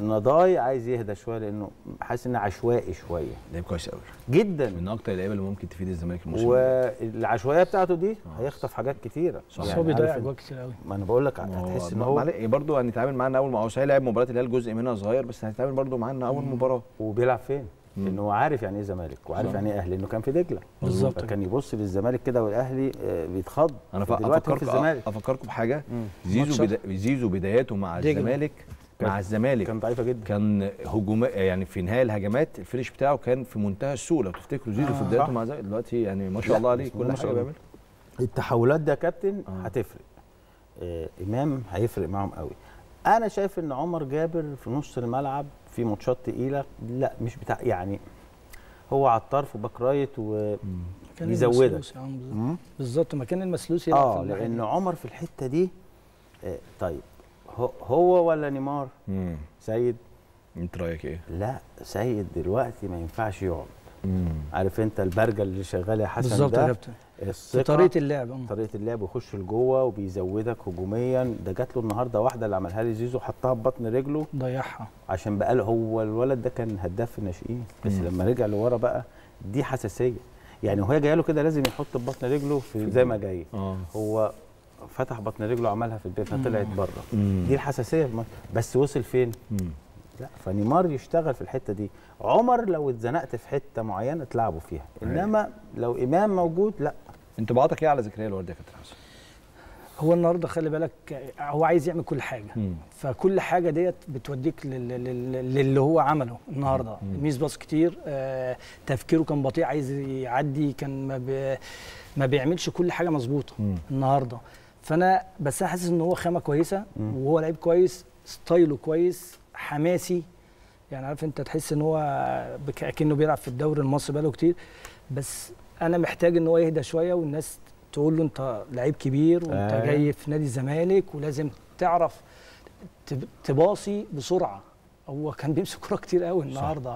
نضاي عايز يهدى شويه لانه حاسس انه عشوائي شويه لعيب كويس قوي جدا من اكتر اللعيبه اللي ممكن تفيد الزمالك الموسم والعشوائيه بتاعته دي آه. هيخطف حاجات كتيره صح يعني هو بيضيع اجوال كتير قوي ما انا بقول لك هتحس ان هو إيه، برضه هنتعامل يعني معاه ان اول ما هو لعب مباراه الهلال جزء منها صغير بس هنتعامل برضه معاه ان اول مباراه وبيلعب فين؟ انه هو عارف يعني ايه زمالك وعارف يعني ايه اهلي لانه كان في دجله بالظبط كان يبص للزمالك كده والاهلي آه، بيتخض انا افكركم افكركم بحاجه زيزو زيزو بداياته مع الزمالك مع الزمالك كان ضعيفه جدا كان هجوم يعني في نهايه الهجمات الفينش بتاعه كان في منتهى السوء لو تفتكروا زيزو آه في بدايته مع زمالك دلوقتي يعني ما شاء الله عليه كل حاجه بيعملها التحولات ده يا كابتن آه. هتفرق آه امام هيفرق معاهم قوي انا شايف ان عمر جابر في نص الملعب في ماتشات تقيله لا مش بتاع يعني هو على الطرف وباك رايت ويزودك بالظبط مكان المسلوسي اه لان عمر في الحته دي آه طيب هو ولا نيمار سيد انت رايك ايه؟ لا سيد دلوقتي ما ينفعش يقعد عارف انت البرجه اللي شغاله يا حسن بالظبط يا كابتن في طريقه اللعب طريقه اللعب ويخش لجوه وبيزودك هجوميا ده جات له النهارده واحده اللي عملها لي زيزو حطها ببطن رجله ضيعها عشان بقى هو الولد ده كان هداف في الناشئين بس مم. لما رجع لورا بقى دي حساسيه يعني وهي جايه له كده لازم يحط ببطن رجله في زي ما جاي آه. هو فتح بطن رجله عملها في البيت فطلعت بره دي الحساسيه في بس وصل فين؟ لا فنيمار يشتغل في الحته دي عمر لو اتزنقت في حته معينه تلعبوا فيها أيوة. انما لو امام موجود لا انطباعاتك ايه يعني على زكريا الوردي يا كابتن هو النهارده خلي بالك هو عايز يعمل كل حاجه مم. فكل حاجه ديت بتوديك للي هو عمله النهارده ميز باص كتير آه تفكيره كان بطيء عايز يعدي كان ما, ما بيعملش كل حاجه مظبوطه النهارده فانا بس انا حاسس ان هو خامه كويسه وهو لعيب كويس ستايله كويس حماسي يعني عارف انت تحس ان هو كانه بيلعب في الدوري المصري بقاله كتير بس انا محتاج ان هو يهدى شويه والناس تقول له انت لعيب كبير وانت آه. جاي في نادي الزمالك ولازم تعرف تباصي بسرعه هو كان بيمسك كوره كتير قوي النهارده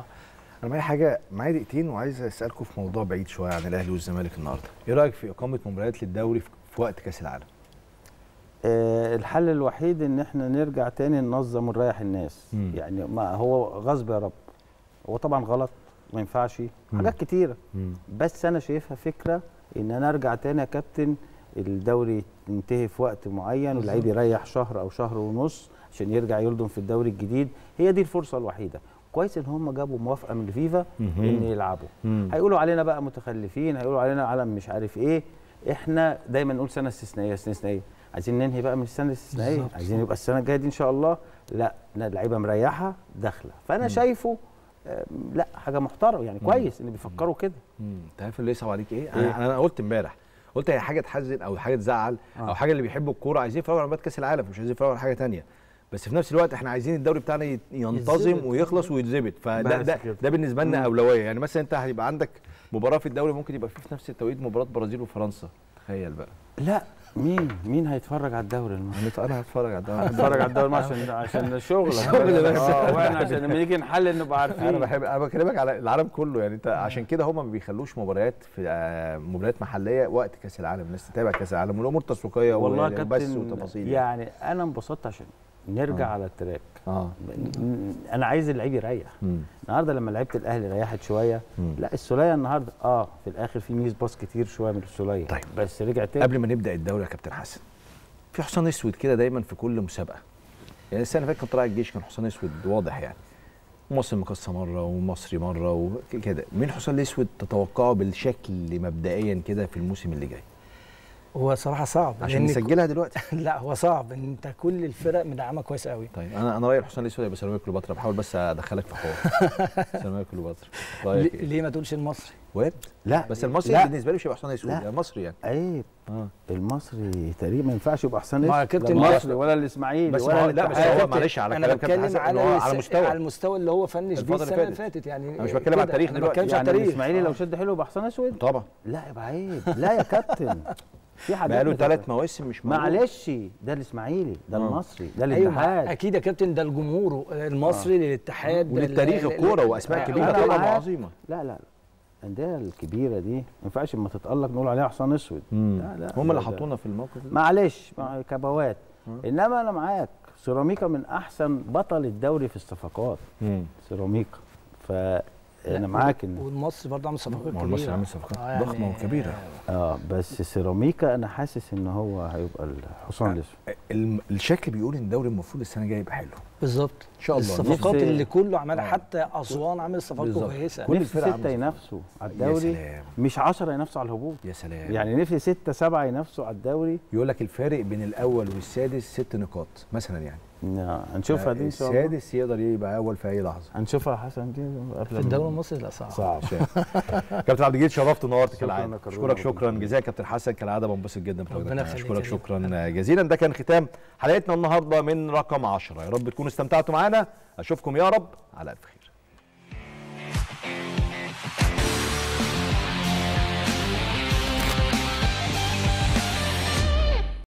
انا معايا حاجه معايا دقيقتين وعايز اسالكم في موضوع بعيد شويه عن الاهلي والزمالك النهارده ايه رايك في اقامه مباريات للدوري في وقت كاس العالم آه، الحل الوحيد ان احنا نرجع تاني ننظم ونريح الناس مم. يعني ما هو غصب يا رب هو طبعا غلط ما ينفعش حاجات كتيره مم. بس انا شايفها فكره ان انا ارجع تاني يا كابتن الدوري ينتهي في وقت معين واللعيب يريح شهر او شهر ونص عشان يرجع يلضم في الدوري الجديد هي دي الفرصه الوحيده كويس ان هم جابوا موافقه من الفيفا ان يلعبوا هيقولوا علينا بقى متخلفين هيقولوا علينا عالم مش عارف ايه احنا دايما نقول سنه استثنائيه استثنائيه عايزين ننهي بقى من السنه الاستثنائيه عايزين يبقى السنه الجايه دي ان شاء الله لا اللعيبه مريحه داخله فانا م. شايفه لا حاجه محترمه يعني كويس ان بيفكروا كده انت عارف اللي يصعب عليك إيه؟, ايه؟ انا انا قلت امبارح قلت هي حاجه تحزن او حاجه تزعل آه. او حاجه اللي بيحبوا الكوره عايزين يفرحوا على كاس العالم مش عايزين على حاجه ثانيه بس في نفس الوقت احنا عايزين الدوري بتاعنا ينتظم ويخلص ويتزبط فده ده, ده بالنسبه لنا اولويه يعني مثلا انت هيبقى عندك مباراه في الدوري ممكن يبقى فيه في نفس التوقيت مباراه برازيل وفرنسا تخيل بقى لا مين مين هيتفرج على الدوري المصري؟ انا هتفرج على الدوري هتفرج على الدوري عشان عشان الشغل الشغل بس اه عشان لما نيجي نحلل نبقى عارفين انا بحب انا بكلمك على العالم كله يعني انت عشان كده هم ما بيخلوش مباريات في آه، مباريات محليه وقت كاس العالم الناس تتابع كاس العالم والامور التسويقيه والله بس وتفاصيل يعني. يعني انا انبسطت عشان نرجع آه. على التراك آه. انا عايز اللعيب يريح النهارده لما لعيبه الاهلي ريحت شويه مم. لا السوليه النهارده اه في الاخر في ميز باص كتير شويه من السوليه طيب. بس رجع تاني قبل ما نبدا الدوري يا كابتن حسن في حصان اسود كده دايما في كل مسابقه يعني السنه اللي فاتت كان طلع الجيش كان حصان اسود واضح يعني مصر مقصه مره ومصري مره وكده مين الحصان الاسود تتوقعه بالشكل مبدئيا كده في الموسم اللي جاي هو صراحه صعب عشان نسجلها دلوقتي لا هو صعب ان انت كل الفرق مدعمه كويس قوي طيب انا انا رايي الحسين الاسود يبقى سيراميكا كليوباترا بحاول بس ادخلك في حوار سيراميكا كليوباترا إيه؟ ليه ما تقولش المصري واد لا بس المصري لا. بالنسبه لي مش هيبقى حسين الاسود المصري يعني, يعني عيب آه. المصري تقريبا ما ينفعش يبقى حسين اسود المصري ولا الاسماعيلي بس ولا لا بس هو معلش على انا كابتن على على مستوى على المستوى اللي هو فنش بيه السنه اللي فاتت يعني انا مش بتكلم على التاريخ دلوقتي يعني الاسماعيلي لو شد حلو يبقى حسين اسود طبعا لا يبقى عيب لا يا كابتن في حد بقاله ثلاث مواسم مش موجود معلش ده الاسماعيلي ده آه. المصري ده أيوة، الاتحاد أيوة اكيد يا كابتن ده الجمهور المصري آه. للاتحاد وللتاريخ الكوره واسماء آه، كبيره طبعا عظيمه لا لا الانديه الكبيره دي ما ينفعش اما تتالق نقول عليها حصان اسود لا لا هم اللي حطونا في الموقف ده معلش كبوات آه. انما انا معاك سيراميكا من احسن بطل الدوري في الصفقات سيراميكا ف انا معاك ان والمصري برضه عامل صفقات كبيره والمصري عامل صفقات آه يعني ضخمه وكبيره اه بس سيراميكا انا حاسس ان هو هيبقى الحصان آه، الاسود الشكل بيقول ان الدوري المفروض السنه الجايه يبقى حلو بالظبط ان شاء الله الصفقات اللي كله آه حتى اسوان عامل صفقات كويسه كل نفسي سته ينافسوا على الدوري مش 10 ينافسوا على الهبوط يا سلام يعني نفسي سته سبعه ينافسوا على الدوري يقول لك الفارق بين الاول والسادس ست نقاط مثلا يعني نعم، هنشوفها دي ان شاء الله السادس يقدر يبقى اول في اي لحظه هنشوفها يا حسن دي في الدوري المصري لا صعب صعب كابتن عبد الجليل شرفت ونورت كالعاده اشكرك شكرا جزيلا كابتن حسن كالعاده بنبسط جدا يخليك اشكرك شكرا جزيلا ده كان ختام حلقتنا النهارده من رقم 10 يا رب تكونوا استمتعتوا معانا اشوفكم يا رب على الف خير